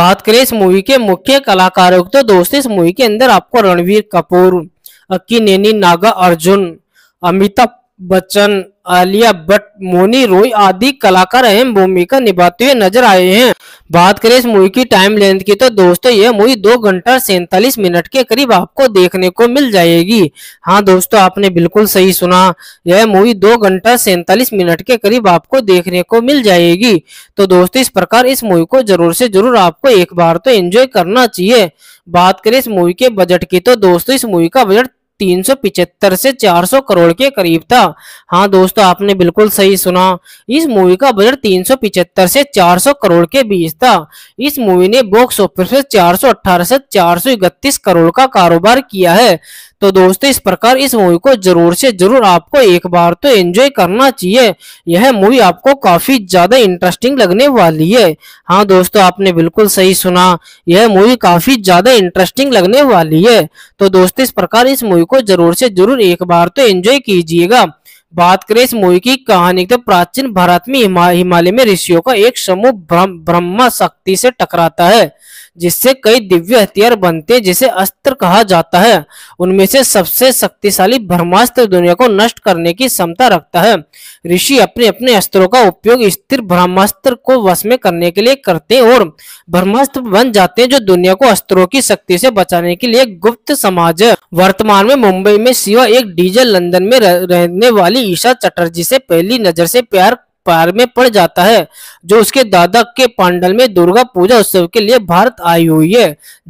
बात करें इस मूवी के मुख्य कलाकारों की तो दोस्तों इस मूवी के अंदर आपको रणवीर कपूर अक्की नैनी नागा अर्जुन अमिताभ बच्चन आलिया भट्ट मोनी रॉय आदि कलाकार अहम भूमिका निभाते हुए नजर आए हैं बात करें इस मूवी की टाइम लेंथ की तो दोस्तों यह मूवी दो घंटा सैतालीस मिनट के करीब आपको देखने को मिल जाएगी हाँ दोस्तों आपने बिल्कुल सही सुना यह मूवी दो घंटा सैतालीस मिनट के करीब आपको देखने को मिल जाएगी तो दोस्तों इस प्रकार इस मूवी को जरूर से जरूर आपको एक बार तो एंजॉय करना चाहिए बात करें इस मूवी के बजट की तो दोस्तों इस मूवी का बजट 375 से 400 करोड़ के करीब था हाँ दोस्तों आपने बिल्कुल सही सुना इस मूवी का बजट 375 से 400 करोड़ के बीच था इस मूवी ने बॉक्स ऑफिस पर चार से चार करोड़ का कारोबार किया है तो दोस्तों इस प्रकार इस मूवी को जरूर से जरूर आपको एक बार तो एंजॉय करना चाहिए यह मूवी आपको काफी ज्यादा इंटरेस्टिंग लगने वाली है हाँ दोस्तों आपने बिल्कुल सही सुना यह मूवी काफी ज्यादा इंटरेस्टिंग लगने वाली है तो दोस्तों इस प्रकार इस मूवी को जरूर से जरूर एक बार तो एंजॉय कीजिएगा बात करें इस मूवी की कहानी तो प्राचीन भारत में हिमालय में ऋषियों का एक समूह ब्रह्म शक्ति से टकराता है जिससे कई दिव्य हथियार बनते हैं जिसे अस्त्र कहा जाता है उनमें से सबसे शक्तिशाली ब्रह्मास्त्र दुनिया को नष्ट करने की क्षमता रखता है ऋषि अपने अपने अस्त्रों का उपयोग स्थिर ब्रह्मास्त्र को वश में करने के लिए करते और ब्रह्मास्त्र बन जाते हैं जो दुनिया को अस्त्रों की शक्ति से बचाने के लिए गुप्त समाज है वर्तमान में मुंबई में शिवा एक डीजल लंदन में रहने वाली ईशा चटर्जी से पहली नजर से प्यार पार में पड़ जाता है जो उसके दादा के पांडल में दुर्गा पूजा उत्सव के लिए भारत आई हुई है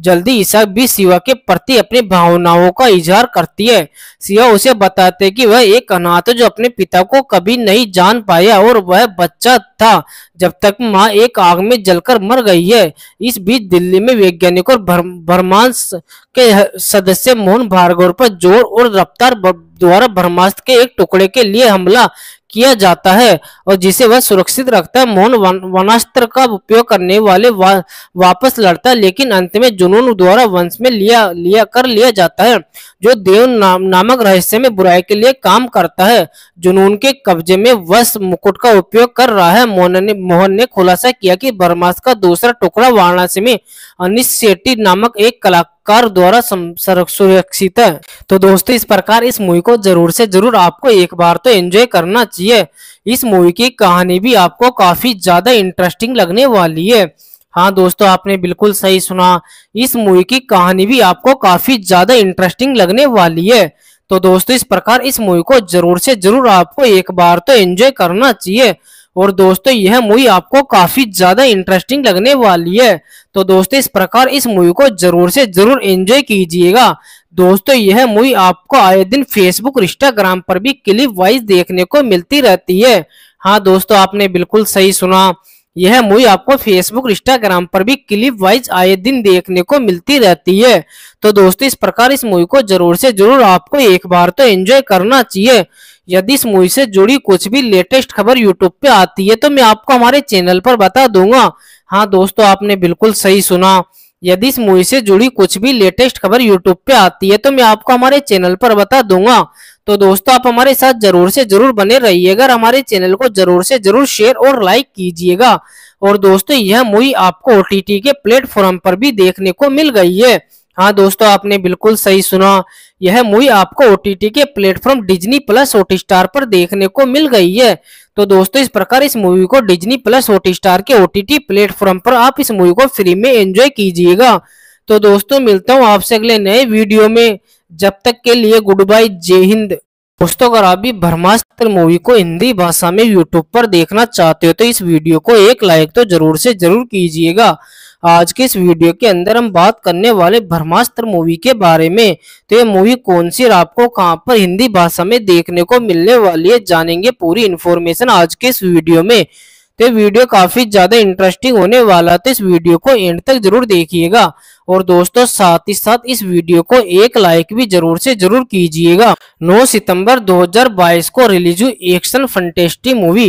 जल्दी ईसा भी शिवा के प्रति अपनी भावनाओं का इजहार करती है शिवा उसे बताते कि वह एक अनाथ जो अपने पिता को कभी नहीं जान पाया और वह बच्चा था जब तक माँ एक आग में जलकर मर गई है इस बीच दिल्ली में वैज्ञानिक और ब्रह्मांस के सदस्य मोहन भार्गव पर जोर और रफ्तार द्वारा ब्रह्मास्त्र के एक टुकड़े के लिए हमला किया जाता है और जिसे वह सुरक्षित रखता है मोहन वनास्त्र का उपयोग करने वाले वा, वापस लड़ता है लेकिन अंत में जुनून द्वारा वंश में लिया लिया कर लिया जाता है जो देव नाम, नामक रहस्य में बुराई के लिए काम करता है जुनून के कब्जे में वश मुकुट का उपयोग कर रहा है मोहन ने मोहन ने खुलासा किया कि बर्मास का दूसरा टुकड़ा वाराणसी में अनिश नामक एक कला सरकार द्वारा सुरक्षित है तो दोस्तों इस प्रकार इस मूवी को जरूर से जरूर आपको एक बार तो एंजॉय करना चाहिए इस मूवी की कहानी भी आपको काफी ज्यादा इंटरेस्टिंग लगने वाली है हाँ दोस्तों आपने बिल्कुल सही सुना इस मूवी की कहानी भी आपको काफी ज्यादा इंटरेस्टिंग लगने वाली है तो दोस्तों इस प्रकार इस मूवी को जरूर से जरूर आपको एक बार तो एंजॉय करना चाहिए और दोस्तों यह मूवी आपको काफी ज्यादा इंटरेस्टिंग लगने वाली है तो दोस्तों इस प्रकार इस मूवी को जरूर से जरूर एंजॉय कीजिएगा दोस्तों यह मूवी आपको आए दिन फेसबुक इंस्टाग्राम पर भी क्लिप वाइज देखने को मिलती रहती है हाँ दोस्तों आपने बिल्कुल सही सुना यह मूवी आपको फेसबुक इंस्टाग्राम पर भी क्लिप वाइज आए दिन देखने को मिलती रहती है तो दोस्तों इस प्रकार इस मूवी को जरूर से जरूर आपको एक बार तो एंजॉय करना चाहिए यदि इस मूवी से जुड़ी कुछ भी लेटेस्ट खबर यूट्यूब पे आती है तो मैं आपको हमारे चैनल पर बता दूंगा हाँ दोस्तों आपने बिल्कुल सही सुना यदि इस मूवी से जुड़ी कुछ भी लेटेस्ट खबर यूट्यूब पे आती है तो मैं आपको हमारे चैनल पर बता दूंगा तो दोस्तों आप हमारे साथ जरूर से जरूर बने रहिएगा और हमारे चैनल को जरूर से जरूर शेयर और लाइक कीजिएगा और दोस्तों यह मूवी आपको ओ के प्लेटफॉर्म पर भी देखने को मिल गई है हाँ दोस्तों आपने बिल्कुल सही सुना यह मूवी आपको ओ के platform Disney plus Hotstar पर देखने को मिल गई है तो दोस्तों इस प्रकार इस मूवी को डिज्नी प्लस ओटी स्टार के ओ प्लेटफॉर्म पर आप इस मूवी को फ्री में एंजॉय कीजिएगा तो दोस्तों मिलता हूँ आपसे अगले नए वीडियो में जब तक के लिए गुड बाय जय हिंद दोस्तों अगर आप भी ब्रह्मास्त्र मूवी को हिंदी भाषा में यूट्यूब पर देखना चाहते हो तो इस वीडियो को एक लाइक तो जरूर से जरूर कीजिएगा आज के इस वीडियो के अंदर हम बात करने वाले ब्रह्मास्त्र मूवी के बारे में तो ये मूवी कौन सी और आपको कहां पर हिंदी भाषा में देखने को मिलने वाली है जानेंगे पूरी इन्फॉर्मेशन आज के इस वीडियो में तो वीडियो काफी ज्यादा इंटरेस्टिंग होने वाला तो इस वीडियो को एंड तक जरूर देखिएगा और दोस्तों साथ ही साथ इस वीडियो को एक लाइक भी जरूर से जरूर कीजिएगा 9 सितंबर 2022 को रिलीज हुई एक्शन फंटेस्टी मूवी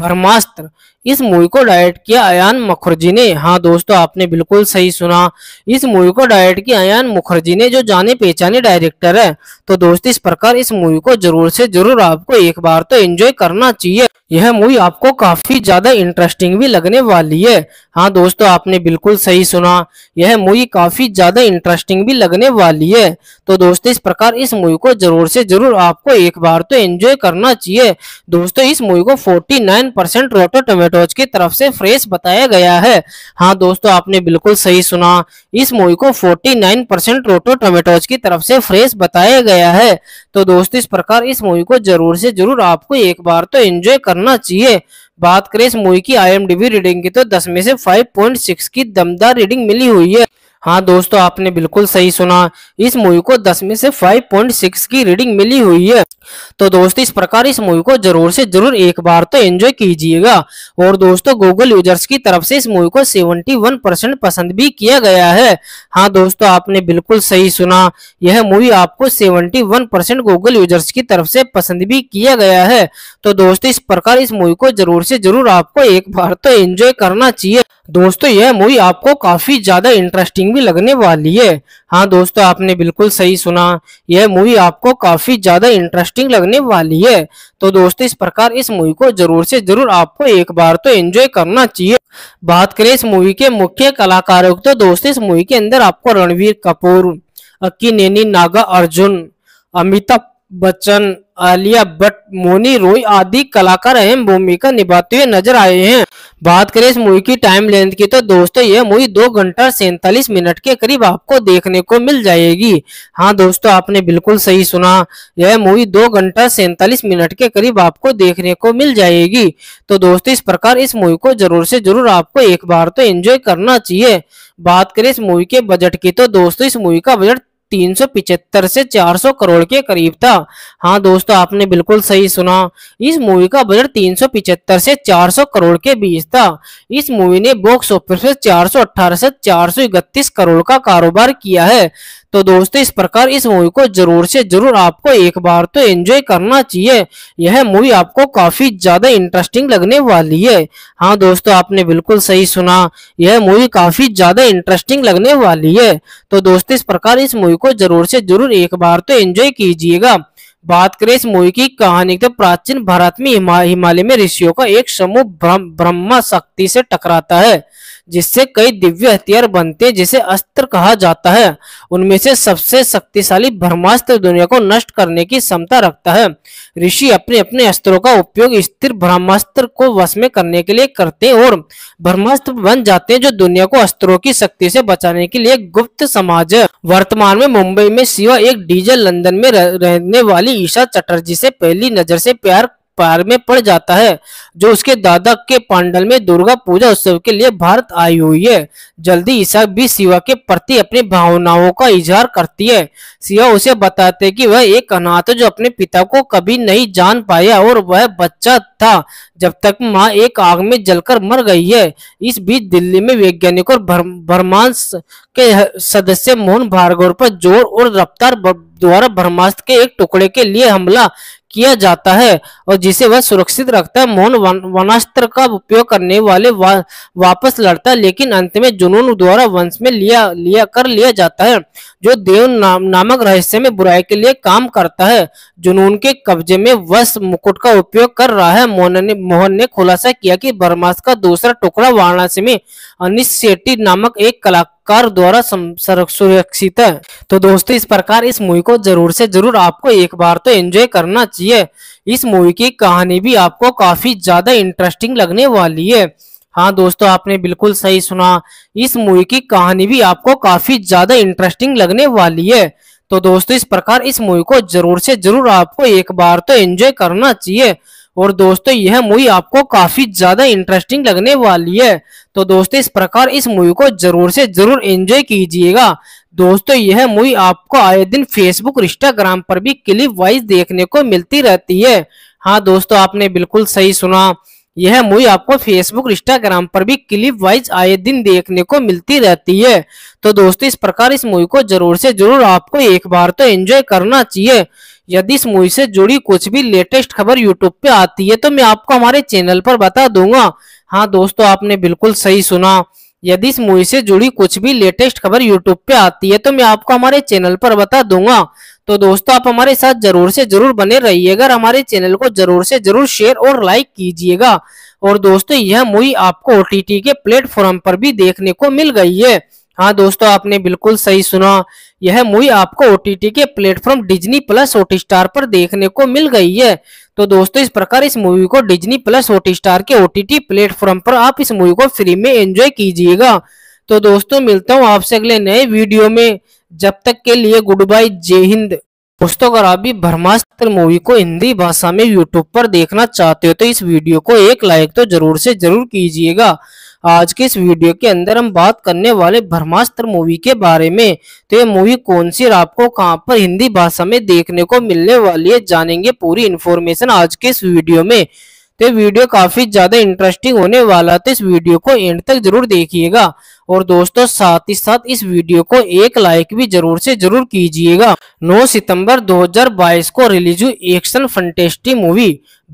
ब्रह्मास्त्र इस मूवी को डायरेक्ट किया अयान मुखर्जी ने हाँ दोस्तों आपने बिल्कुल सही सुना इस मूवी को डायरेक्ट किया अयान मुखर्जी ने जो जाने पहचाने डायरेक्टर है तो दोस्तों इस प्रकार इस मूवी को जरूर से जरूर आपको एक बार तो एंजॉय करना चाहिए यह मूवी आपको काफी ज्यादा इंटरेस्टिंग भी लगने वाली है हाँ दोस्तों आपने बिल्कुल सही सुना यह मूवी काफी ज्यादा इंटरेस्टिंग भी लगने वाली है तो दोस्तों इस प्रकार इस मूवी को जरूर से जरूर आपको एक बार तो एंजॉय करना चाहिए दोस्तों इस मूवी को 49 परसेंट रोटो टोमेटोज की तरफ से फ्रेश बताया गया है हाँ दोस्तों आपने बिल्कुल सही सुना इस मूवी को नाइन परसेंट रोटो टोमेटोज की तरफ से फ्रेश बताया गया है तो दोस्तों इस प्रकार इस मूवी को जरूर से जरूर आपको एक बार तो एंजॉय करना करना चाहिए बात करें इस मूवी की आई रीडिंग की तो दस में से फाइव की दमदार रीडिंग मिली हुई है हाँ दोस्तों आपने बिल्कुल सही सुना इस मूवी को 10 में से 5.6 की रीडिंग मिली हुई है तो दोस्तों इस प्रकार इस मूवी को जरूर से जरूर एक बार तो एंजॉय कीजिएगा और दोस्तों गूगल यूजर्स की तरफ से इस मूवी को 71 परसेंट पसंद भी किया गया है हाँ दोस्तों आपने बिल्कुल सही सुना यह मूवी आपको 71 परसेंट गूगल यूजर्स की तरफ से पसंद भी किया गया है तो दोस्तों इस प्रकार इस मूवी को जरूर से जरूर आपको एक बार तो एंजॉय करना चाहिए दोस्तों यह मूवी आपको काफी ज्यादा इंटरेस्टिंग भी लगने वाली है हाँ दोस्तों आपने बिल्कुल सही सुना यह मूवी आपको काफी ज्यादा इंटरेस्टिंग लगने वाली है तो दोस्तों इस प्रकार इस मूवी को जरूर से जरूर आपको एक बार तो एंजॉय करना चाहिए बात करें इस मूवी के मुख्य कलाकारों की तो दोस्तों इस मूवी के अंदर आपको रणवीर कपूर अक्की नैनी नागा अर्जुन अमिताभ बच्चन आलिया भट्ट मोनी रॉय आदि कलाकार अहम भूमिका निभाते हुए नजर आए हैं बात करें इस मूवी की टाइम लेंथ की तो दोस्तों यह मूवी दो घंटा सैतालीस मिनट के करीब आपको देखने को मिल जाएगी हाँ दोस्तों आपने बिल्कुल सही सुना यह मूवी दो घंटा सैतालीस मिनट के करीब आपको देखने को मिल जाएगी तो दोस्तों इस प्रकार इस मूवी को जरूर से जरूर आपको एक बार तो एंजॉय करना चाहिए बात करें इस मूवी के बजट की तो दोस्तों इस मूवी का बजट 375 से 400 करोड़ के करीब था हाँ दोस्तों आपने बिल्कुल सही सुना इस मूवी का बजट 375 से 400 करोड़ के बीच था इस मूवी ने बॉक्स ऑफिस में चार से चार करोड़ का कारोबार किया है तो दोस्तों इस प्रकार इस मूवी को जरूर से जरूर आपको एक बार तो एंजॉय करना चाहिए यह मूवी आपको काफी ज्यादा इंटरेस्टिंग लगने वाली है हाँ दोस्तों आपने बिल्कुल सही सुना यह मूवी काफी ज्यादा इंटरेस्टिंग लगने वाली है तो दोस्तों इस प्रकार इस मूवी को जरूर से जरूर एक बार तो एंजॉय कीजिएगा बात करें इस मूवी की कहानी तो प्राचीन भारत में हिमालय में ऋषियों का एक समूह ब्रह्मा शक्ति से टकराता है जिससे कई दिव्य हथियार बनते हैं जिसे अस्त्र कहा जाता है उनमें से सबसे शक्तिशाली ब्रह्मास्त्र दुनिया को नष्ट करने की क्षमता रखता है ऋषि अपने अपने अस्त्रों का उपयोग स्थिर ब्रह्मास्त्र को वश में करने के लिए करते और ब्रह्मास्त्र बन जाते हैं जो दुनिया को अस्त्रों की शक्ति से बचाने के लिए गुप्त समाज है वर्तमान में मुंबई में शिवा एक डीजल लंदन में रहने वाली ईशा चटर्जी से पहली नजर से प्यार पार में पड़ जाता है जो उसके दादा के पांडल में दुर्गा पूजा उत्सव के लिए भारत आई हुई है जल्दी ईसा भी शिवा के प्रति अपनी भावनाओं का इजहार करती है शिवा उसे बताते कि वह एक अनाथ जो अपने पिता को कभी नहीं जान पाया और वह बच्चा था जब तक माँ एक आग में जलकर मर गई है इस बीच दिल्ली में वैज्ञानिक और ब्रह्मांस के सदस्य मोहन भार्गव पर जोर और रफ्तार द्वारा ब्रह्मास्त्र के एक टुकड़े के लिए हमला किया जाता है और जिसे वह सुरक्षित रखता है मोहन वनास्त्र का उपयोग करने वाले वा, वापस लड़ता है लेकिन अंत में जुनून द्वारा वंश में लिया लिया कर लिया जाता है जो देव नाम नामक रहस्य में बुराई के लिए काम करता है जुनून के कब्जे में वस मुकुट का उपयोग कर रहा है मोहन ने मोहन ने खुलासा किया कि बर्मास का दूसरा टुकड़ा वाराणसी में अनिश सेट्टी नामक एक कलाकार द्वारा सुरक्षित है तो दोस्तों इस प्रकार इस मूवी को जरूर से जरूर आपको एक बार तो एंजॉय करना चाहिए इस मूवी की कहानी भी आपको काफी ज्यादा इंटरेस्टिंग लगने वाली है हाँ दोस्तों आपने बिल्कुल सही सुना इस मूवी की कहानी भी आपको काफी ज्यादा इंटरेस्टिंग लगने वाली है तो दोस्तों इस प्रकार इस मूवी को जरूर से जरूर आपको एक बार तो एंजॉय करना चाहिए और दोस्तों यह मूवी आपको काफी ज्यादा इंटरेस्टिंग लगने वाली है तो दोस्तों इस प्रकार इस मूवी को जरूर से जरूर एंजॉय कीजिएगा दोस्तों यह मूवी आपको आए दिन फेसबुक इंस्टाग्राम पर भी क्लिप वाइज देखने को मिलती रहती है हाँ दोस्तों आपने बिल्कुल सही सुना यह मूवी आपको फेसबुक इंस्टाग्राम पर भी क्लिप वाइज आए दिन देखने को मिलती रहती है तो दोस्तों इस प्रकार इस मूवी को जरूर से जरूर आपको एक बार तो एंजॉय करना चाहिए यदि इस मूवी से जुड़ी कुछ भी लेटेस्ट खबर यूट्यूब पे आती है तो मैं आपको हमारे चैनल पर बता दूंगा हाँ दोस्तों आपने बिल्कुल सही सुना यदि इस मूवी से जुड़ी कुछ भी लेटेस्ट खबर यूट्यूब पे आती है तो मैं आपको हमारे चैनल पर बता दूंगा तो दोस्तों आप हमारे साथ जरूर से जरूर बने रहिएगा और हमारे चैनल को जरूर से जरूर शेयर और लाइक कीजिएगा और दोस्तों यह मूवी आपको ओ के प्लेटफॉर्म पर भी देखने को मिल गई है हाँ दोस्तों आपने बिल्कुल सही सुना यह मूवी आपको ओ के platform Disney plus Hotstar पर देखने को मिल गई है तो दोस्तों इस प्रकार इस मूवी को डिजनी प्लस ओटी स्टार के ओ प्लेटफॉर्म पर आप इस मूवी को फ्री में एंजॉय कीजिएगा तो दोस्तों मिलता हूँ आपसे अगले नए वीडियो में जब तक के लिए गुड बाय जय हिंद दोस्तों अगर आप भी ब्रह्मास्त्र मूवी को हिंदी भाषा में यूट्यूब पर देखना चाहते हो तो इस वीडियो को एक लाइक तो जरूर से जरूर कीजिएगा आज के इस वीडियो के अंदर हम बात करने वाले ब्रह्मास्त्र मूवी के बारे में तो ये मूवी कौन सी और आपको कहाँ पर हिंदी भाषा में देखने को मिलने वाली है जानेंगे पूरी इन्फॉर्मेशन आज के इस वीडियो में तो वीडियो काफी ज्यादा इंटरेस्टिंग होने वाला तो इस वीडियो को एंड तक जरूर देखिएगा और दोस्तों साथ ही साथ इस वीडियो को एक लाइक भी जरूर से जरूर कीजिएगा 9 सितंबर 2022 को रिलीज हुई एक्शन फंटेस्टी मूवी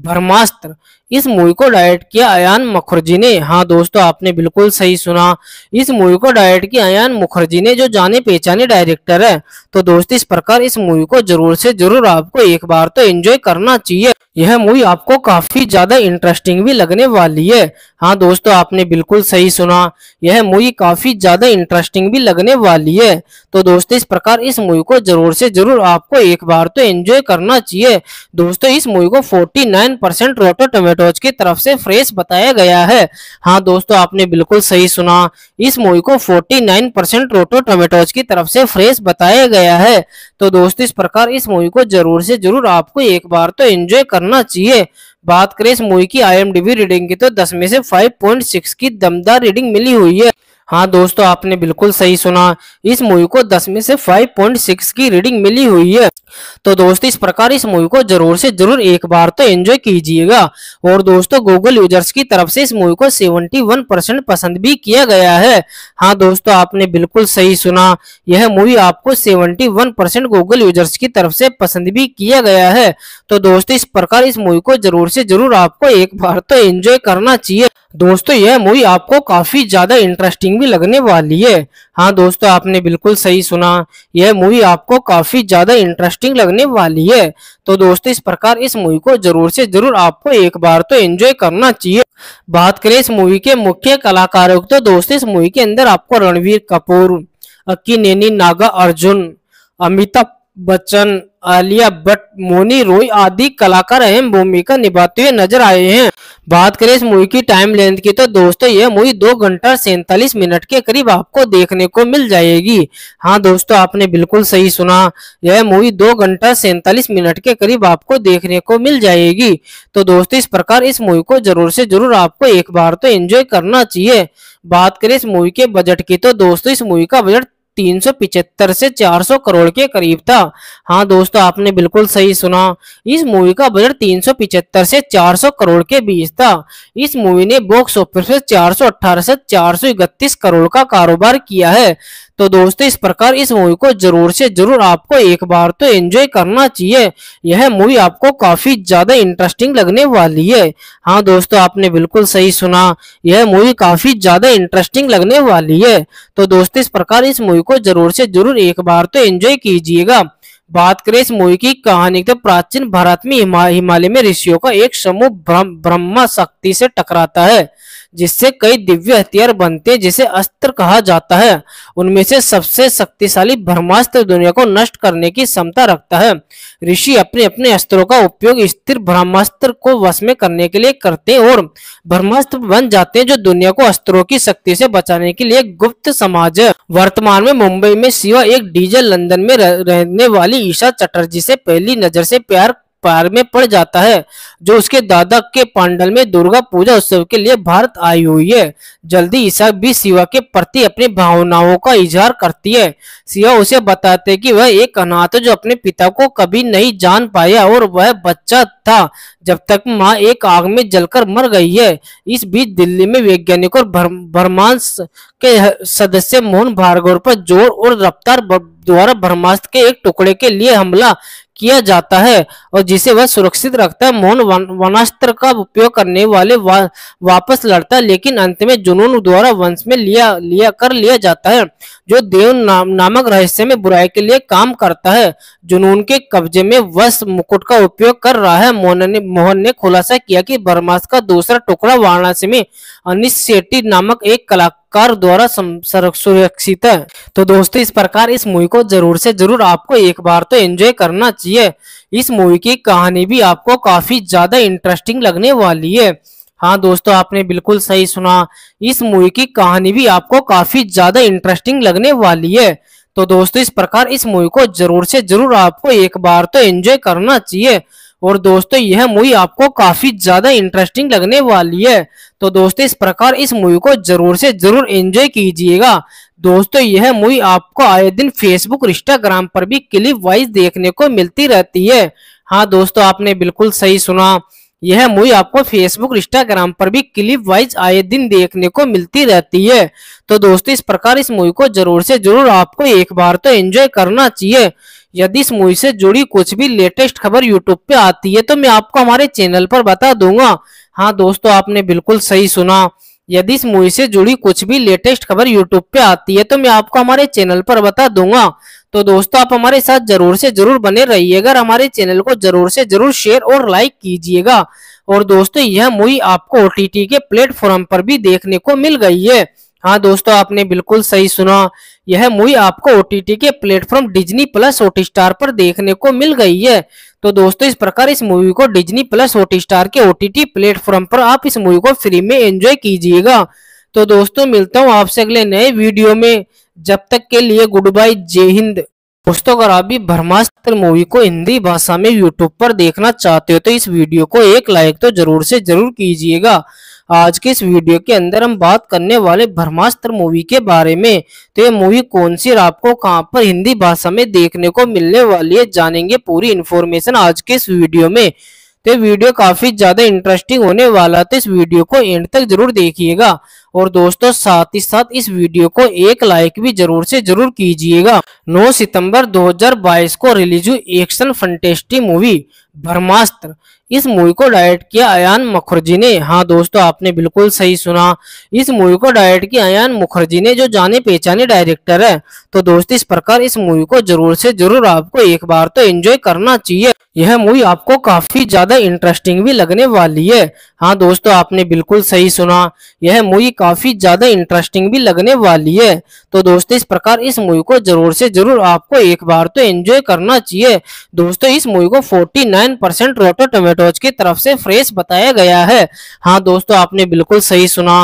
ब्रह्मास्त्र इस मूवी को डायरेक्ट किया अयान मुखर्जी ने हाँ दोस्तों आपने बिल्कुल सही सुना इस मूवी को डायरेक्ट किया अयान मुखर्जी ने जो जाने पहचाने डायरेक्टर है तो दोस्त इस प्रकार इस मूवी को जरूर से जरूर आपको एक बार तो एंजॉय करना चाहिए यह मूवी आपको काफी ज्यादा इंटरेस्टिंग भी लगने वाली है हाँ दोस्तों आपने बिल्कुल सही सुना यह मूवी काफी ज्यादा इंटरेस्टिंग भी लगने वाली है तो दोस्तों इस प्रकार इस मूवी को जरूर से जरूर आपको एक बार तो एंजॉय करना चाहिए दोस्तों इस मूवी को forty nine percent Rotten Tomatoes की तरफ से फ्रेश बताया गया है हाँ दोस्तों आपने बिल्कुल सही सुना इस मूवी को 49 परसेंट रोटो टोमेटोज की तरफ से फ्रेश बताया गया है तो दोस्तों इस प्रकार इस मूवी को जरूर से जरूर आपको एक बार तो एंजॉय करना चाहिए बात करें इस मूवी की आई रीडिंग की तो दस में से फाइव की दमदार रीडिंग मिली हुई है हाँ दोस्तों आपने बिल्कुल सही सुना इस मूवी को 10 में से 5.6 की रीडिंग मिली हुई है तो दोस्तों इस प्रकार इस मूवी को जरूर से जरूर एक बार तो एंजॉय कीजिएगा और दोस्तों गूगल यूजर्स की तरफ से इस मूवी को 71 परसेंट पसंद भी किया गया है हाँ दोस्तों आपने बिल्कुल सही सुना यह मूवी आपको 71 परसेंट गूगल यूजर्स की तरफ से पसंद भी किया गया है तो दोस्तों इस प्रकार इस मूवी को जरूर से जरूर आपको एक बार तो एंजॉय करना चाहिए दोस्तों यह मूवी आपको काफी ज्यादा इंटरेस्टिंग भी लगने वाली है हाँ दोस्तों आपने बिल्कुल सही सुना यह मूवी आपको काफी ज्यादा इंटरेस्टिंग इंटरेस्टिंग लगने वाली है तो दोस्तों इस प्रकार इस मूवी को जरूर से जरूर आपको एक बार तो एंजॉय करना चाहिए बात करें इस मूवी के मुख्य कलाकारों की तो दोस्तों इस मूवी के अंदर आपको रणवीर कपूर अक्की नैनी नागा अर्जुन अमिताभ बच्चन आलिया भट्ट मोनी रोई आदि कलाकार अहम भूमिका निभाते हुए नजर आए हैं बात करें इस मूवी की टाइम लेंथ की तो दोस्तों यह मूवी दो घंटा सैतालीस मिनट के करीब आपको देखने को मिल जाएगी हाँ दोस्तों आपने बिल्कुल सही सुना यह मूवी दो घंटा सैतालीस मिनट के करीब आपको देखने को मिल जाएगी तो दोस्तों इस प्रकार इस मूवी को जरूर से जरूर आपको एक बार तो एंजॉय करना चाहिए बात करें इस मूवी के बजट की तो दोस्तों इस मूवी का बजट 375 से 400 करोड़ के करीब था हाँ दोस्तों आपने बिल्कुल सही सुना इस मूवी का बजट 375 से 400 करोड़ के बीच था इस मूवी ने बॉक्स ऑफिस में चार से चार करोड़ का कारोबार किया है तो दोस्तों इस प्रकार इस मूवी को जरूर से जरूर आपको एक बार तो एंजॉय करना चाहिए यह मूवी आपको काफी ज्यादा इंटरेस्टिंग लगने वाली है हाँ दोस्तों आपने बिल्कुल सही सुना यह मूवी काफी ज्यादा इंटरेस्टिंग लगने वाली है तो दोस्तों इस प्रकार इस मूवी को जरूर से जरूर एक बार तो एंजॉय कीजिएगा बात करें इस मूवी की कहानी तो प्राचीन भारत में हिमालय में ऋषियों का एक समूह ब्रह्म शक्ति से टकराता है जिससे कई दिव्य हथियार बनते हैं जिसे अस्त्र कहा जाता है उनमें से सबसे शक्तिशाली ब्रह्मास्त्र दुनिया को नष्ट करने की क्षमता रखता है ऋषि अपने अपने अस्त्रों का उपयोग स्थिर ब्रह्मास्त्र को वश में करने के लिए करते और ब्रह्मास्त्र बन जाते हैं जो दुनिया को अस्त्रों की शक्ति से बचाने के लिए गुप्त समाज है वर्तमान में मुंबई में शिवा एक डीजल लंदन में रहने वाली ईशा चटर्जी से पहली नजर से प्यार पार में पड़ जाता है जो उसके दादा के पांडल में दुर्गा पूजा उत्सव के लिए भारत आई हुई है जल्दी ईसा भी शिवा के प्रति अपनी भावनाओं का इजहार करती है शिवा उसे बताते कि वह एक अनाथ जो अपने पिता को कभी नहीं जान पाया और वह बच्चा था जब तक माँ एक आग में जलकर मर गई है इस बीच दिल्ली में वैज्ञानिक और ब्रह्मांस के सदस्य मोहन भार्गव पर जोर और रफ्तार द्वारा ब्रह्मास्त्र के एक टुकड़े के लिए हमला किया जाता है और जिसे वह सुरक्षित रखता है मोहन वनास्त्र का उपयोग करने वाले वा, वापस लड़ता है लेकिन अंत में जुनून द्वारा वंश में लिया लिया कर लिया जाता है जो देव नाम नामक रहस्य में बुराई के लिए काम करता है जुनून के कब्जे में वस मुकुट का उपयोग कर रहा है मोहन ने मोहन ने खुलासा किया कि बर्मास का दूसरा टुकड़ा वाराणसी में अनिश शेट्टी नामक एक कलाकार द्वारा सुरक्षित है तो दोस्तों इस प्रकार इस मूवी को जरूर से जरूर आपको एक बार तो एंजॉय करना चाहिए इस मूवी की कहानी भी आपको काफी ज्यादा इंटरेस्टिंग लगने वाली है हाँ दोस्तों आपने बिल्कुल सही सुना इस मूवी की कहानी भी आपको काफी ज्यादा इंटरेस्टिंग लगने वाली है तो दोस्तों इस प्रकार इस मूवी को जरूर से जरूर आपको एक बार तो एंजॉय करना चाहिए और दोस्तों यह मूवी आपको काफी ज्यादा इंटरेस्टिंग लगने वाली है तो दोस्तों इस प्रकार इस मूवी को जरूर से जरूर एंजॉय कीजिएगा दोस्तों यह मूवी आपको आए दिन फेसबुक इंस्टाग्राम पर भी क्लिप वाइज देखने को मिलती रहती है हाँ दोस्तों आपने बिल्कुल सही सुना यह मूवी आपको फेसबुक इंस्टाग्राम पर भी क्लिप वाइज आए दिन देखने को मिलती रहती है तो दोस्तों इस प्रकार इस मूवी को जरूर से जरूर आपको एक बार तो एंजॉय करना चाहिए यदि इस मूवी से जुड़ी कुछ भी लेटेस्ट खबर यूट्यूब पे आती है तो मैं आपको हमारे चैनल पर बता दूंगा हाँ दोस्तों आपने बिल्कुल सही सुना यदि इस मूवी से जुड़ी कुछ भी लेटेस्ट खबर यूट्यूब पे आती है तो मैं आपको हमारे चैनल पर बता दूंगा तो दोस्तों आप हमारे साथ जरूर से जरूर बने रहिएगा और हमारे चैनल को जरूर से जरूर शेयर और लाइक कीजिएगा और दोस्तों यह मूवी आपको ओ के प्लेटफॉर्म पर भी देखने को मिल गई है हाँ दोस्तों आपने बिल्कुल सही सुना यह मूवी आपको ओ के platform Disney plus Hotstar पर देखने को मिल गई है तो दोस्तों इस प्रकार इस मूवी को डिजनी प्लस ओटी स्टार के ओ प्लेटफॉर्म पर आप इस मूवी को फ्री में एंजॉय कीजिएगा तो दोस्तों मिलता हूँ आपसे अगले नए वीडियो में जब तक के लिए गुड बाय जय हिंद दोस्तों अगर आप भी ब्रह्मास्त्र मूवी को हिंदी भाषा में यूट्यूब पर देखना चाहते हो तो इस वीडियो को एक लाइक तो जरूर से जरूर कीजिएगा आज के इस वीडियो के अंदर हम बात करने वाले ब्रह्मास्त्र मूवी के बारे में तो ये मूवी कौन सी और आपको कहाँ पर हिंदी भाषा में देखने को मिलने वाली है जानेंगे पूरी इन्फॉर्मेशन आज के इस वीडियो में तो वीडियो काफी ज्यादा इंटरेस्टिंग होने वाला तो इस वीडियो को एंड तक जरूर देखिएगा और दोस्तों साथ ही साथ इस वीडियो को एक लाइक भी जरूर से जरूर कीजिएगा 9 सितंबर 2022 को रिलीज हुई एक्शन फंटेस्टी मूवी ब्रह्मास्त्र इस मूवी को डायरेक्ट किया अयान मुखर्जी ने हाँ दोस्तों आपने बिल्कुल सही सुना इस मूवी को डायरेक्ट किया अयान मुखर्जी ने जो जाने पहचाने डायरेक्टर है तो दोस्तों इस प्रकार इस मूवी को जरूर से जरूर आपको एक बार तो एंजॉय करना चाहिए यह मूवी आपको काफी ज्यादा इंटरेस्टिंग भी लगने वाली है हाँ दोस्तों आपने बिल्कुल सही सुना यह मूवी काफी ज्यादा इंटरेस्टिंग भी लगने वाली है तो दोस्तों इस प्रकार इस मूवी को जरूर से जरूर आपको एक बार तो एंजॉय करना चाहिए दोस्तों इस मूवी को 49 परसेंट रोटो टोमेटोज की तरफ से फ्रेश बताया गया है हाँ दोस्तों आपने बिल्कुल सही सुना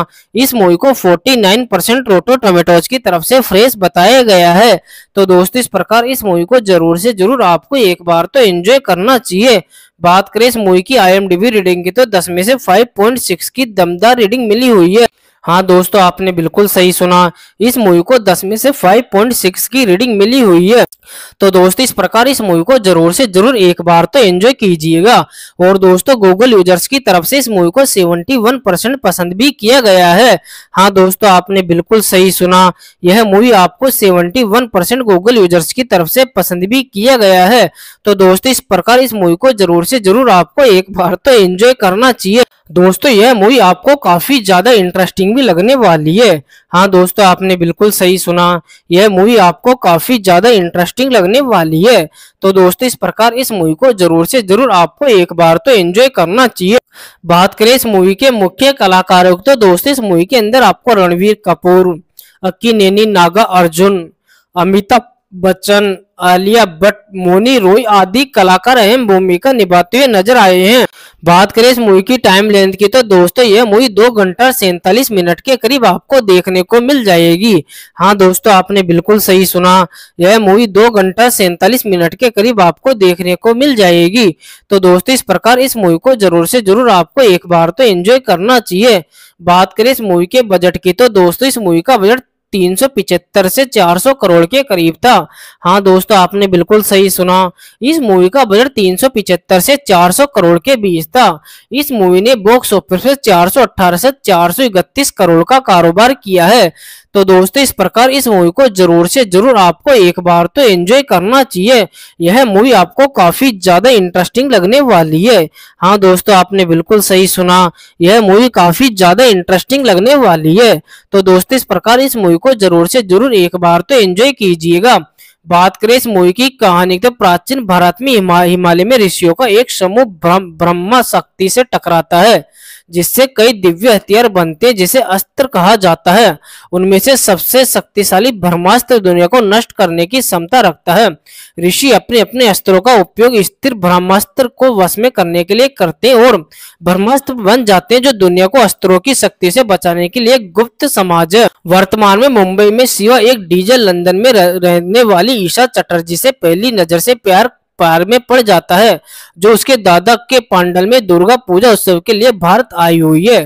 इस मूवी को 49 परसेंट रोटो टोमेटोज की तरफ से फ्रेश बताया गया है तो दोस्तों इस प्रकार इस मूवी को जरूर से जरूर आपको एक बार तो एंजॉय करना चाहिए बात करें इस मूवी की आई रीडिंग की तो दस में से फाइव की दमदार रीडिंग मिली हुई है हाँ दोस्तों आपने बिल्कुल सही सुना इस मूवी को 10 में से 5.6 की रीडिंग मिली हुई है तो दोस्तों इस प्रकार इस मूवी को जरूर से जरूर एक बार तो एंजॉय कीजिएगा और दोस्तों गूगल यूजर्स की तरफ से इस मूवी को 71 परसेंट पसंद भी किया गया है हाँ दोस्तों आपने बिल्कुल सही सुना यह मूवी आपको 71 परसेंट गूगल यूजर्स की तरफ से पसंद भी किया गया है तो दोस्तों इस प्रकार इस मूवी को जरूर से जरूर आपको एक बार तो एंजॉय करना चाहिए दोस्तों यह मूवी आपको काफी ज्यादा इंटरेस्टिंग भी लगने वाली है हाँ दोस्तों आपने बिल्कुल सही सुना यह मूवी आपको काफी ज्यादा इंटरेस्टिंग लगने वाली है तो दोस्तों इस प्रकार इस मूवी को जरूर से जरूर आपको एक बार तो एंजॉय करना चाहिए बात करें इस मूवी के मुख्य कलाकारों की तो दोस्तों इस मूवी के अंदर आपको रणवीर कपूर अक्की नैनी नागा अर्जुन अमिताभ बच्चन आलिया भट्ट मोनी रोई आदि कलाकार अहम भूमिका निभाते हुए नजर आए हैं बात करें इस मूवी की टाइम लेंथ की तो दोस्तों यह मूवी दो घंटा सैतालीस मिनट के करीब आपको देखने को मिल जाएगी हाँ दोस्तों आपने बिल्कुल सही सुना यह मूवी दो घंटा सैतालीस मिनट के करीब आपको देखने को मिल जाएगी तो दोस्तों इस प्रकार इस मूवी को जरूर से जरूर आपको एक बार तो एंजॉय करना चाहिए बात करें इस मूवी के बजट की तो दोस्तों इस मूवी का बजट 375 से 400 करोड़ के करीब था हाँ दोस्तों आपने बिल्कुल सही सुना इस मूवी का बजट 375 से 400 करोड़ के बीच था इस मूवी ने बॉक्स ऑफिस पर 418 से चार करोड़ का कारोबार किया है तो दोस्तों इस प्रकार इस मूवी को जरूर से जरूर आपको एक बार तो एंजॉय करना चाहिए यह मूवी आपको काफी ज्यादा इंटरेस्टिंग लगने वाली है हाँ दोस्तों आपने बिल्कुल सही सुना यह मूवी काफी ज्यादा इंटरेस्टिंग लगने वाली है तो दोस्तों इस प्रकार इस मूवी को जरूर से जरूर एक बार तो एंजॉय कीजिएगा बात करें इस मूवी की कहानी तो प्राचीन भारत में हिमालय में ऋषियों का एक समूह ब्रह्मा शक्ति से टकराता है जिससे कई दिव्य हथियार बनते हैं जिसे अस्त्र कहा जाता है उनमें से सबसे शक्तिशाली ब्रह्मास्त्र दुनिया को नष्ट करने की क्षमता रखता है ऋषि अपने अपने अस्त्रों का उपयोग स्थिर ब्रह्मास्त्र को वश में करने के लिए करते और ब्रह्मास्त्र बन जाते हैं जो दुनिया को अस्त्रों की शक्ति से बचाने के लिए गुप्त समाज है वर्तमान में मुंबई में शिवा एक डीजल लंदन में रहने वाली ईशा चटर्जी से पहली नजर से प्यार पार में पड़ जाता है जो उसके दादा के पांडल में दुर्गा पूजा उत्सव के लिए भारत आई हुई है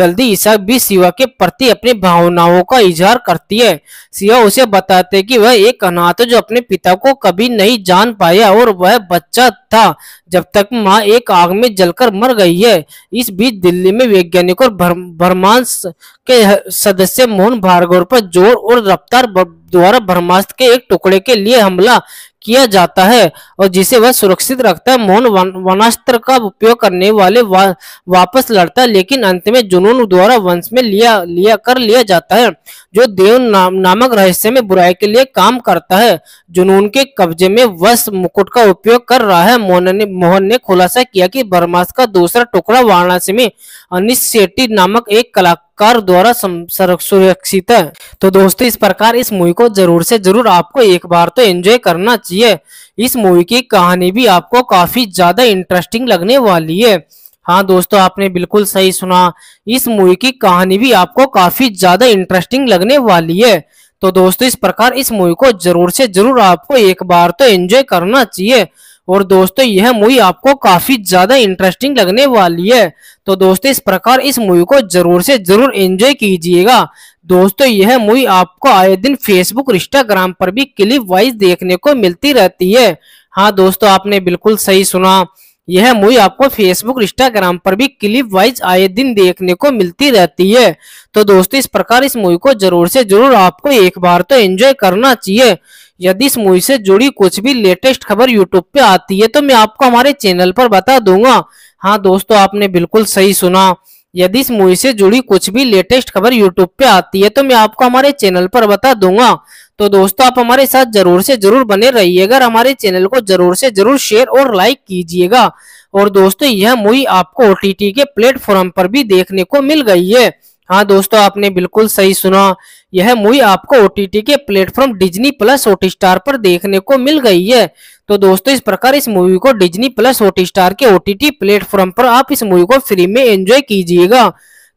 जल्दी ईसा भी शिवा के प्रति अपनी भावनाओं का इजहार करती है शिवा उसे बताते कि वह एक अनाथ जो अपने पिता को कभी नहीं जान पाया और वह बच्चा था जब तक माँ एक आग में जलकर मर गई है इस बीच दिल्ली में वैज्ञानिक और ब्रह्मांस के सदस्य मोहन भार्गव पर जोर और रफ्तार द्वारा ब्रह्मास्त्र के एक टुकड़े के लिए हमला किया जाता है और जिसे वह सुरक्षित रखता है मोहन वनास्त्र का उपयोग करने वाले वा, वापस लड़ता है लेकिन अंत में जुनून द्वारा वंश में लिया लिया कर लिया जाता है जो देव नाम, नामक रहस्य में बुराई के लिए काम करता है जुनून के कब्जे में वश मुकुट का उपयोग कर रहा है मोहन ने मोहन ने खुलासा किया कि बरमास का दूसरा टुकड़ा वाराणसी में अनिश नामक एक कला सरकार द्वारा सुरक्षित है तो दोस्तों इस प्रकार इस मूवी को जरूर से जरूर आपको एक बार तो एंजॉय करना चाहिए इस मूवी की कहानी भी आपको काफी ज्यादा इंटरेस्टिंग लगने वाली है हाँ दोस्तों आपने बिल्कुल सही सुना इस मूवी की कहानी भी आपको काफी ज्यादा इंटरेस्टिंग लगने वाली है तो दोस्तों इस प्रकार इस मूवी को जरूर से जरूर आपको एक बार तो एंजॉय करना चाहिए और दोस्तों यह मूवी आपको काफी ज्यादा इंटरेस्टिंग लगने वाली है तो दोस्तों इस प्रकार इस मूवी को जरूर से जरूर एंजॉय कीजिएगा दोस्तों यह मूवी आपको आए दिन फेसबुक इंस्टाग्राम पर भी क्लिप वाइज देखने को मिलती रहती है हाँ दोस्तों आपने बिल्कुल सही सुना यह मूवी आपको फेसबुक इंस्टाग्राम पर भी क्लिप वाइज आए दिन देखने को मिलती रहती है तो दोस्तों इस प्रकार इस मूवी को जरूर से जरूर आपको एक बार तो एंजॉय करना चाहिए यदि इस मूवी से जुड़ी कुछ भी लेटेस्ट खबर यूट्यूब पे आती है तो मैं आपको हमारे चैनल पर बता दूंगा हाँ दोस्तों आपने बिल्कुल सही सुना यदि इस मूवी से जुड़ी कुछ भी लेटेस्ट खबर यूट्यूब पे आती है तो मैं आपको हमारे चैनल पर बता दूंगा तो दोस्तों आप हमारे साथ जरूर से जरूर बने रहिएगा और हमारे चैनल को जरूर से जरूर शेयर और लाइक कीजिएगा और दोस्तों यह मूवी आपको ओ के प्लेटफॉर्म पर भी देखने को मिल गई है हाँ दोस्तों आपने बिल्कुल सही सुना यह मूवी आपको ओ के platform Disney plus Hotstar पर देखने को मिल गई है तो दोस्तों इस प्रकार इस मूवी को डिजनी प्लस ओटी स्टार के ओ प्लेटफॉर्म पर आप इस मूवी को फ्री में एंजॉय कीजिएगा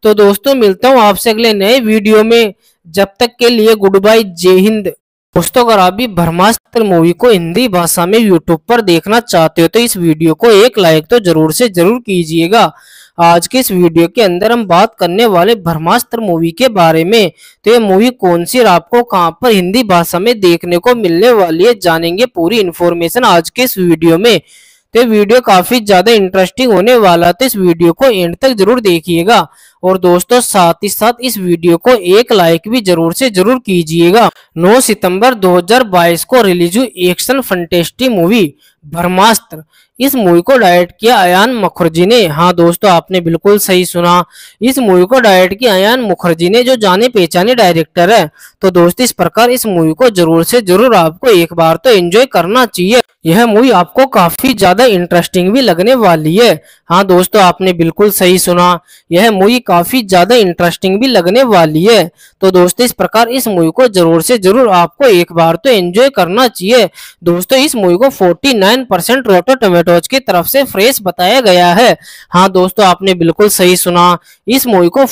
तो दोस्तों मिलता हूँ आपसे अगले नए वीडियो में जब तक के लिए गुड बाय जय हिंद दोस्तों अगर आप भी ब्रह्मास्त्र मूवी को हिंदी भाषा में यूट्यूब पर देखना चाहते हो तो इस वीडियो को एक लाइक तो जरूर से जरूर कीजिएगा आज के इस वीडियो के अंदर हम बात करने वाले ब्रह्मास्त्र मूवी के बारे में तो ये मूवी कौन सी और आपको कहाँ पर हिंदी भाषा में देखने को मिलने वाली है जानेंगे पूरी इन्फॉर्मेशन आज के इस वीडियो में तो वीडियो काफी ज्यादा इंटरेस्टिंग होने वाला तो इस वीडियो को एंड तक जरूर देखिएगा और दोस्तों साथ ही साथ इस वीडियो को एक लाइक भी जरूर से जरूर कीजिएगा 9 सितंबर 2022 को रिलीज हुई एक्शन फंटेस्टी मूवी ब्रह्मास्त्र इस मूवी को डायरेक्ट किया अयान मुखर्जी ने हाँ दोस्तों आपने बिल्कुल सही सुना इस मूवी को डायरेक्ट किया अयान मुखर्जी ने जो जाने पहचाने डायरेक्टर है तो दोस्तों इस प्रकार इस मूवी को जरूर से जरूर आपको एक बार तो एंजॉय करना चाहिए यह मूवी आपको काफी ज्यादा इंटरेस्टिंग भी लगने वाली है हाँ दोस्तों आपने बिल्कुल सही सुना यह मूवी काफी ज्यादा इंटरेस्टिंग भी लगने वाली है तो दोस्तों इस प्रकार इस मूवी को जरूर से जरूर आपको एक बार तो एंजॉय करना चाहिए दोस्तों इस मूवी को 49 परसेंट रोटो टोमेटोज की तरफ से फ्रेश बताया गया है हाँ दोस्तों आपने बिल्कुल सही सुना इस मूवी को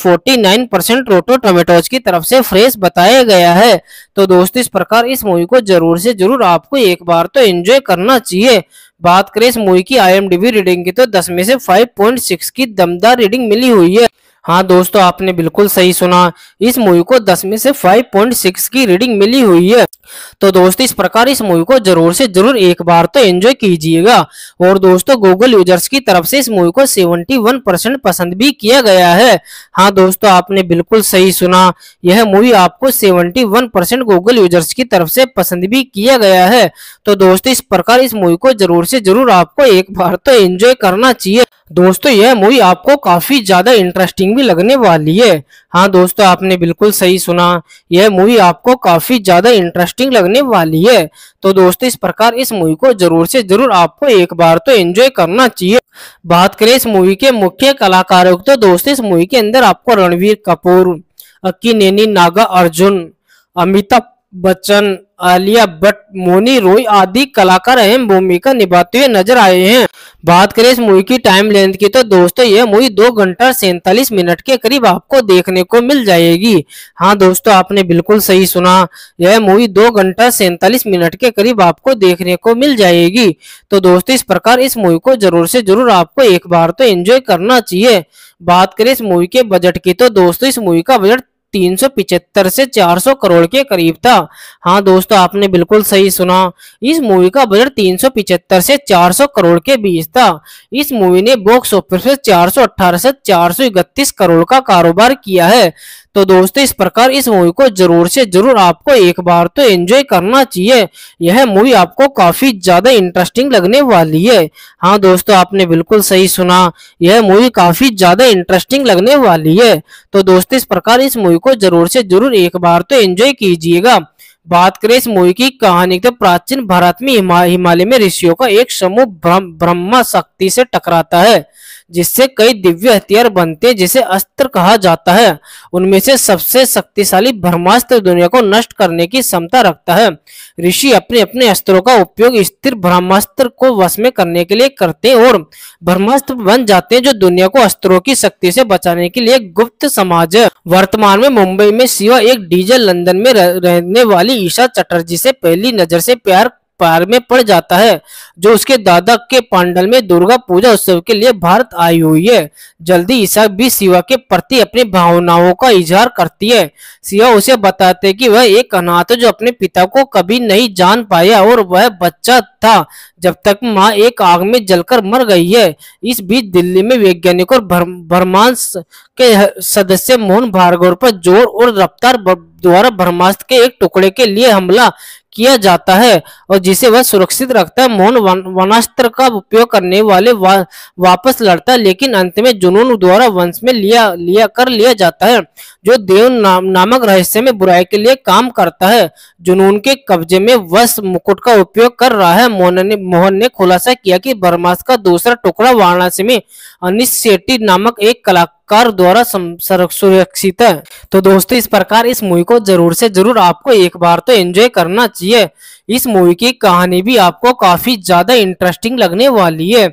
नाइन परसेंट रोटो टोमेटोज की तरफ से फ्रेश बताया गया है तो दोस्तों इस प्रकार इस मूवी को जरूर से जरूर आपको एक बार तो एंजॉय करना चाहिए बात करें इस मूवी की आईएमडीबी रीडिंग की तो दस में से 5.6 की दमदार रीडिंग मिली हुई है हाँ दोस्तों आपने बिल्कुल सही सुना इस मूवी को 10 में से 5.6 की रीडिंग मिली हुई है तो दोस्तों इस प्रकार इस मूवी को जरूर से जरूर एक बार तो एंजॉय कीजिएगा और दोस्तों गूगल यूजर्स की तरफ से इस मूवी को 71 परसेंट पसंद भी किया गया है हाँ दोस्तों आपने बिल्कुल सही सुना यह मूवी आपको 71 परसेंट गूगल यूजर्स की तरफ से पसंद भी किया गया है तो दोस्तों इस प्रकार इस मूवी को जरूर से जरूर आपको एक बार तो एंजॉय करना चाहिए दोस्तों यह मूवी आपको काफी ज्यादा इंटरेस्टिंग भी लगने वाली है हाँ दोस्तों आपने बिल्कुल सही सुना यह मूवी आपको काफी ज्यादा इंटरेस्टिंग लगने वाली है तो दोस्तों इस प्रकार इस मूवी को जरूर से जरूर आपको एक बार तो एंजॉय करना चाहिए बात करें इस मूवी के मुख्य कलाकारों की तो दोस्तों इस मूवी के अंदर आपको रणवीर कपूर अक्की नैनी नागा अर्जुन अमिताभ बच्चन आलिया भट्ट मोनी रोई आदि कलाकार अहम भूमिका निभाते हुए नजर आए हैं बात करें इस मूवी की टाइम लेंथ की तो दोस्तों यह मूवी दो घंटा सैतालीस मिनट के करीब आपको देखने को मिल जाएगी हाँ दोस्तों आपने बिल्कुल सही सुना यह मूवी दो घंटा सैतालीस मिनट के करीब आपको देखने को मिल जाएगी तो दोस्तों इस प्रकार इस मूवी को जरूर से जरूर आपको एक बार तो एंजॉय करना चाहिए बात करें इस मूवी के बजट की तो दोस्तों इस मूवी का बजट 375 से 400 करोड़ के करीब था हाँ दोस्तों आपने बिल्कुल सही सुना इस मूवी का बजट 375 से 400 करोड़ के बीच था इस मूवी ने बॉक्स ऑफिस में चार से चार करोड़ का कारोबार किया है तो दोस्तों इस प्रकार इस मूवी को जरूर से जरूर आपको एक बार तो एंजॉय करना चाहिए यह मूवी आपको काफी ज्यादा इंटरेस्टिंग लगने वाली है हाँ दोस्तों आपने बिल्कुल सही सुना यह मूवी काफी ज्यादा इंटरेस्टिंग लगने वाली है तो दोस्तों इस प्रकार इस मूवी को जरूर से जरूर एक बार तो एंजॉय कीजिएगा बात करें इस मूवी की कहानी तो प्राचीन भारत में हिमालय में ऋषियों का एक समूह ब्रह्मा शक्ति से टकराता है जिससे कई दिव्य हथियार बनते हैं जिसे अस्त्र कहा जाता है उनमें से सबसे शक्तिशाली ब्रह्मास्त्र दुनिया को नष्ट करने की क्षमता रखता है ऋषि अपने अपने अस्त्रों का उपयोग स्थिर ब्रह्मास्त्र को वश में करने के लिए करते हैं और ब्रह्मास्त्र बन जाते हैं जो दुनिया को अस्त्रों की शक्ति से बचाने के लिए गुप्त समाज है वर्तमान में मुंबई में शिवा एक डीजल लंदन में रहने वाली ईशा चटर्जी से पहली नजर से प्यार पार में पड़ जाता है जो उसके दादा के पांडल में दुर्गा पूजा उत्सव के लिए भारत आई हुई है जल्दी ईसा भी शिवा के प्रति अपनी भावनाओं का इजहार करती है शिवा उसे बताते कि वह एक अनाथ जो अपने पिता को कभी नहीं जान पाया और वह बच्चा था जब तक माँ एक आग में जलकर मर गई है इस बीच दिल्ली में वैज्ञानिक और ब्रह्मांस के सदस्य मोहन भार्गव पर जोर और रफ्तार द्वारा ब्रह्मास्त्र के एक टुकड़े के लिए हमला किया जाता है और जिसे वह सुरक्षित रखता है मोहन वनास्त्र का उपयोग करने वाले वा, वापस लड़ता है लेकिन अंत में जुनून द्वारा वंश में लिया लिया कर लिया जाता है जो देव नाम, नामक रहस्य में बुराई के लिए काम करता है जुनून के कब्जे में वश मुकुट का उपयोग कर रहा है मोहन ने मोहन ने खुलासा किया कि बर्मास का दूसरा टुकड़ा वाराणसी में अनिश नामक एक कला कर द्वारा सुरक्षित है तो दोस्तों इस प्रकार इस मूवी को जरूर से जरूर आपको एक बार तो एंजॉय करना चाहिए इस मूवी की कहानी भी आपको काफी ज्यादा इंटरेस्टिंग लगने वाली है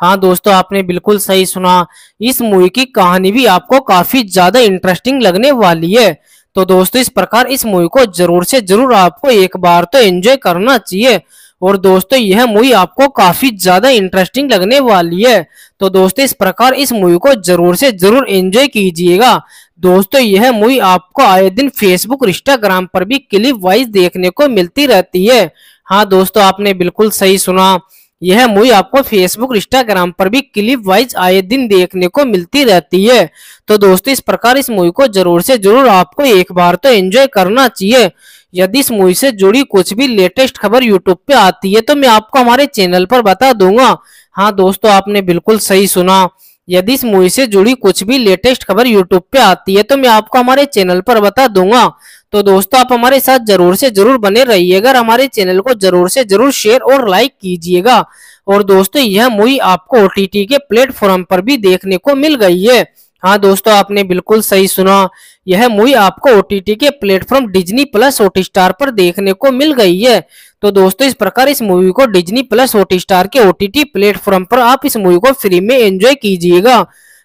हाँ दोस्तों आपने बिल्कुल सही सुना इस मूवी की कहानी भी आपको काफी ज्यादा इंटरेस्टिंग लगने वाली है तो दोस्तों इस प्रकार इस मूवी को जरूर से जरूर आपको एक बार तो एंजॉय करना चाहिए और दोस्तों यह मूवी आपको काफी ज्यादा इंटरेस्टिंग लगने वाली है तो दोस्तों इस प्रकार इस मूवी को जरूर से जरूर एंजॉय कीजिएगा दोस्तों यह मूवी आपको आए दिन फेसबुक इंस्टाग्राम पर भी क्लिप वाइज देखने को मिलती रहती है हाँ दोस्तों आपने बिल्कुल सही सुना यह मूवी आपको फेसबुक इंस्टाग्राम पर भी क्लिप वाइज आए दिन देखने को मिलती रहती है तो दोस्तों इस प्रकार इस मूवी को जरूर से जरूर आपको एक बार तो एंजॉय करना चाहिए यदि इस मूवी से जुड़ी कुछ भी लेटेस्ट खबर यूट्यूब पे आती है तो मैं आपको हमारे चैनल पर बता दूंगा हाँ दोस्तों आपने बिल्कुल सही सुना यदि इस मूवी से जुड़ी कुछ भी लेटेस्ट खबर यूट्यूब पे आती है तो मैं आपको हमारे चैनल पर बता दूंगा तो दोस्तों आप हमारे साथ जरूर से जरूर बने रहिएगा और हमारे चैनल को जरूर से जरूर शेयर और लाइक कीजिएगा और दोस्तों यह मूवी आपको ओ के प्लेटफॉर्म पर भी देखने को मिल गई है हाँ दोस्तों आपने बिल्कुल सही सुना यह मूवी आपको ओटीटी के platform Disney plus Hotstar पर देखने को मिल गई है तो दोस्तों इस प्रकार इस मूवी को डिज्नी प्लस ओटी स्टार के ओटीटी प्लेटफॉर्म पर आप इस मूवी को फ्री में एंजॉय कीजिएगा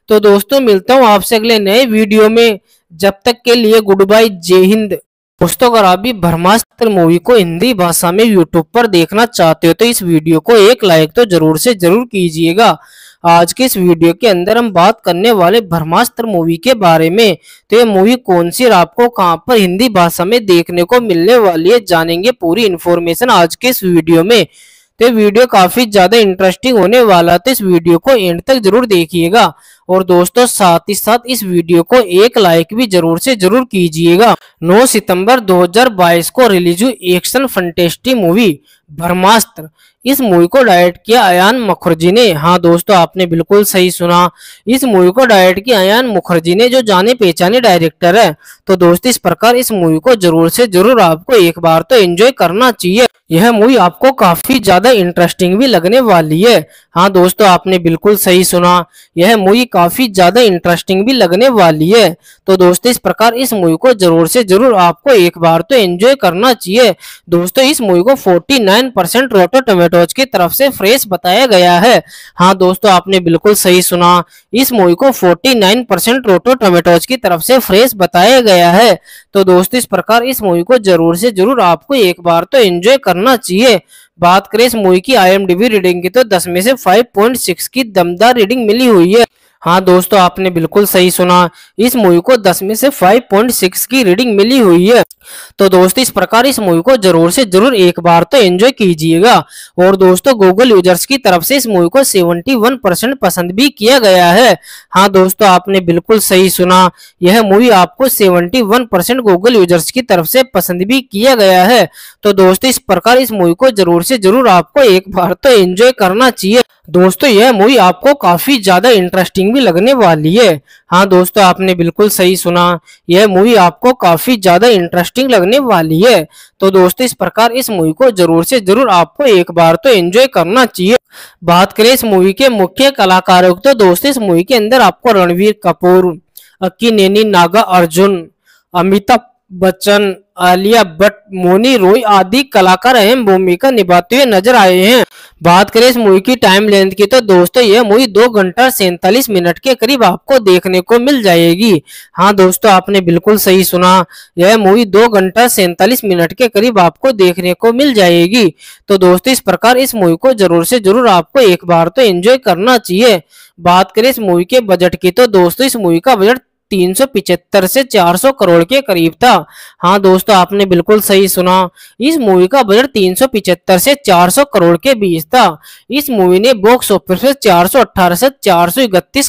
तो दोस्तों मिलता हूँ आपसे अगले नए वीडियो में जब तक के लिए गुड बाय जय हिंद दोस्तों अगर आप भी ब्रह्मास्त्र मूवी को हिंदी भाषा में यूट्यूब पर देखना चाहते हो तो इस वीडियो को एक लाइक तो जरूर से जरूर कीजिएगा आज के इस वीडियो के अंदर हम बात करने वाले ब्रह्मास्त्र मूवी के बारे में तो ये मूवी कौन सी और आपको कहाँ पर हिंदी भाषा में देखने को मिलने वाली है जानेंगे पूरी इन्फॉर्मेशन आज के इस वीडियो में तो वीडियो काफी ज्यादा इंटरेस्टिंग होने वाला तो इस वीडियो को एंड तक जरूर देखिएगा और दोस्तों साथ ही साथ इस वीडियो को एक लाइक भी जरूर से जरूर कीजिएगा 9 सितंबर 2022 को रिलीज हुई एक्शन फंटेस्टी मूवी ब्रह्मास्त्र इस मूवी को डायरेक्ट किया अयान मुखर्जी ने हाँ दोस्तों आपने बिल्कुल सही सुना इस मूवी को डायरेक्ट किया अयान मुखर्जी ने जो जाने पहचाने डायरेक्टर है तो दोस्तों इस प्रकार इस मूवी को जरूर से जरूर आपको एक बार तो एंजॉय करना चाहिए यह मूवी आपको काफी ज्यादा इंटरेस्टिंग भी लगने वाली है हाँ दोस्तों आपने बिल्कुल सही सुना यह मूवी काफी ज्यादा इंटरेस्टिंग भी लगने वाली है तो दोस्तों इस प्रकार इस मूवी को जरूर से जरूर आपको एक बार तो एंजॉय करना चाहिए दोस्तों इस मूवी को 49 परसेंट रोटो टोमेटोज की तरफ से फ्रेश बताया गया है हाँ दोस्तों आपने बिल्कुल सही सुना इस मूवी को नाइन परसेंट रोटो टोमेटोज की तरफ से फ्रेश बताया गया है तो दोस्तों इस प्रकार इस मूवी को जरूर से जरूर आपको एक बार तो एंजॉय करना चाहिए बात करें इस मूवी की आईएमडीबी रीडिंग की तो 10 में से 5.6 की दमदार रीडिंग मिली हुई है हाँ दोस्तों आपने बिल्कुल सही सुना इस मूवी को 10 में से 5.6 की रीडिंग मिली हुई है तो दोस्तों इस प्रकार इस मूवी को जरूर से जरूर एक बार तो एंजॉय कीजिएगा और दोस्तों गूगल यूजर्स की तरफ से इस मूवी को 71 परसेंट पसंद भी किया गया है हाँ दोस्तों आपने बिल्कुल सही सुना यह मूवी आपको 71 परसेंट गूगल यूजर्स की तरफ से पसंद भी किया गया है तो दोस्तों इस प्रकार इस मूवी को जरूर से जरूर आपको एक बार तो एंजॉय करना चाहिए दोस्तों यह मूवी आपको काफ़ी ज़्यादा इंटरेस्टिंग भी लगने वाली है हाँ दोस्तों आपने बिल्कुल सही सुना यह मूवी आपको काफ़ी ज़्यादा इंटरेस्टिंग लगने वाली है तो दोस्तों इस प्रकार इस मूवी को जरूर से जरूर आपको एक बार तो एंजॉय करना चाहिए बात करें इस मूवी के मुख्य कलाकारों की तो दोस्तों इस मूवी के अंदर आपको रणवीर कपूर अक्की नैनी नागा अर्जुन अमिताभ बच्चन आलिया भट्ट मोनी रोई आदि कलाकार अहम भूमिका निभाते हुए नजर आए हैं बात करें इस मूवी की टाइम लेंथ की तो दोस्तों यह मूवी दो घंटा सैतालीस मिनट के करीब आपको देखने को मिल जाएगी हाँ दोस्तों आपने बिल्कुल सही सुना यह मूवी दो घंटा सैतालीस मिनट के करीब आपको देखने को मिल जाएगी तो दोस्तों इस प्रकार इस मूवी को जरूर से जरूर आपको एक बार तो एंजॉय करना चाहिए बात करें इस मूवी के बजट की तो दोस्तों इस मूवी का बजट 375 से 400 करोड़ के करीब था हाँ दोस्तों आपने बिल्कुल सही सुना इस मूवी का बजट 375 से 400 करोड़ के बीच था इस मूवी ने बॉक्स ऑफिस में चार से चार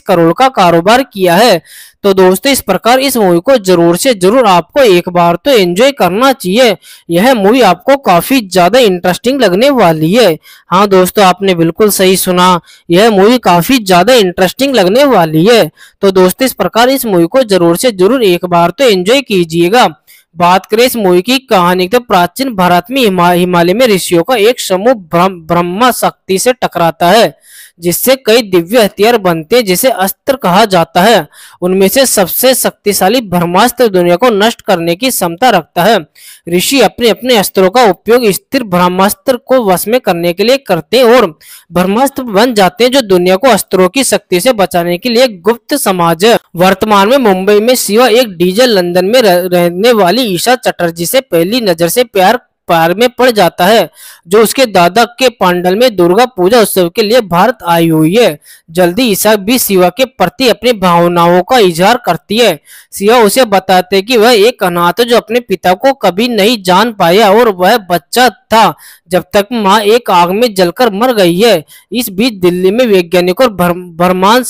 करोड़ का कारोबार किया है तो दोस्तों इस प्रकार इस मूवी को जरूर से जरूर आपको एक बार तो एंजॉय करना चाहिए यह मूवी आपको काफी ज्यादा इंटरेस्टिंग लगने वाली है हाँ दोस्तों आपने बिल्कुल सही सुना यह मूवी काफी ज्यादा इंटरेस्टिंग लगने वाली है तो दोस्तों इस प्रकार इस मूवी को जरूर से जरूर एक बार तो एंजॉय कीजिएगा बात करें इस मूवी की कहानी तो प्राचीन भारत में हिमालय में ऋषियों का एक समूह ब्रह्मा शक्ति से टकराता है जिससे कई दिव्य हथियार बनते हैं जिसे अस्त्र कहा जाता है उनमें से सबसे शक्तिशाली ब्रह्मास्त्र दुनिया को नष्ट करने की क्षमता रखता है ऋषि अपने अपने अस्त्रों का उपयोग स्थिर ब्रह्मास्त्र को वश में करने के लिए करते हैं और ब्रह्मास्त्र बन जाते हैं जो दुनिया को अस्त्रों की शक्ति से बचाने के लिए गुप्त समाज है वर्तमान में मुंबई में शिवा एक डीजल लंदन में रहने वाली ईशा चटर्जी से पहली नजर से प्यार पार में पड़ जाता है जो उसके दादा के पांडल में दुर्गा पूजा उत्सव के लिए भारत आई हुई है जल्दी ईसा भी शिवा के प्रति अपनी भावनाओं का इजहार करती है शिवा उसे बताते कि वह एक अनाथ जो अपने पिता को कभी नहीं जान पाया और वह बच्चा था जब तक माँ एक आग में जलकर मर गई है इस बीच दिल्ली में वैज्ञानिक और भरमान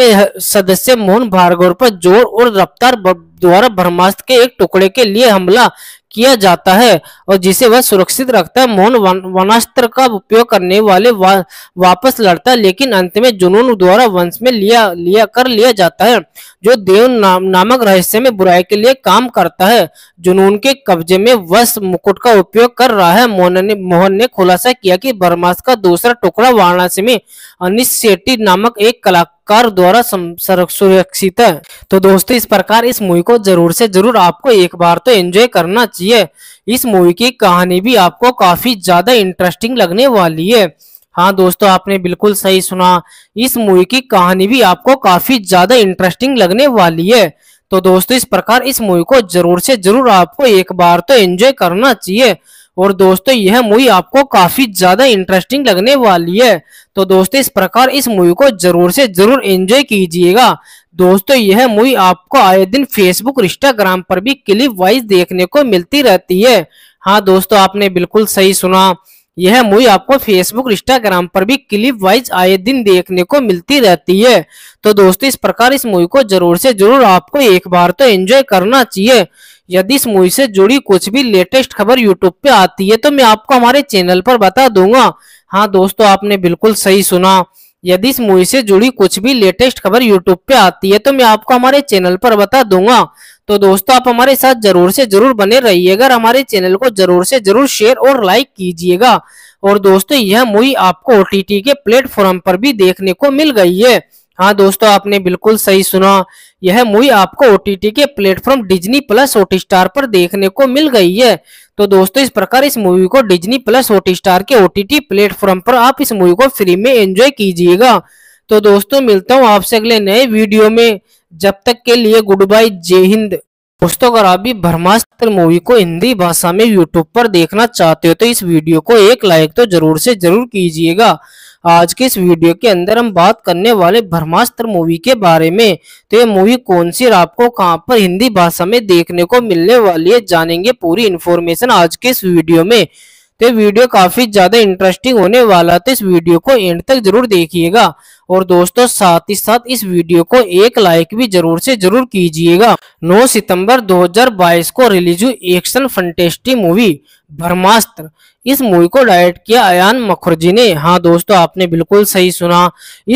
के सदस्य मोहन भार्गव पर जोर और रफ्तार द्वारा ब्रह्मास्त्र के एक टुकड़े के लिए हमला किया जाता है और जिसे वह सुरक्षित रखता है मोहन वनास्त्र का उपयोग करने वाले वा, वापस लड़ता है लेकिन अंत में जुनून द्वारा वंश में लिया लिया कर लिया जाता है जो देव नाम, नामक रहस्य में बुराई के लिए काम करता है जुनून के कब्जे में वश मुकुट का उपयोग कर रहा है मोहन ने मोहन ने खुलासा किया कि बर्मास का दूसरा टुकड़ा वाराणसी में अनिश नामक एक कला कर द्वारा सुरक्षित है तो दोस्तों इस प्रकार इस मूवी को जरूर से जरूर आपको एक बार तो एंजॉय करना चाहिए इस मूवी की कहानी भी आपको काफी ज्यादा इंटरेस्टिंग लगने वाली है हाँ दोस्तों आपने बिल्कुल सही सुना इस मूवी की कहानी भी आपको काफी ज्यादा इंटरेस्टिंग लगने वाली है तो दोस्तों इस प्रकार इस मूवी को जरूर से जरूर आपको एक बार तो एंजॉय करना चाहिए और दोस्तों यह मूवी आपको काफी ज्यादा इंटरेस्टिंग लगने वाली है तो दोस्तों इस प्रकार इस मूवी को जरूर से जरूर एंजॉय कीजिएगा दोस्तों यह मूवी आपको आए दिन फेसबुक इंस्टाग्राम पर भी क्लिप वाइज देखने को मिलती रहती है हाँ दोस्तों आपने बिल्कुल सही सुना यह मूवी आपको फेसबुक इंस्टाग्राम पर भी क्लिप वाइज आए दिन देखने को मिलती रहती है तो दोस्तों इस प्रकार इस मूवी को जरूर से जरूर आपको एक बार तो एंजॉय करना चाहिए यदि इस मूवी से जुड़ी कुछ भी लेटेस्ट खबर यूट्यूब पे आती है तो मैं आपको हमारे चैनल पर बता दूंगा हाँ दोस्तों आपने बिल्कुल सही सुना यदि इस मूवी से जुड़ी कुछ भी लेटेस्ट खबर यूट्यूब पे आती है तो मैं आपको हमारे चैनल पर बता दूंगा तो दोस्तों आप हमारे साथ जरूर से जरूर बने रहिएगा और हमारे चैनल को जरूर से जरूर शेयर और लाइक कीजिएगा और दोस्तों यह मूवी आपको ओ के प्लेटफॉर्म पर भी देखने को मिल गई है हाँ दोस्तों आपने बिल्कुल सही सुना यह मूवी आपको ओ के प्लेटफॉर्म डिजनी प्लस ओटी पर देखने को मिल गई है तो दोस्तों इस प्रकार इस मूवी को डिज्नी प्लस ओटी स्टार के ओटीटी प्लेटफॉर्म पर आप इस मूवी को फ्री में एंजॉय कीजिएगा तो दोस्तों मिलता हूँ आपसे अगले नए वीडियो में जब तक के लिए गुड बाय जय हिंद दोस्तों अगर आप भी ब्रह्मास्त्र मूवी को हिंदी भाषा में यूट्यूब पर देखना चाहते हो तो इस वीडियो को एक लाइक तो जरूर से जरूर कीजिएगा आज के इस वीडियो के अंदर हम बात करने वाले ब्रह्मास्त्र मूवी के बारे में तो ये मूवी कौन सी और आपको कहाँ पर हिंदी भाषा में देखने को मिलने वाली है जानेंगे पूरी इन्फॉर्मेशन आज के इस वीडियो में तो वीडियो काफी ज्यादा इंटरेस्टिंग होने वाला तो इस वीडियो को एंड तक जरूर देखिएगा और दोस्तों साथ ही साथ इस वीडियो को एक लाइक भी जरूर से जरूर कीजिएगा 9 सितंबर 2022 को रिलीज हुई एक्शन फंटेस्टी मूवी ब्रह्मास्त्र इस मूवी को डायरेक्ट किया अयान मुखर्जी ने हाँ दोस्तों आपने बिल्कुल सही सुना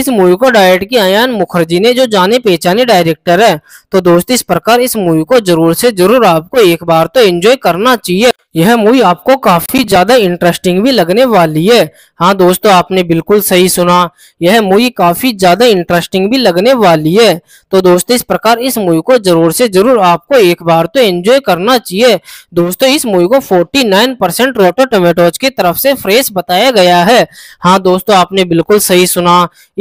इस मूवी को डायरेक्ट किया अयान मुखर्जी ने जो जाने पहचाने डायरेक्टर है तो दोस्त इस प्रकार इस मूवी को जरूर से जरूर आपको एक बार तो एंजॉय करना चाहिए यह मूवी आपको काफी ज्यादा इंटरेस्टिंग भी लगने वाली है हाँ दोस्तों आपने बिल्कुल सही सुना यह मूवी काफी ज्यादा इंटरेस्टिंग भी लगने वाली है तो दोस्तों इस प्रकार इस मूवी को जरूर से जरूर आपको एक बार तो एंजॉय करना चाहिए दोस्तों इस मूवी को 49 परसेंट रोटो टोमेटो बटोच की तरफ से फ्रेश बताया गया है हाँ दोस्तों आपने बिल्कुल सही सुना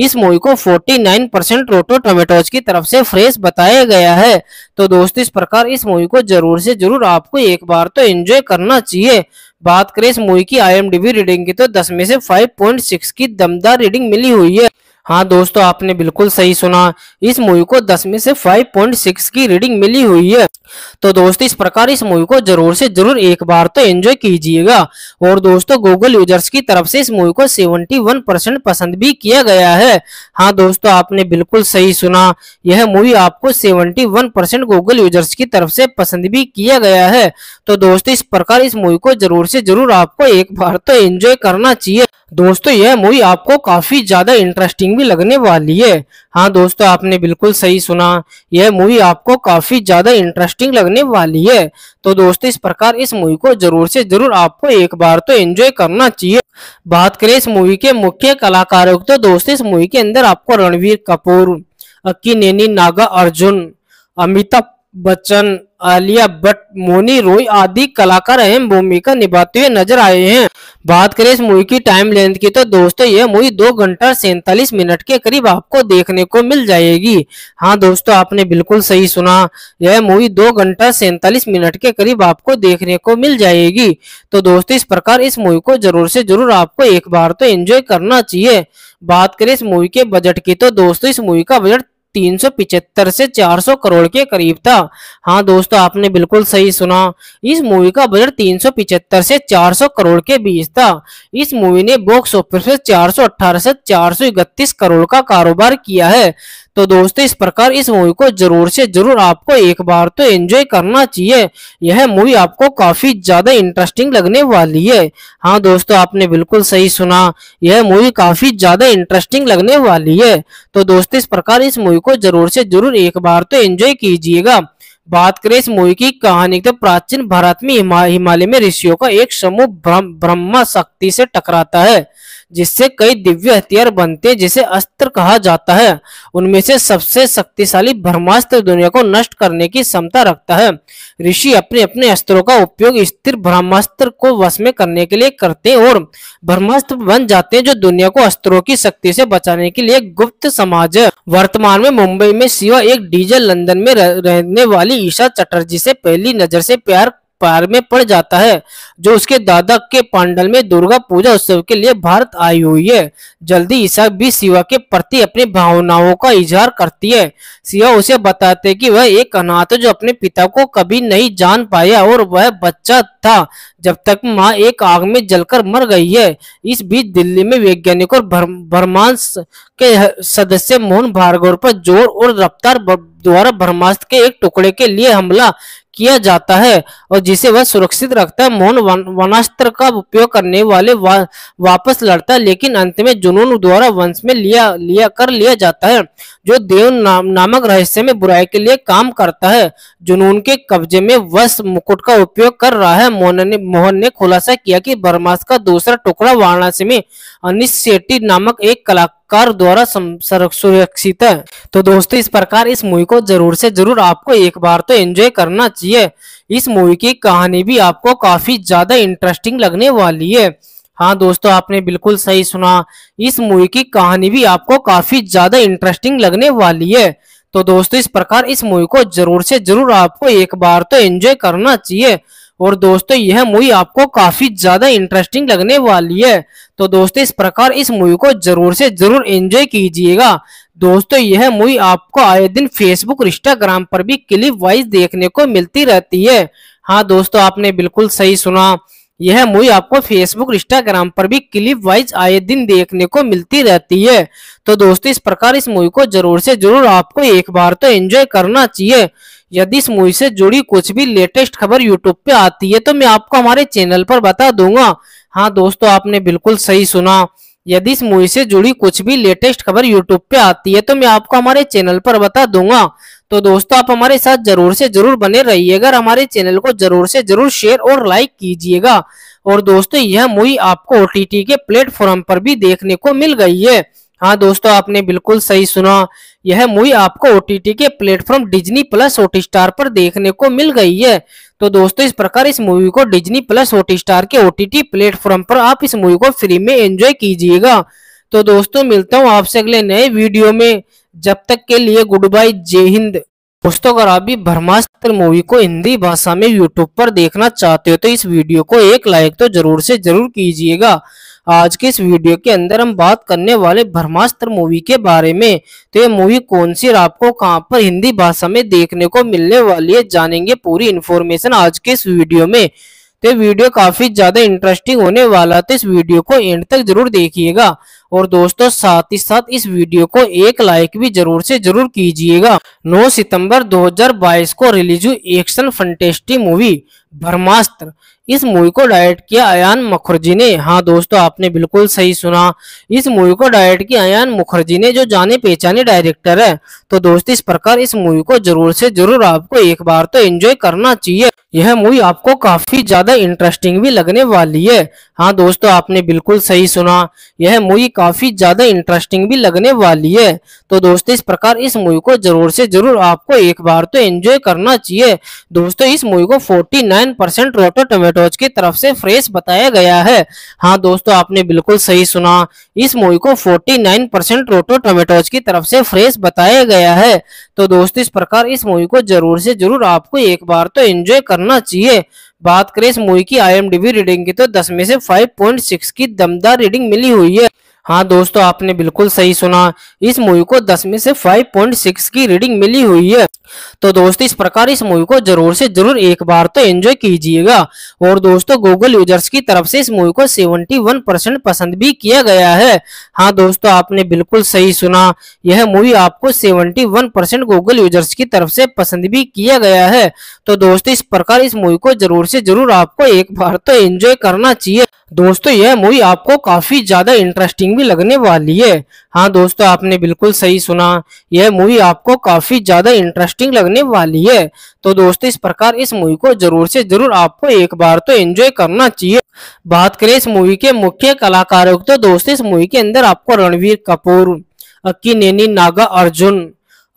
इस मूवी को 49 परसेंट रोटो टोमेटोज की तरफ से फ्रेश बताया गया है तो दोस्तों इस प्रकार इस मूवी को जरूर से जरूर आपको एक बार तो एंजॉय करना चाहिए बात करें इस मूवी की आई रीडिंग की तो दस में से फाइव की दमदार रीडिंग मिली हुई है हाँ दोस्तों आपने बिल्कुल सही सुना इस मूवी को 10 में से 5.6 की रीडिंग मिली हुई है तो दोस्तों इस प्रकार इस मूवी को जरूर से जरूर एक बार तो एंजॉय कीजिएगा और दोस्तों गूगल यूजर्स की तरफ से इस मूवी को 71 परसेंट पसंद भी किया गया है हाँ दोस्तों आपने बिल्कुल सही सुना यह मूवी आपको 71 परसेंट गूगल यूजर्स की तरफ से पसंद भी किया गया है तो दोस्तों इस प्रकार इस मूवी को जरूर से जरूर आपको एक बार तो एंजॉय करना चाहिए दोस्तों यह मूवी आपको काफी ज्यादा इंटरेस्टिंग भी लगने वाली है हाँ दोस्तों आपने बिल्कुल सही सुना यह मूवी आपको काफी ज्यादा इंटरेस्टिंग लगने वाली है तो दोस्तों इस प्रकार इस मूवी को जरूर से जरूर आपको एक बार तो एंजॉय करना चाहिए बात करें इस मूवी के मुख्य कलाकारों की तो दोस्तों इस मूवी के अंदर आपको रणवीर कपूर अक्की नागा अर्जुन अमिताभ बच्चन आलिया भट्ट मोनी रोई आदि कलाकार अहम भूमिका निभाते हुए नजर आए हैं बात करें इस मूवी की टाइम लेंथ की तो दोस्तों यह मूवी दो घंटा सैंतालीस मिनट के करीब आपको देखने को मिल जाएगी हाँ दोस्तों आपने बिल्कुल सही सुना यह मूवी दो घंटा सैंतालीस मिनट के करीब आपको देखने को मिल जाएगी तो दोस्तों इस प्रकार इस मूवी को जरूर से जरूर आपको एक बार तो एंजॉय करना चाहिए बात करें इस मूवी के बजट की तो दोस्तों इस मूवी का बजट 375 से 400 करोड़ के करीब था हाँ दोस्तों आपने बिल्कुल सही सुना इस मूवी का बजट 375 से 400 करोड़ के बीच था इस मूवी ने बॉक्स ऑफिस में चार से चार करोड़ का कारोबार किया है तो दोस्तों इस प्रकार इस मूवी को जरूर से जरूर आपको एक बार तो एंजॉय करना चाहिए यह मूवी आपको काफी ज्यादा इंटरेस्टिंग लगने वाली है हाँ दोस्तों आपने बिल्कुल सही सुना यह मूवी काफी ज्यादा इंटरेस्टिंग लगने वाली है तो दोस्तों इस प्रकार इस मूवी को जरूर से जरूर एक बार तो एंजॉय कीजिएगा बात करें इस मूवी की कहानी तो प्राचीन भारत में हिमालय में ऋषियों का एक समूह ब्रह्मा शक्ति से टकराता है जिससे कई दिव्य हथियार बनते हैं जिसे अस्त्र कहा जाता है उनमें से सबसे शक्तिशाली ब्रह्मास्त्र दुनिया को नष्ट करने की क्षमता रखता है ऋषि अपने अपने अस्त्रों का उपयोग स्थिर ब्रह्मास्त्र को वश में करने के लिए करते और ब्रह्मास्त्र बन जाते हैं जो दुनिया को अस्त्रों की शक्ति से बचाने के लिए गुप्त समाज है वर्तमान में मुंबई में शिवा एक डीजल लंदन में रहने वाली ईशा चटर्जी से पहली नजर से प्यार पैर में पड़ जाता है जो उसके दादा के पांडल में दुर्गा पूजा उत्सव के लिए भारत आई हुई है जल्दी ईसा भी शिवा के प्रति अपनी भावनाओं का इजहार करती है शिवा उसे बताते कि वह एक अनाथ जो अपने पिता को कभी नहीं जान पाया और वह बच्चा था जब तक माँ एक आग में जलकर मर गई है इस बीच दिल्ली में वैज्ञानिक और ब्रह्मांस के सदस्य मोहन भार्गव पर जोर और रफ्तार द्वारा ब्रह्मास्त्र के एक टुकड़े के लिए हमला किया जाता है और जिसे वह सुरक्षित रखता है मोहन वनास्त्र का उपयोग करने वाले वा, वापस लड़ता है लेकिन अंत में जुनून द्वारा वंश में लिया लिया कर लिया जाता है जो देव नाम, नामक रहस्य में बुराई के लिए काम करता है जुनून के कब्जे में वश मुकुट का उपयोग कर रहा है मोहन ने मोहन ने खुलासा किया कि बरमास का दूसरा टुकड़ा वाराणसी में अनिश नामक एक कला कर द्वारा सुरक्षित है तो दोस्तों इस प्रकार इस मूवी को जरूर से जरूर आपको एक बार तो एंजॉय करना चाहिए इस मूवी की कहानी भी आपको काफी ज्यादा इंटरेस्टिंग लगने वाली है हाँ दोस्तों आपने बिल्कुल सही सुना इस मूवी की कहानी भी आपको काफी ज्यादा इंटरेस्टिंग लगने वाली है तो दोस्तों इस प्रकार इस मूवी को जरूर से जरूर आपको एक बार तो एंजॉय करना चाहिए और दोस्तों यह मूवी आपको काफी ज्यादा इंटरेस्टिंग लगने वाली है तो दोस्तों इस प्रकार इस मूवी को जरूर से जरूर एंजॉय कीजिएगा दोस्तों यह मूवी आपको आए दिन फेसबुक इंस्टाग्राम पर भी क्लिप वाइज देखने को मिलती रहती है हाँ दोस्तों आपने बिल्कुल सही सुना यह मूवी आपको फेसबुक इंस्टाग्राम पर भी क्लिप वाइज आए दिन देखने को मिलती रहती है तो दोस्तों इस प्रकार इस मूवी को जरूर से जरूर आपको एक बार तो एंजॉय करना चाहिए यदि इस मूवी से जुड़ी कुछ भी लेटेस्ट खबर यूट्यूब पे आती है तो मैं आपको हमारे चैनल पर बता दूंगा हाँ दोस्तों आपने बिल्कुल सही सुना यदि इस मूवी से जुड़ी कुछ भी लेटेस्ट खबर यूट्यूब पे आती है तो मैं आपको हमारे चैनल पर बता दूंगा तो दोस्तों आप हमारे साथ जरूर से जरूर बने रहिएगा और हमारे चैनल को जरूर से जरूर शेयर और लाइक कीजिएगा और दोस्तों यह मूवी आपको ओ के प्लेटफॉर्म पर भी देखने को मिल गई है हाँ दोस्तों आपने बिल्कुल सही सुना यह मूवी आपको ओ के platform Disney plus Hotstar पर देखने को मिल गई है तो दोस्तों इस प्रकार इस मूवी को डिज्नी प्लस ओटी स्टार के ओ प्लेटफॉर्म पर आप इस मूवी को फ्री में एंजॉय कीजिएगा तो दोस्तों मिलता हूँ आपसे अगले नए वीडियो में जब तक के लिए गुड बाय जय हिंद दोस्तों अगर आप भी ब्रह्मास्त्र मूवी को हिंदी भाषा में यूट्यूब पर देखना चाहते हो तो इस वीडियो को एक लाइक तो जरूर से जरूर कीजिएगा आज के इस वीडियो के अंदर हम बात करने वाले ब्रह्मास्त्र मूवी के बारे में तो ये मूवी कौन सी और आपको कहाँ पर हिंदी भाषा में देखने को मिलने वाली है जानेंगे पूरी इन्फॉर्मेशन आज के इस वीडियो में तो वीडियो काफी ज्यादा इंटरेस्टिंग होने वाला तो इस वीडियो को एंड तक जरूर देखिएगा और दोस्तों साथ ही साथ इस वीडियो को एक लाइक भी जरूर से जरूर कीजिएगा 9 सितंबर 2022 को रिलीज हुई एक्शन फंटेस्टी मूवी ब्रह्मास्त्र इस मूवी को डायरेक्ट किया अयान मुखर्जी ने हाँ दोस्तों आपने बिल्कुल सही सुना इस मूवी को डायरेक्ट किया अयान मुखर्जी ने जो जाने पहचाने डायरेक्टर है तो दोस्तों इस प्रकार इस मूवी को जरूर से जरूर आपको एक बार तो एंजॉय करना चाहिए यह मूवी आपको काफी ज्यादा इंटरेस्टिंग भी लगने वाली है हाँ दोस्तों आपने बिल्कुल सही सुना यह मूवी काफ़ी ज़्यादा इंटरेस्टिंग भी लगने वाली है तो दोस्तों इस प्रकार इस मूवी को जरूर से जरूर आपको एक बार तो एंजॉय करना चाहिए दोस्तों इस मूवी को 49 परसेंट रोटो टोमेटोज की तरफ से फ्रेश बताया गया है हाँ दोस्तों आपने बिल्कुल सही सुना इस मूवी को 49 परसेंट रोटो टोमेटोज की तरफ से फ्रेश बताया गया है तो दोस्तों इस प्रकार इस मूवी को जरूर से जरूर आपको एक बार तो एंजॉय करना चाहिए बात करें इस मूवी की आई रीडिंग की तो दस में से सिक्स की दमदार रीडिंग मिली हुई है हाँ दोस्तों आपने बिल्कुल सही सुना इस मूवी को 10 में से 5.6 की रीडिंग मिली हुई है तो दोस्तों इस प्रकार इस मूवी को जरूर से जरूर एक बार तो एंजॉय कीजिएगा और दोस्तों गूगल यूजर्स की तरफ से इस मूवी को 71 परसेंट पसंद भी किया गया है हाँ दोस्तों आपने बिल्कुल सही सुना यह मूवी आपको 71 परसेंट गूगल यूजर्स की तरफ से पसंद भी किया गया है तो दोस्तों इस प्रकार इस मूवी को जरूर से जरूर आपको एक बार तो एंजॉय करना चाहिए दोस्तों यह मूवी आपको काफ़ी ज़्यादा इंटरेस्टिंग भी लगने वाली है हाँ दोस्तों आपने बिल्कुल सही सुना यह मूवी आपको काफ़ी ज़्यादा इंटरेस्टिंग लगने वाली है तो दोस्तों इस प्रकार इस मूवी को जरूर से जरूर आपको एक बार तो एंजॉय करना चाहिए बात करें इस मूवी के मुख्य कलाकारों की तो दोस्तों इस मूवी के अंदर आपको रणवीर कपूर अक्की नैनी नागा अर्जुन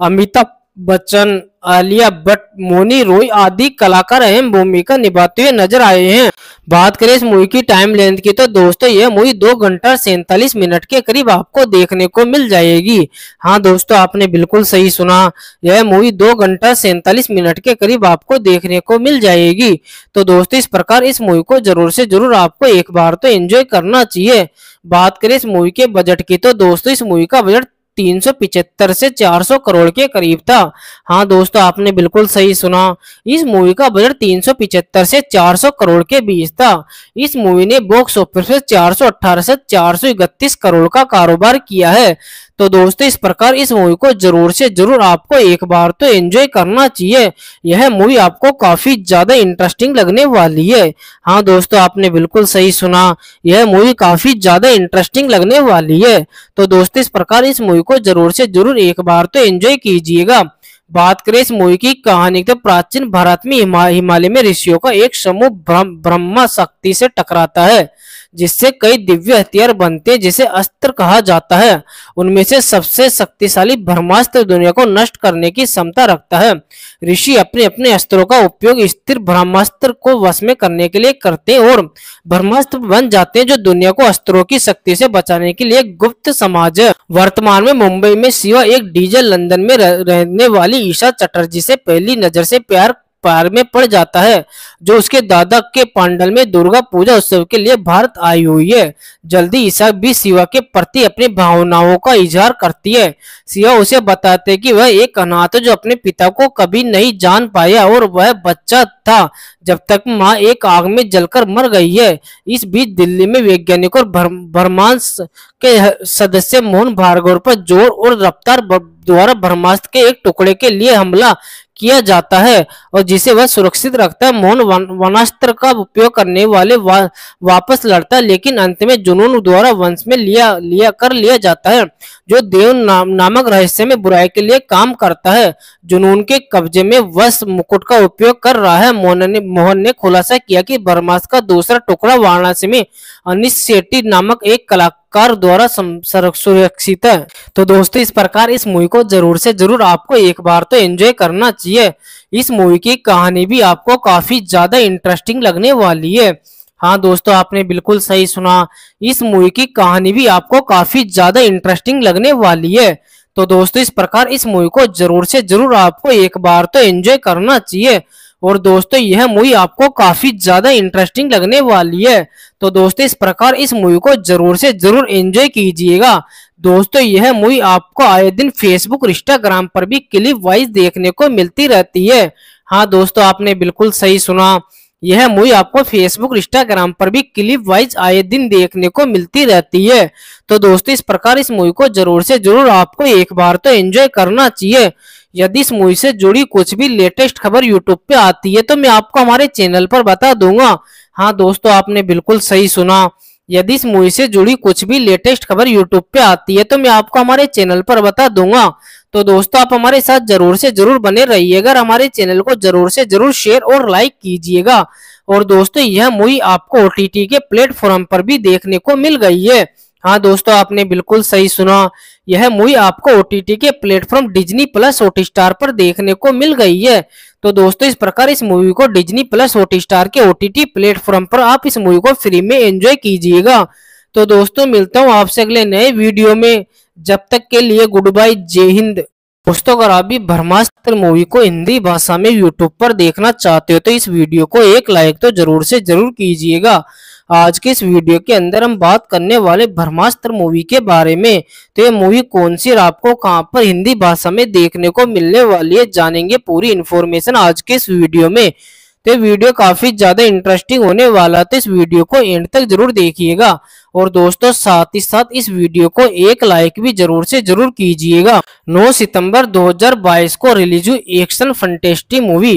अमिताभ बच्चन आलिया भट्ट मोनी रोय आदि कलाकार अहम भूमिका निभाते हुए नजर आए हैं बात करें इस मूवी की टाइम लेंथ की तो दोस्तों यह मूवी दो घंटा सैतालीस मिनट के करीब आपको देखने को मिल जाएगी हाँ दोस्तों आपने बिल्कुल सही सुना यह मूवी दो घंटा सैतालीस मिनट के करीब आपको देखने को मिल जाएगी तो दोस्तों इस प्रकार इस मूवी को जरूर से जरूर आपको एक बार तो एंजॉय करना चाहिए बात करें इस मूवी के बजट की तो दोस्तों इस मूवी का बजट 375 से 400 करोड़ के करीब था हाँ दोस्तों आपने बिल्कुल सही सुना इस मूवी का बजट 375 से 400 करोड़ के बीच था इस मूवी ने बॉक्स ऑफिस में चार से चार करोड़ का कारोबार किया है तो दोस्तों इस प्रकार इस मूवी को जरूर से जरूर आपको एक बार तो एंजॉय करना चाहिए यह मूवी आपको काफी ज्यादा इंटरेस्टिंग लगने वाली है हाँ दोस्तों आपने बिल्कुल सही सुना यह मूवी काफी ज्यादा इंटरेस्टिंग लगने वाली है तो दोस्तों इस प्रकार इस मूवी को जरूर से जरूर एक बार तो एंजॉय कीजिएगा बात करें इस मूवी की कहानी तो प्राचीन भारत में हिमालय में ऋषियों का एक समूह ब्रह्मा शक्ति से टकराता है जिससे कई दिव्य हथियार बनते हैं जिसे अस्त्र कहा जाता है उनमें से सबसे शक्तिशाली ब्रह्मास्त्र दुनिया को नष्ट करने की क्षमता रखता है ऋषि अपने अपने अस्त्रों का उपयोग स्थिर ब्रह्मास्त्र को वश में करने के लिए करते हैं और ब्रह्मास्त्र बन जाते हैं जो दुनिया को अस्त्रों की शक्ति से बचाने के लिए गुप्त समाज है वर्तमान में मुंबई में शिवा एक डीजल लंदन में रहने वाली ईशा चटर्जी से पहली नजर से प्यार पैर में पड़ जाता है जो उसके दादा के पांडल में दुर्गा पूजा उत्सव के लिए भारत आई हुई है जल्दी ईसा भी शिवा के प्रति अपनी भावनाओं का इजहार करती है शिवा उसे बताते कि वह एक अनाथ जो अपने पिता को कभी नहीं जान पाया और वह बच्चा था जब तक माँ एक आग में जलकर मर गई है इस बीच दिल्ली में वैज्ञानिक और ब्रह्मांस के सदस्य मोहन भार्गव पर जोर और रफ्तार द्वारा ब्रह्मास्त्र के एक टुकड़े के लिए हमला किया जाता है और जिसे वह सुरक्षित रखता है मोहन वनास्त्र का उपयोग करने वाले वा, वापस लड़ता है लेकिन अंत में जुनून द्वारा वंश में लिया लिया कर लिया जाता है जो देव नाम, नामक रहस्य में बुराई के लिए काम करता है जुनून के कब्जे में वश मुकुट का उपयोग कर रहा है मोहन ने मोहन ने खुलासा किया कि बर्मास का दूसरा टुकड़ा वाराणसी में अनिश नामक एक कला कर द्वारा सुरक्षित है तो दोस्तों इस प्रकार इस मूवी को जरूर से जरूर आपको एक बार तो एंजॉय करना चाहिए इस मूवी की कहानी भी आपको काफी ज्यादा इंटरेस्टिंग लगने वाली है हाँ दोस्तों आपने बिल्कुल सही सुना इस मूवी की कहानी भी आपको काफी ज्यादा इंटरेस्टिंग लगने वाली है तो दोस्तों इस प्रकार इस मूवी को जरूर से जरूर आपको एक बार तो एंजॉय करना चाहिए और दोस्तों यह मूवी आपको काफी ज्यादा इंटरेस्टिंग लगने वाली है तो दोस्तों इस प्रकार इस मूवी को जरूर से जरूर एंजॉय कीजिएगा दोस्तों यह मूवी आपको आए दिन फेसबुक इंस्टाग्राम पर भी क्लिप वाइज देखने को मिलती रहती है हाँ दोस्तों आपने बिल्कुल सही सुना यह मूवी आपको फेसबुक इंस्टाग्राम पर भी क्लिप वाइज आए दिन देखने को मिलती रहती है तो दोस्तों इस प्रकार इस मूवी को जरूर से जरूर आपको एक बार तो एंजॉय करना चाहिए यदि इस मूवी से जुड़ी कुछ भी लेटेस्ट खबर यूट्यूब पे आती है तो मैं आपको हमारे चैनल पर बता दूंगा हाँ दोस्तों आपने बिल्कुल सही सुना यदि इस मूवी से जुड़ी कुछ भी लेटेस्ट खबर यूट्यूब पे आती है तो मैं आपको हमारे चैनल पर बता दूंगा तो दोस्तों आप हमारे साथ जरूर से जरूर बने रहिएगा हमारे चैनल को जरूर से जरूर शेयर और लाइक कीजिएगा और दोस्तों यह मूवी आपको ओ के प्लेटफॉर्म पर भी देखने को मिल गई है हाँ दोस्तों आपने बिल्कुल सही सुना यह मूवी आपको ओ के platform Disney plus Hotstar पर देखने को मिल गई है तो दोस्तों इस प्रकार इस मूवी को डिज्नी प्लस ओटी स्टार के ओ प्लेटफॉर्म पर आप इस मूवी को फ्री में एंजॉय कीजिएगा तो दोस्तों मिलता हूँ आपसे अगले नए वीडियो में जब तक के लिए गुड बाय जय हिंद दोस्तों अगर आप भी ब्रह्मास्त्र मूवी को हिंदी भाषा में यूट्यूब पर देखना चाहते हो तो इस वीडियो को एक लाइक तो जरूर से जरूर कीजिएगा आज के इस वीडियो के अंदर हम बात करने वाले ब्रह्मास्त्र मूवी के बारे में तो ये मूवी कौन सी और आपको कहाँ पर हिंदी भाषा में देखने को मिलने वाली है जानेंगे पूरी इन्फॉर्मेशन आज के इस वीडियो में तो ये वीडियो काफी ज्यादा इंटरेस्टिंग होने वाला तो इस वीडियो को एंड तक जरूर देखिएगा और दोस्तों साथ ही साथ इस वीडियो को एक लाइक भी जरूर से जरूर कीजिएगा 9 सितंबर 2022 को रिलीज हुई एक्शन फंटेस्टी मूवी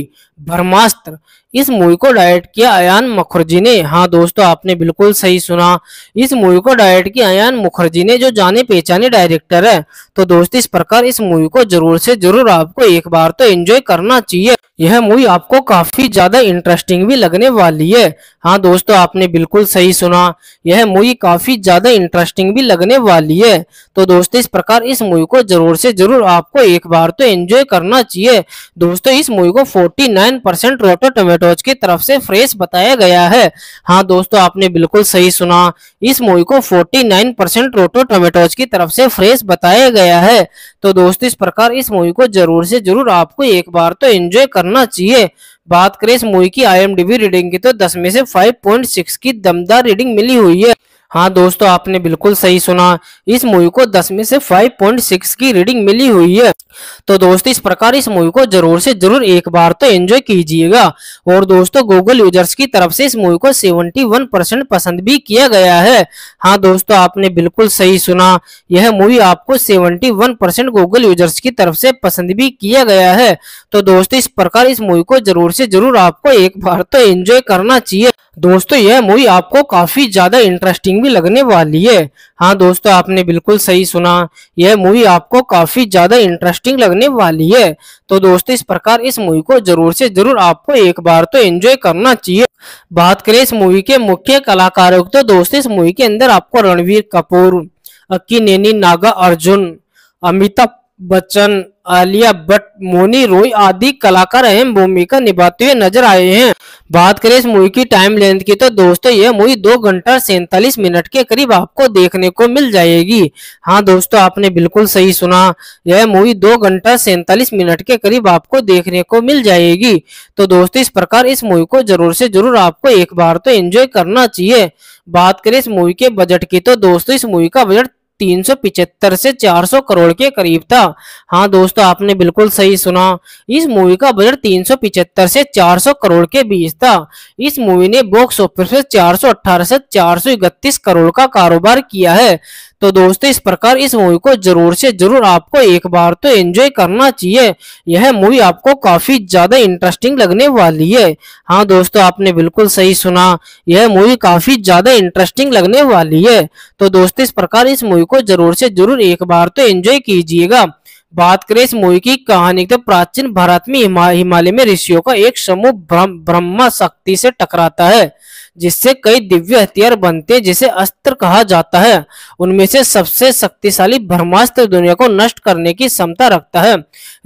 ब्रह्मास्त्र इस मूवी को डायरेक्ट किया अयान मुखर्जी ने हाँ दोस्तों आपने बिल्कुल सही सुना इस मूवी को डायरेक्ट किया अयान मुखर्जी ने जो जाने पहचाने डायरेक्टर है तो दोस्तों इस प्रकार इस मूवी को जरूर से जरूर आपको एक बार तो एंजॉय करना चाहिए यह मूवी आपको काफी ज्यादा इंटरेस्टिंग भी लगने वाली है हाँ दोस्तों आपने बिल्कुल सही सुना यह मूवी काफी ज्यादा इंटरेस्टिंग भी लगने वाली है तो दोस्तों इस प्रकार इस मूवी को जरूर से जरूर आपको एक बार तो एंजॉय करना चाहिए दोस्तों इस मूवी को 49 परसेंट रोटो टोमेटोज की तरफ से फ्रेश बताया गया है हाँ दोस्तों आपने बिल्कुल सही सुना इस मूवी को नाइन परसेंट रोटो टोमेटोज की तरफ से फ्रेश बताया गया है तो दोस्तों इस प्रकार इस मूवी को जरूर से जरूर आपको एक बार तो एंजॉय करना करना चाहिए बात करें इस मूवी की आई रीडिंग की तो दस में से फाइव की दमदार रीडिंग मिली हुई है हाँ दोस्तों आपने बिल्कुल सही सुना इस मूवी को 10 में से 5.6 की रीडिंग मिली हुई है तो दोस्तों इस प्रकार इस मूवी को जरूर से जरूर एक बार तो एंजॉय कीजिएगा और दोस्तों गूगल यूजर्स की तरफ से इस मूवी को 71 परसेंट पसंद भी किया गया है हाँ दोस्तों आपने बिल्कुल सही सुना यह मूवी आपको 71 परसेंट गूगल यूजर्स की तरफ से पसंद भी किया गया है तो दोस्तों इस प्रकार इस मूवी को जरूर से जरूर आपको एक बार तो एंजॉय करना चाहिए दोस्तों यह मूवी आपको काफ़ी ज़्यादा इंटरेस्टिंग भी लगने वाली है हाँ दोस्तों आपने बिल्कुल सही सुना यह मूवी आपको काफ़ी ज़्यादा इंटरेस्टिंग लगने वाली है तो दोस्तों इस प्रकार इस मूवी को जरूर से जरूर आपको एक बार तो एंजॉय करना चाहिए बात करें इस मूवी के मुख्य कलाकारों की तो दोस्तों इस मूवी के अंदर आपको रणवीर कपूर अक्की नैनी नागा अर्जुन अमिताभ बच्चन आलिया भट्ट मोनी रोय आदि कलाकार अहम भूमिका निभाते हुए नजर आए हैं बात करें इस मूवी की टाइम लेंथ की तो दोस्तों यह मूवी दो घंटा सैतालीस मिनट के करीब आपको देखने को मिल जाएगी हाँ दोस्तों आपने बिल्कुल सही सुना यह मूवी दो घंटा सैतालीस मिनट के करीब आपको देखने को मिल जाएगी तो दोस्तों इस प्रकार इस मूवी को जरूर से जरूर आपको एक बार तो एंजॉय करना चाहिए बात करें इस मूवी के बजट की तो दोस्तों इस मूवी का बजट 375 से 400 करोड़ के करीब था हाँ दोस्तों आपने बिल्कुल सही सुना इस मूवी का बजट 375 से 400 करोड़ के बीच था इस मूवी ने बॉक्स ऑफिस में चार से चार करोड़ का कारोबार किया है तो दोस्तों इस प्रकार इस मूवी को जरूर से जरूर आपको एक बार तो एंजॉय करना चाहिए यह मूवी आपको काफी ज्यादा इंटरेस्टिंग लगने वाली है हाँ दोस्तों आपने बिल्कुल सही सुना यह मूवी काफी ज्यादा इंटरेस्टिंग लगने वाली है तो दोस्तों इस प्रकार इस मूवी को जरूर से जरूर एक बार तो एंजॉय कीजिएगा बात करें इस मूवी की कहानी तो प्राचीन भारत में हिमालय में ऋषियों का एक समूह ब्रह्मा शक्ति से टकराता है जिससे कई दिव्य हथियार बनते जिसे अस्त्र कहा जाता है उनमें से सबसे शक्तिशाली ब्रह्मास्त्र दुनिया को नष्ट करने की क्षमता रखता है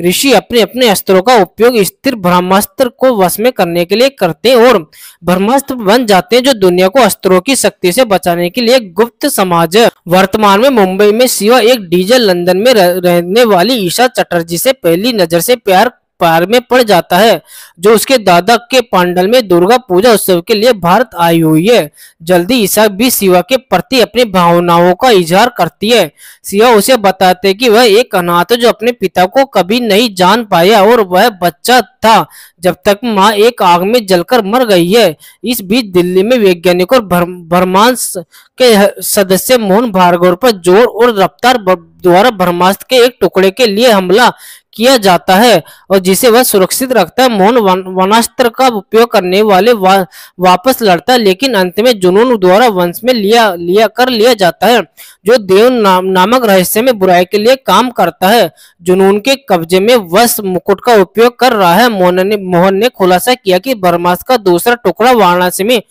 ऋषि अपने अपने अस्त्रों का उपयोग स्थिर ब्रह्मास्त्र को वश में करने के लिए करते और ब्रह्मास्त्र बन जाते हैं जो दुनिया को अस्त्रों की शक्ति से बचाने के लिए गुप्त समाज है वर्तमान में मुंबई में शिवा एक डीजल लंदन में रहने वाली ईशा चटर्जी से पहली नजर से प्यार पैर में पड़ जाता है जो उसके दादा के पांडल में दुर्गा पूजा उत्सव के लिए भारत आई हुई है जल्दी ईसा भी शिवा के प्रति अपनी भावनाओं का इजहार करती है शिवा उसे बताते कि वह एक अनाथ है जो अपने पिता को कभी नहीं जान पाया और वह बच्चा था जब तक माँ एक आग में जलकर मर गई है इस बीच दिल्ली में वैज्ञानिक और ब्रह्मांस के सदस्य मोहन भार्गव पर जोर और रफ्तार द्वारा ब्रह्मास्त्र के एक टुकड़े के लिए हमला किया जाता है और जिसे वह सुरक्षित रखता है मोहन वनास्त्र का उपयोग करने वाले वा, वापस लड़ता है लेकिन अंत में जुनून द्वारा वंश में लिया लिया कर लिया जाता है जो देव नाम, नामक रहस्य में बुराई के लिए काम करता है जुनून के कब्जे में वश मुकुट का उपयोग कर रहा है मोहन ने मोहन ने खुलासा किया कि बर्मास का दूसरा टुकड़ा वाराणसी में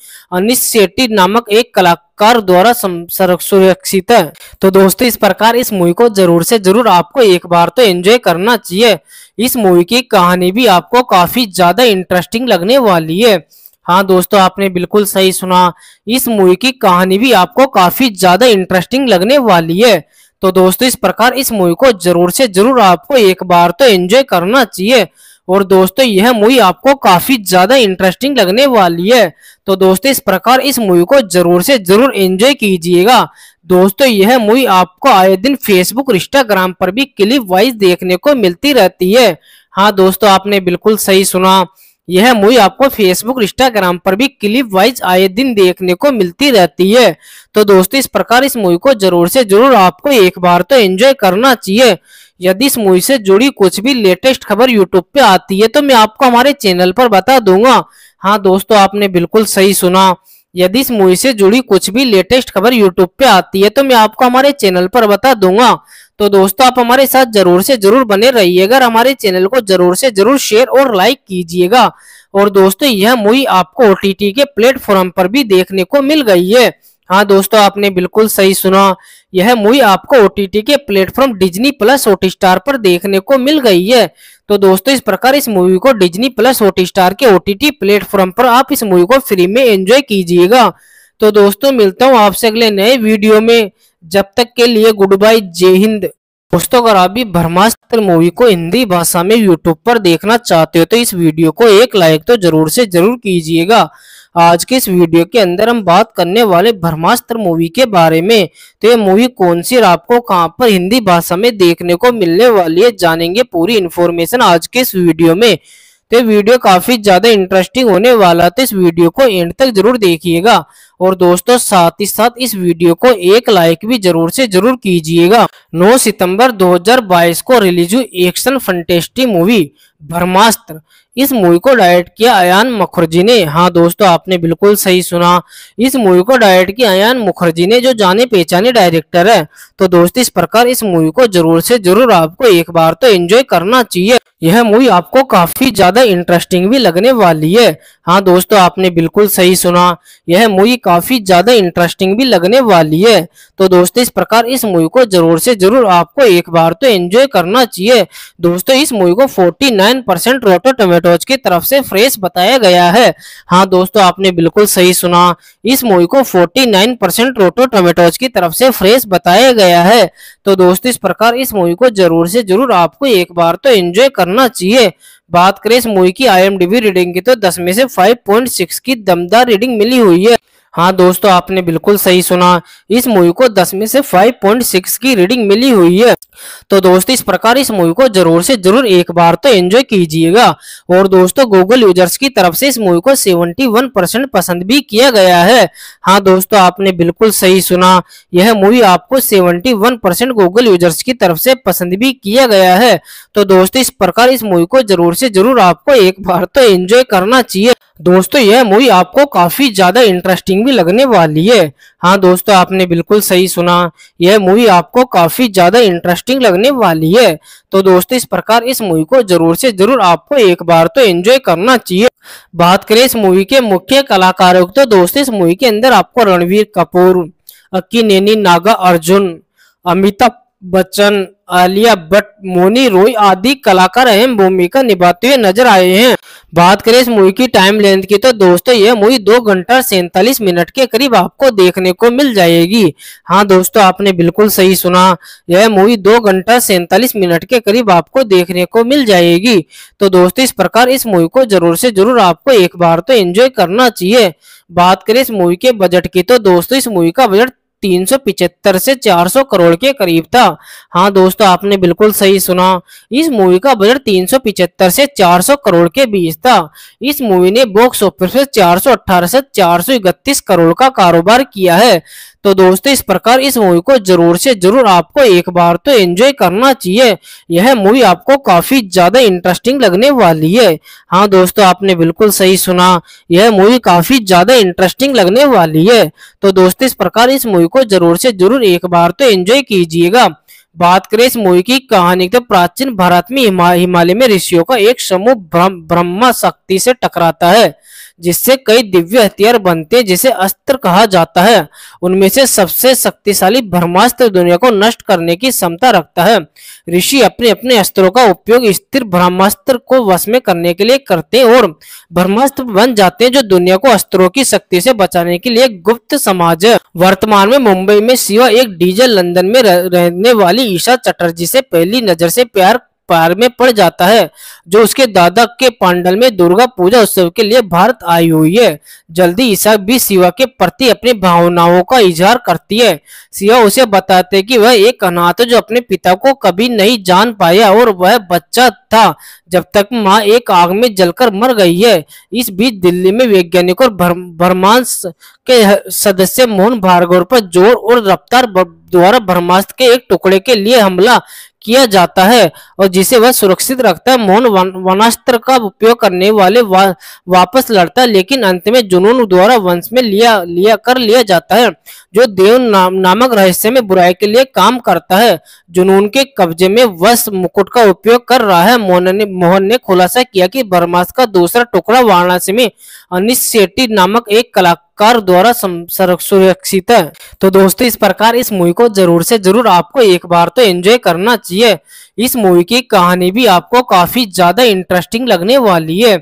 अनिश नामक एक कला कर द्वारा सुरक्षित है तो दोस्तों इस प्रकार इस मूवी को जरूर से जरूर आपको एक बार तो एंजॉय करना चाहिए इस मूवी की कहानी भी आपको काफी ज्यादा इंटरेस्टिंग लगने वाली है हाँ दोस्तों आपने बिल्कुल सही सुना इस मूवी की कहानी भी आपको काफी ज्यादा इंटरेस्टिंग लगने वाली है तो दोस्तों इस प्रकार इस मूवी को जरूर से जरूर आपको एक बार तो एंजॉय करना चाहिए और दोस्तों यह मूवी आपको काफी ज्यादा इंटरेस्टिंग लगने वाली है तो दोस्तों इस प्रकार इस मूवी को जरूर से जरूर एंजॉय कीजिएगा दोस्तों यह मूवी आपको आए दिन फेसबुक इंस्टाग्राम पर भी क्लिप वाइज देखने को मिलती रहती है हाँ दोस्तों आपने बिल्कुल सही सुना यह मूवी आपको फेसबुक इंस्टाग्राम पर भी क्लिप वाइज आए दिन देखने को मिलती रहती है तो दोस्तों इस प्रकार इस मूवी को जरूर से जरूर आपको एक बार तो एंजॉय करना चाहिए यदि इस मूवी से जुड़ी कुछ भी लेटेस्ट खबर यूट्यूब पे आती है तो मैं आपको हमारे चैनल पर बता दूंगा हाँ दोस्तों आपने बिल्कुल सही सुना यदि इस मूवी से जुड़ी कुछ भी लेटेस्ट खबर यूट्यूब पे आती है तो मैं आपको हमारे चैनल पर बता दूंगा तो दोस्तों आप हमारे साथ जरूर से जरूर बने रहिएगा हमारे चैनल को जरूर से जरूर शेयर और लाइक कीजिएगा और दोस्तों यह मूवी आपको ओ के प्लेटफॉर्म पर भी देखने को मिल गई है हाँ दोस्तों आपने बिल्कुल सही सुना यह मूवी आपको टी के platform Disney plus Hotstar पर देखने को मिल गई है तो दोस्तों इस प्रकार इस मूवी को डिज्नी प्लस ओटी स्टार के टी प्लेटफॉर्म पर आप इस मूवी को फ्री में एंजॉय कीजिएगा तो दोस्तों मिलता हूँ आपसे अगले नए वीडियो में जब तक के लिए गुड बाय जय हिंद दोस्तों अगर आप भी ब्रह्मास्त्र मूवी को हिंदी भाषा में यूट्यूब पर देखना चाहते हो तो इस वीडियो को एक लाइक तो जरूर से जरूर कीजिएगा आज के इस वीडियो के अंदर हम बात करने वाले ब्रह्मास्त्र मूवी के बारे में तो ये मूवी कौन सी और आपको कहाँ पर हिंदी भाषा में देखने को मिलने वाली है जानेंगे पूरी इन्फॉर्मेशन आज के इस वीडियो में तो ये वीडियो काफी ज्यादा इंटरेस्टिंग होने वाला तो इस वीडियो को एंड तक जरूर देखिएगा और दोस्तों साथ ही साथ इस वीडियो को एक लाइक भी जरूर से जरूर कीजिएगा 9 सितंबर 2022 को रिलीज हुई एक्शन फंटेस्टी मूवी ब्रह्मास्त्र इस मूवी को डायरेक्ट किया अयान मुखर्जी ने हाँ दोस्तों आपने बिल्कुल सही सुना इस मूवी को डायरेक्ट किया अयान मुखर्जी ने जो जाने पहचाने डायरेक्टर है तो दोस्तों इस प्रकार इस मूवी को जरूर से जरूर आपको एक बार तो एंजॉय करना चाहिए यह मूवी आपको काफी ज्यादा इंटरेस्टिंग भी लगने वाली है हाँ दोस्तों आपने बिल्कुल सही सुना यह मूवी काफी ज्यादा इंटरेस्टिंग भी लगने वाली है तो दोस्तों इस प्रकार इस मूवी को जरूर से जरूर आपको एक बार तो एंजॉय करना चाहिए दोस्तों इस मूवी को 49 परसेंट रोटो टोमेटोज की तरफ से फ्रेश बताया गया है हाँ दोस्तों आपने बिल्कुल सही सुना इस मूवी को नाइन परसेंट रोटो टोमेटोज की तरफ से फ्रेश बताया गया है तो दोस्तों इस प्रकार इस मूवी को जरूर से जरूर आपको एक बार तो एंजॉय करना करना चाहिए बात करें इस मूवी की आई रीडिंग की तो दस में से सिक्स की दमदार रीडिंग मिली हुई है हाँ दोस्तों आपने बिल्कुल सही सुना इस मूवी को 10 में से 5.6 की रीडिंग मिली हुई है तो दोस्तों इस प्रकार इस मूवी को जरूर से जरूर एक बार तो एंजॉय कीजिएगा और दोस्तों गूगल यूजर्स की तरफ से इस मूवी को 71 परसेंट पसंद भी किया गया है हाँ दोस्तों आपने बिल्कुल सही सुना यह मूवी आपको 71 परसेंट गूगल यूजर्स की तरफ से पसंद भी किया गया है तो दोस्तों इस प्रकार इस मूवी को जरूर से जरूर आपको एक बार तो एंजॉय करना चाहिए दोस्तों यह मूवी आपको काफी ज्यादा इंटरेस्टिंग भी लगने वाली है हाँ दोस्तों आपने बिल्कुल सही सुना यह मूवी आपको काफी ज्यादा इंटरेस्टिंग लगने वाली है तो दोस्तों इस प्रकार इस मूवी को जरूर से जरूर आपको एक बार तो एंजॉय करना चाहिए बात करें इस मूवी के मुख्य कलाकारों की तो दोस्तों इस मूवी के अंदर आपको रणवीर कपूर अक्की नैनी नागा अर्जुन अमिताभ बच्चन आलिया भट्ट मोनी रोय आदि कलाकार अहम भूमिका निभाते हुए नजर आए हैं बात करें इस मूवी की टाइम लेंथ की तो दोस्तों यह मूवी दो घंटा सैतालीस मिनट के करीब आपको देखने को मिल जाएगी हाँ दोस्तों आपने बिल्कुल सही सुना यह मूवी दो घंटा सैतालीस मिनट के करीब आपको देखने को मिल जाएगी तो दोस्तों इस प्रकार इस मूवी को जरूर से जरूर आपको एक बार तो एंजॉय करना चाहिए बात करें इस मूवी के बजट की तो दोस्तों इस मूवी का बजट 375 से 400 करोड़ के करीब था हाँ दोस्तों आपने बिल्कुल सही सुना इस मूवी का बजट 375 से 400 करोड़ के बीच था इस मूवी ने बॉक्स ऑफिस पर चार से चार करोड़ का कारोबार किया है तो दोस्तों इस प्रकार इस मूवी को जरूर से जरूर आपको एक बार तो एंजॉय करना चाहिए यह मूवी आपको काफी ज्यादा इंटरेस्टिंग लगने वाली है हाँ दोस्तों आपने बिल्कुल सही सुना यह मूवी काफी ज्यादा इंटरेस्टिंग लगने वाली है तो दोस्तों इस प्रकार इस मूवी को जरूर से जरूर एक बार तो एंजॉय कीजिएगा बात करें इस मूवी की कहानी तो प्राचीन भारत में हिमालय में ऋषियों का एक समूह ब्रह्मा शक्ति से टकराता है जिससे कई दिव्य हथियार बनते जिसे अस्त्र कहा जाता है उनमें से सबसे शक्तिशाली ब्रह्मास्त्र दुनिया को नष्ट करने की क्षमता रखता है ऋषि अपने अपने अस्त्रों का उपयोग स्थिर ब्रह्मास्त्र को वश में करने के लिए करते और ब्रह्मास्त्र बन जाते हैं जो दुनिया को अस्त्रों की शक्ति से बचाने के लिए गुप्त समाज है वर्तमान में मुंबई में शिवा एक डीजल लंदन में रहने वाली ईशा चटर्जी से पहली नजर से प्यार पैर में पड़ जाता है जो उसके दादा के पांडल में दुर्गा पूजा उत्सव के लिए भारत आई हुई है जल्दी ईसा भी शिवा के प्रति अपनी भावनाओं का इजहार करती है शिवा उसे बताते कि वह एक अनाथ जो अपने पिता को कभी नहीं जान पाया और वह बच्चा था जब तक माँ एक आग में जलकर मर गई है इस बीच दिल्ली में वैज्ञानिक और ब्रह्मांस के सदस्य मोहन भार्गव पर जोर और रफ्तार द्वारा ब्रह्मास्त्र के एक टुकड़े के लिए हमला किया जाता है और जिसे वह सुरक्षित रखता है मोहन वनास्त्र का उपयोग करने वाले वा, वापस लड़ता है लेकिन अंत में जुनून द्वारा वंश में लिया लिया कर लिया जाता है जो देव नाम, नामक रहस्य में बुराई के लिए काम करता है जुनून के कब्जे में वश मुकुट का उपयोग कर रहा है मोहन ने मोहन ने खुलासा किया कि बर्मास का दूसरा टुकड़ा वाराणसी में अनिश नामक एक कला कर द्वारा सुरक्षित है तो दोस्तों इस प्रकार इस मूवी को जरूर से जरूर आपको एक बार तो एंजॉय करना चाहिए इस मूवी की कहानी भी आपको काफी ज्यादा इंटरेस्टिंग लगने वाली है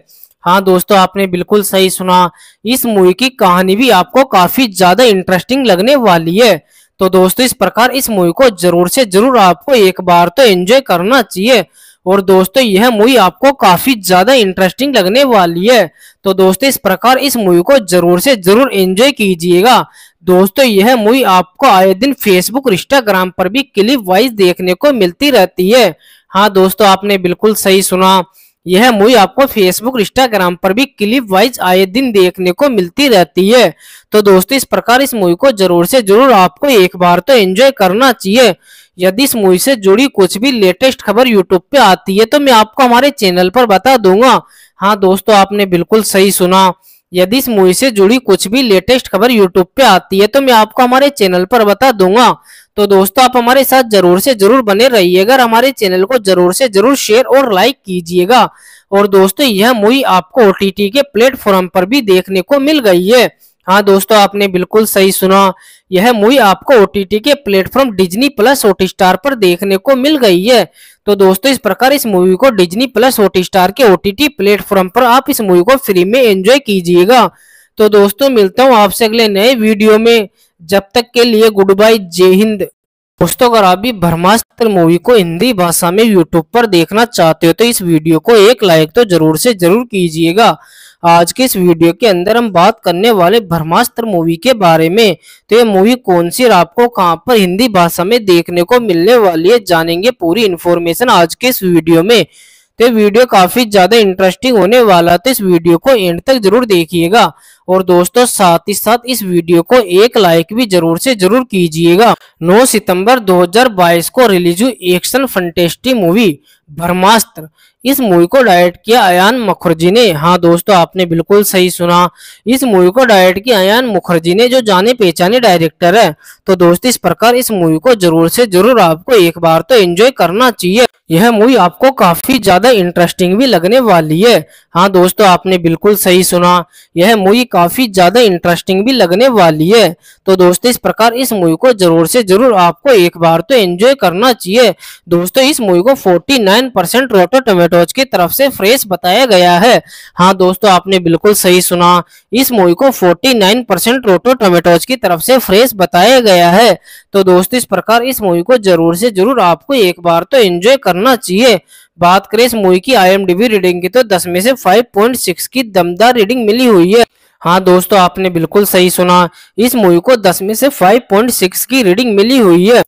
हाँ दोस्तों आपने बिल्कुल सही सुना इस मूवी की कहानी भी आपको काफी ज्यादा इंटरेस्टिंग लगने वाली है तो दोस्तों इस प्रकार इस मूवी को जरूर से जरूर आपको एक बार तो एंजॉय करना चाहिए और दोस्तों यह मूवी आपको काफी ज्यादा इंटरेस्टिंग लगने वाली है तो दोस्तों इस प्रकार इस मूवी को जरूर से जरूर एंजॉय कीजिएगा दोस्तों यह मूवी आपको आए दिन फेसबुक इंस्टाग्राम पर भी क्लिप वाइज देखने को मिलती रहती है हाँ दोस्तों आपने बिल्कुल सही सुना यह मूवी आपको फेसबुक इंस्टाग्राम पर भी क्लिप वाइज आए दिन देखने को मिलती रहती है तो दोस्तों इस प्रकार इस मूवी को जरूर से जरूर आपको एक बार तो एंजॉय करना चाहिए यदि इस मूवी से जुड़ी कुछ भी लेटेस्ट खबर यूट्यूब पे आती है तो मैं आपको हमारे चैनल पर बता दूंगा हाँ दोस्तों आपने बिल्कुल सही सुना यदि इस मूवी से जुड़ी कुछ भी लेटेस्ट खबर यूट्यूब पे आती है तो मैं आपको हमारे चैनल पर बता दूंगा तो दोस्तों आप हमारे साथ जरूर से जरूर बने रहिएगा हमारे चैनल को जरूर से जरूर शेयर और लाइक कीजिएगा और दोस्तों यह मूवी आपको ओ के प्लेटफॉर्म पर भी देखने को मिल गई है हाँ दोस्तों आपने बिल्कुल सही सुना यह मूवी आपको ओ के platform Disney plus Hotstar पर देखने को मिल गई है तो दोस्तों इस प्रकार इस मूवी को डिज्नी प्लस ओटी स्टार के ओ प्लेटफॉर्म पर आप इस मूवी को फ्री में एंजॉय कीजिएगा तो दोस्तों मिलता हूँ आपसे अगले नए वीडियो में जब तक के लिए गुड बाय जय हिंद दोस्तों अगर आप भी ब्रह्मास्त्र मूवी को हिंदी भाषा में यूट्यूब पर देखना चाहते हो तो इस वीडियो को एक लाइक तो जरूर से जरूर कीजिएगा आज के इस वीडियो के अंदर हम बात करने वाले ब्रह्मास्त्र मूवी के बारे में तो ये मूवी कौन सी और आपको कहाँ पर हिंदी भाषा में देखने को मिलने वाली है जानेंगे पूरी इन्फॉर्मेशन आज के इस वीडियो में तो वीडियो काफी ज्यादा इंटरेस्टिंग होने वाला तो इस वीडियो को एंड तक जरूर देखिएगा और दोस्तों साथ ही साथ इस वीडियो को एक लाइक भी जरूर से जरूर कीजिएगा 9 सितंबर 2022 को रिलीज हुई एक्शन फंटेस्टी मूवी ब्रह्मास्त्र इस मूवी को डायरेक्ट किया अयान मुखर्जी ने हाँ दोस्तों आपने बिल्कुल सही सुना इस मूवी को डायरेक्ट किया अयान मुखर्जी ने जो जाने पहचाने डायरेक्टर है तो दोस्त इस प्रकार इस मूवी को जरूर से जरूर आपको एक बार तो एंजॉय करना चाहिए यह मूवी आपको काफी ज्यादा इंटरेस्टिंग भी लगने वाली है हाँ दोस्तों आपने बिल्कुल सही सुना यह मूवी काफी ज्यादा इंटरेस्टिंग भी लगने वाली है तो दोस्तों इस प्रकार इस मूवी को जरूर से जरूर आपको एक बार तो एंजॉय करना चाहिए दोस्तों इस मूवी को forty nine 99 percent Rotten Tomatoes की तरफ से फ्रेश बताया गया है हाँ दोस्तों आपने बिल्कुल सही सुना इस मूवी को 49 परसेंट रोटो टोमेटोज की तरफ से फ्रेश बताया गया है तो दोस्तों इस प्रकार इस मूवी को जरूर से जरूर आपको एक बार तो एंजॉय करना चाहिए बात करें इस मूवी की आई रीडिंग की तो दस में से फाइव की दमदार रीडिंग मिली हुई है हाँ दोस्तों आपने बिल्कुल सही सुना इस मूवी को 10 में से 5.6 की रीडिंग मिली हुई है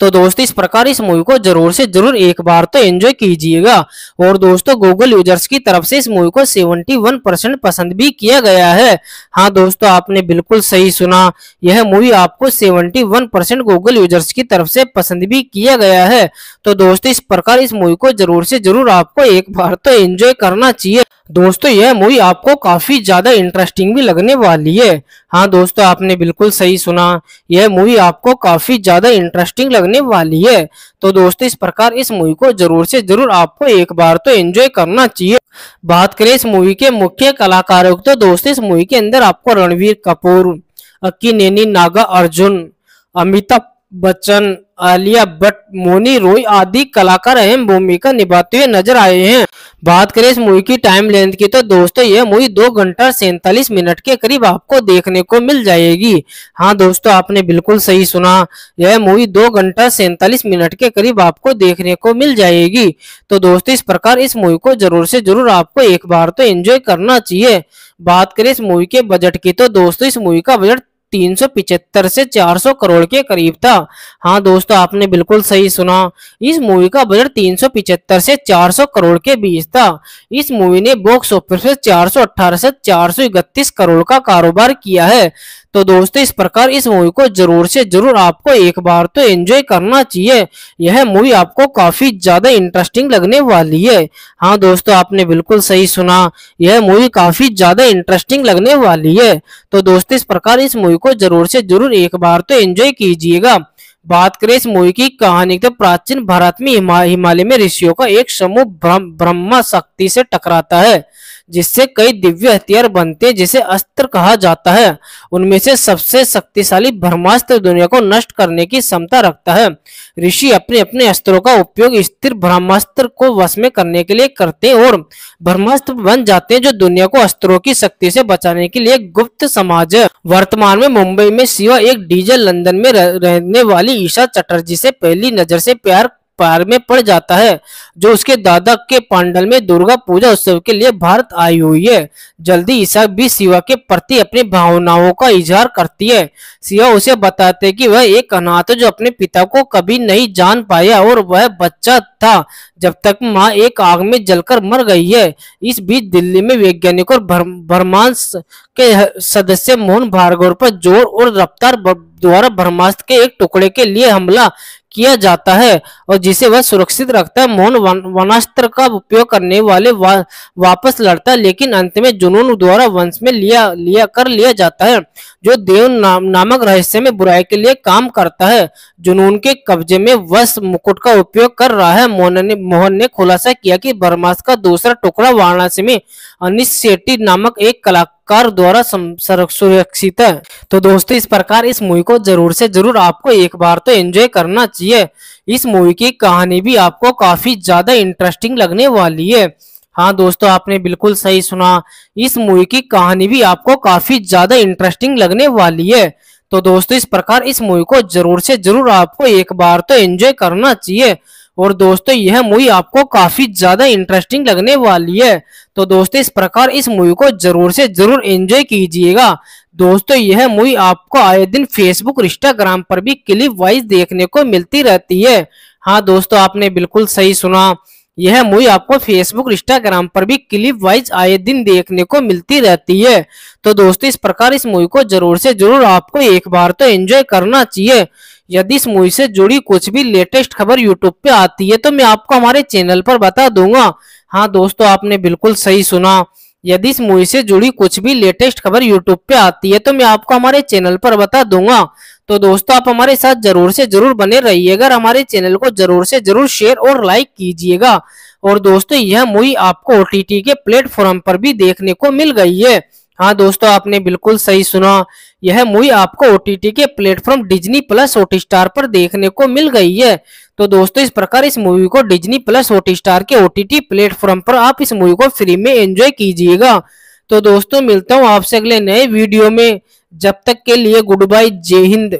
तो दोस्तों इस प्रकार इस मूवी को जरूर से जरूर एक बार तो एंजॉय कीजिएगा और दोस्तों गूगल यूजर्स की तरफ से इस मूवी को 71 परसेंट पसंद भी किया गया है हाँ दोस्तों आपने बिल्कुल सही सुना यह मूवी आपको 71 परसेंट गूगल यूजर्स की तरफ से पसंद भी किया गया है तो दोस्तों इस प्रकार इस मूवी को जरूर से जरूर आपको एक बार तो एंजॉय करना चाहिए दोस्तों यह मूवी आपको काफ़ी ज़्यादा इंटरेस्टिंग भी लगने वाली है हाँ दोस्तों आपने बिल्कुल सही सुना यह मूवी आपको काफ़ी ज़्यादा इंटरेस्टिंग लगने वाली है तो दोस्तों इस प्रकार इस मूवी को जरूर से जरूर आपको एक बार तो एंजॉय करना चाहिए बात करें इस मूवी के मुख्य कलाकारों की तो दोस्तों इस मूवी के अंदर आपको रणवीर कपूर अक्की नैनी नागा अर्जुन अमिताभ बच्चन आलिया भट्ट मोनी रोय आदि कलाकार अहम भूमिका निभाते हुए नजर आए हैं बात करें इस मूवी की टाइम लेंथ की तो दोस्तों यह मूवी दो घंटा सैतालीस मिनट के करीब आपको देखने को मिल जाएगी हाँ दोस्तों आपने बिल्कुल सही सुना यह मूवी दो घंटा सैतालीस मिनट के करीब आपको देखने को मिल जाएगी तो दोस्तों इस प्रकार इस मूवी को जरूर से जरूर आपको एक बार तो एंजॉय करना चाहिए बात करें इस मूवी के बजट की तो दोस्तों इस मूवी का बजट 375 से 400 करोड़ के करीब था हाँ दोस्तों आपने बिल्कुल सही सुना इस मूवी का बजट 375 से 400 करोड़ के बीच था इस मूवी ने बॉक्स ऑफिस पर चार से चार करोड़ का कारोबार किया है तो दोस्तों इस प्रकार इस मूवी को जरूर से जरूर आपको एक बार तो एंजॉय करना चाहिए यह मूवी आपको काफी ज्यादा इंटरेस्टिंग लगने वाली है हाँ दोस्तों आपने बिल्कुल सही सुना यह मूवी काफी ज्यादा इंटरेस्टिंग लगने वाली है तो दोस्तों इस प्रकार इस मूवी को जरूर से जरूर एक बार तो एंजॉय कीजिएगा बात करें इस मूवी की कहानी तो प्राचीन भारत में हिमालय में ऋषियों का एक समूह ब्रह्मा शक्ति से टकराता है जिससे कई दिव्य हथियार बनते हैं जिसे अस्त्र कहा जाता है उनमें से सबसे शक्तिशाली ब्रह्मास्त्र दुनिया को नष्ट करने की क्षमता रखता है ऋषि अपने अपने अस्त्रों का उपयोग स्थिर ब्रह्मास्त्र को वश में करने के लिए करते और ब्रह्मास्त्र बन जाते हैं जो दुनिया को अस्त्रों की शक्ति से बचाने के लिए गुप्त समाज है वर्तमान में मुंबई में शिवा एक डीजल लंदन में रहने वाली ईशा चटर्जी से पहली नजर से प्यार पैर में पड़ जाता है जो उसके दादा के पांडल में दुर्गा पूजा उत्सव के लिए भारत आई हुई है जल्दी ईसा भी शिवा के प्रति अपनी भावनाओं का इजहार करती है शिवा उसे बताते कि वह एक अनाथ जो अपने पिता को कभी नहीं जान पाया और वह बच्चा था जब तक माँ एक आग में जलकर मर गई है इस बीच दिल्ली में वैज्ञानिक और भरमान के सदस्य मोहन भार्गव पर जोर और रफ्तार द्वारा ब्रह्मास्त्र के एक टुकड़े के लिए हमला किया जाता है और जिसे वह सुरक्षित रखता है मोहन वनास्त्र का उपयोग करने वाले वा, वापस लड़ता है लेकिन अंत में जुनून द्वारा वंश में लिया लिया कर लिया जाता है जो देव ना, नामक रहस्य में बुराई के लिए काम करता है जुनून के कब्जे में वश मुकुट का उपयोग कर रहा है मोहन ने मोहन ने खुलासा किया कि बर्मास का दूसरा टुकड़ा वाराणसी में अनिश नामक एक कला कर द्वारा सुरक्षित है तो दोस्तों इस प्रकार इस मूवी को जरूर से जरूर आपको एक बार तो एंजॉय करना चाहिए इस मूवी की कहानी भी आपको काफी ज्यादा इंटरेस्टिंग लगने वाली है हाँ दोस्तों आपने बिल्कुल सही सुना इस मूवी की कहानी भी आपको काफी ज्यादा इंटरेस्टिंग लगने वाली है तो दोस्तों इस प्रकार इस मूवी को जरूर से जरूर आपको एक बार तो एंजॉय करना चाहिए और दोस्तों यह मूवी आपको काफी ज्यादा इंटरेस्टिंग लगने वाली है तो दोस्तों इस प्रकार इस मूवी को जरूर से जरूर एंजॉय कीजिएगा दोस्तों यह मूवी आपको आए दिन फेसबुक इंस्टाग्राम पर भी क्लिप वाइज देखने को मिलती रहती है हाँ दोस्तों आपने बिल्कुल सही सुना यह मूवी आपको फेसबुक इंस्टाग्राम पर भी क्लिप वाइज आए दिन देखने को मिलती रहती है तो दोस्तों इस प्रकार इस मूवी को जरूर से जरूर आपको एक बार तो एंजॉय करना चाहिए यदि इस मूवी से जुड़ी कुछ भी लेटेस्ट खबर यूट्यूब पे आती है तो मैं आपको हमारे चैनल पर बता दूंगा हाँ दोस्तों आपने बिल्कुल सही सुना यदि इस मूवी से जुड़ी कुछ भी लेटेस्ट खबर यूट्यूब पे आती है तो मैं आपको हमारे चैनल पर बता दूंगा तो दोस्तों आप हमारे साथ जरूर से जरूर बने रहिएगा हमारे चैनल को जरूर से जरूर शेयर और लाइक कीजिएगा और दोस्तों यह मूवी आपको ओ के प्लेटफॉर्म पर भी देखने को मिल गई है हाँ दोस्तों आपने बिल्कुल सही सुना यह मूवी आपको ओ के प्लेटफॉर्म डिजनी प्लस ओटी पर देखने को मिल गई है तो दोस्तों इस प्रकार इस मूवी को डिज्नी प्लस ओटी स्टार के ओटीटी प्लेटफॉर्म पर आप इस मूवी को फ्री में एंजॉय कीजिएगा तो दोस्तों मिलता हूँ आपसे अगले नए वीडियो में जब तक के लिए गुड बाय जय हिंद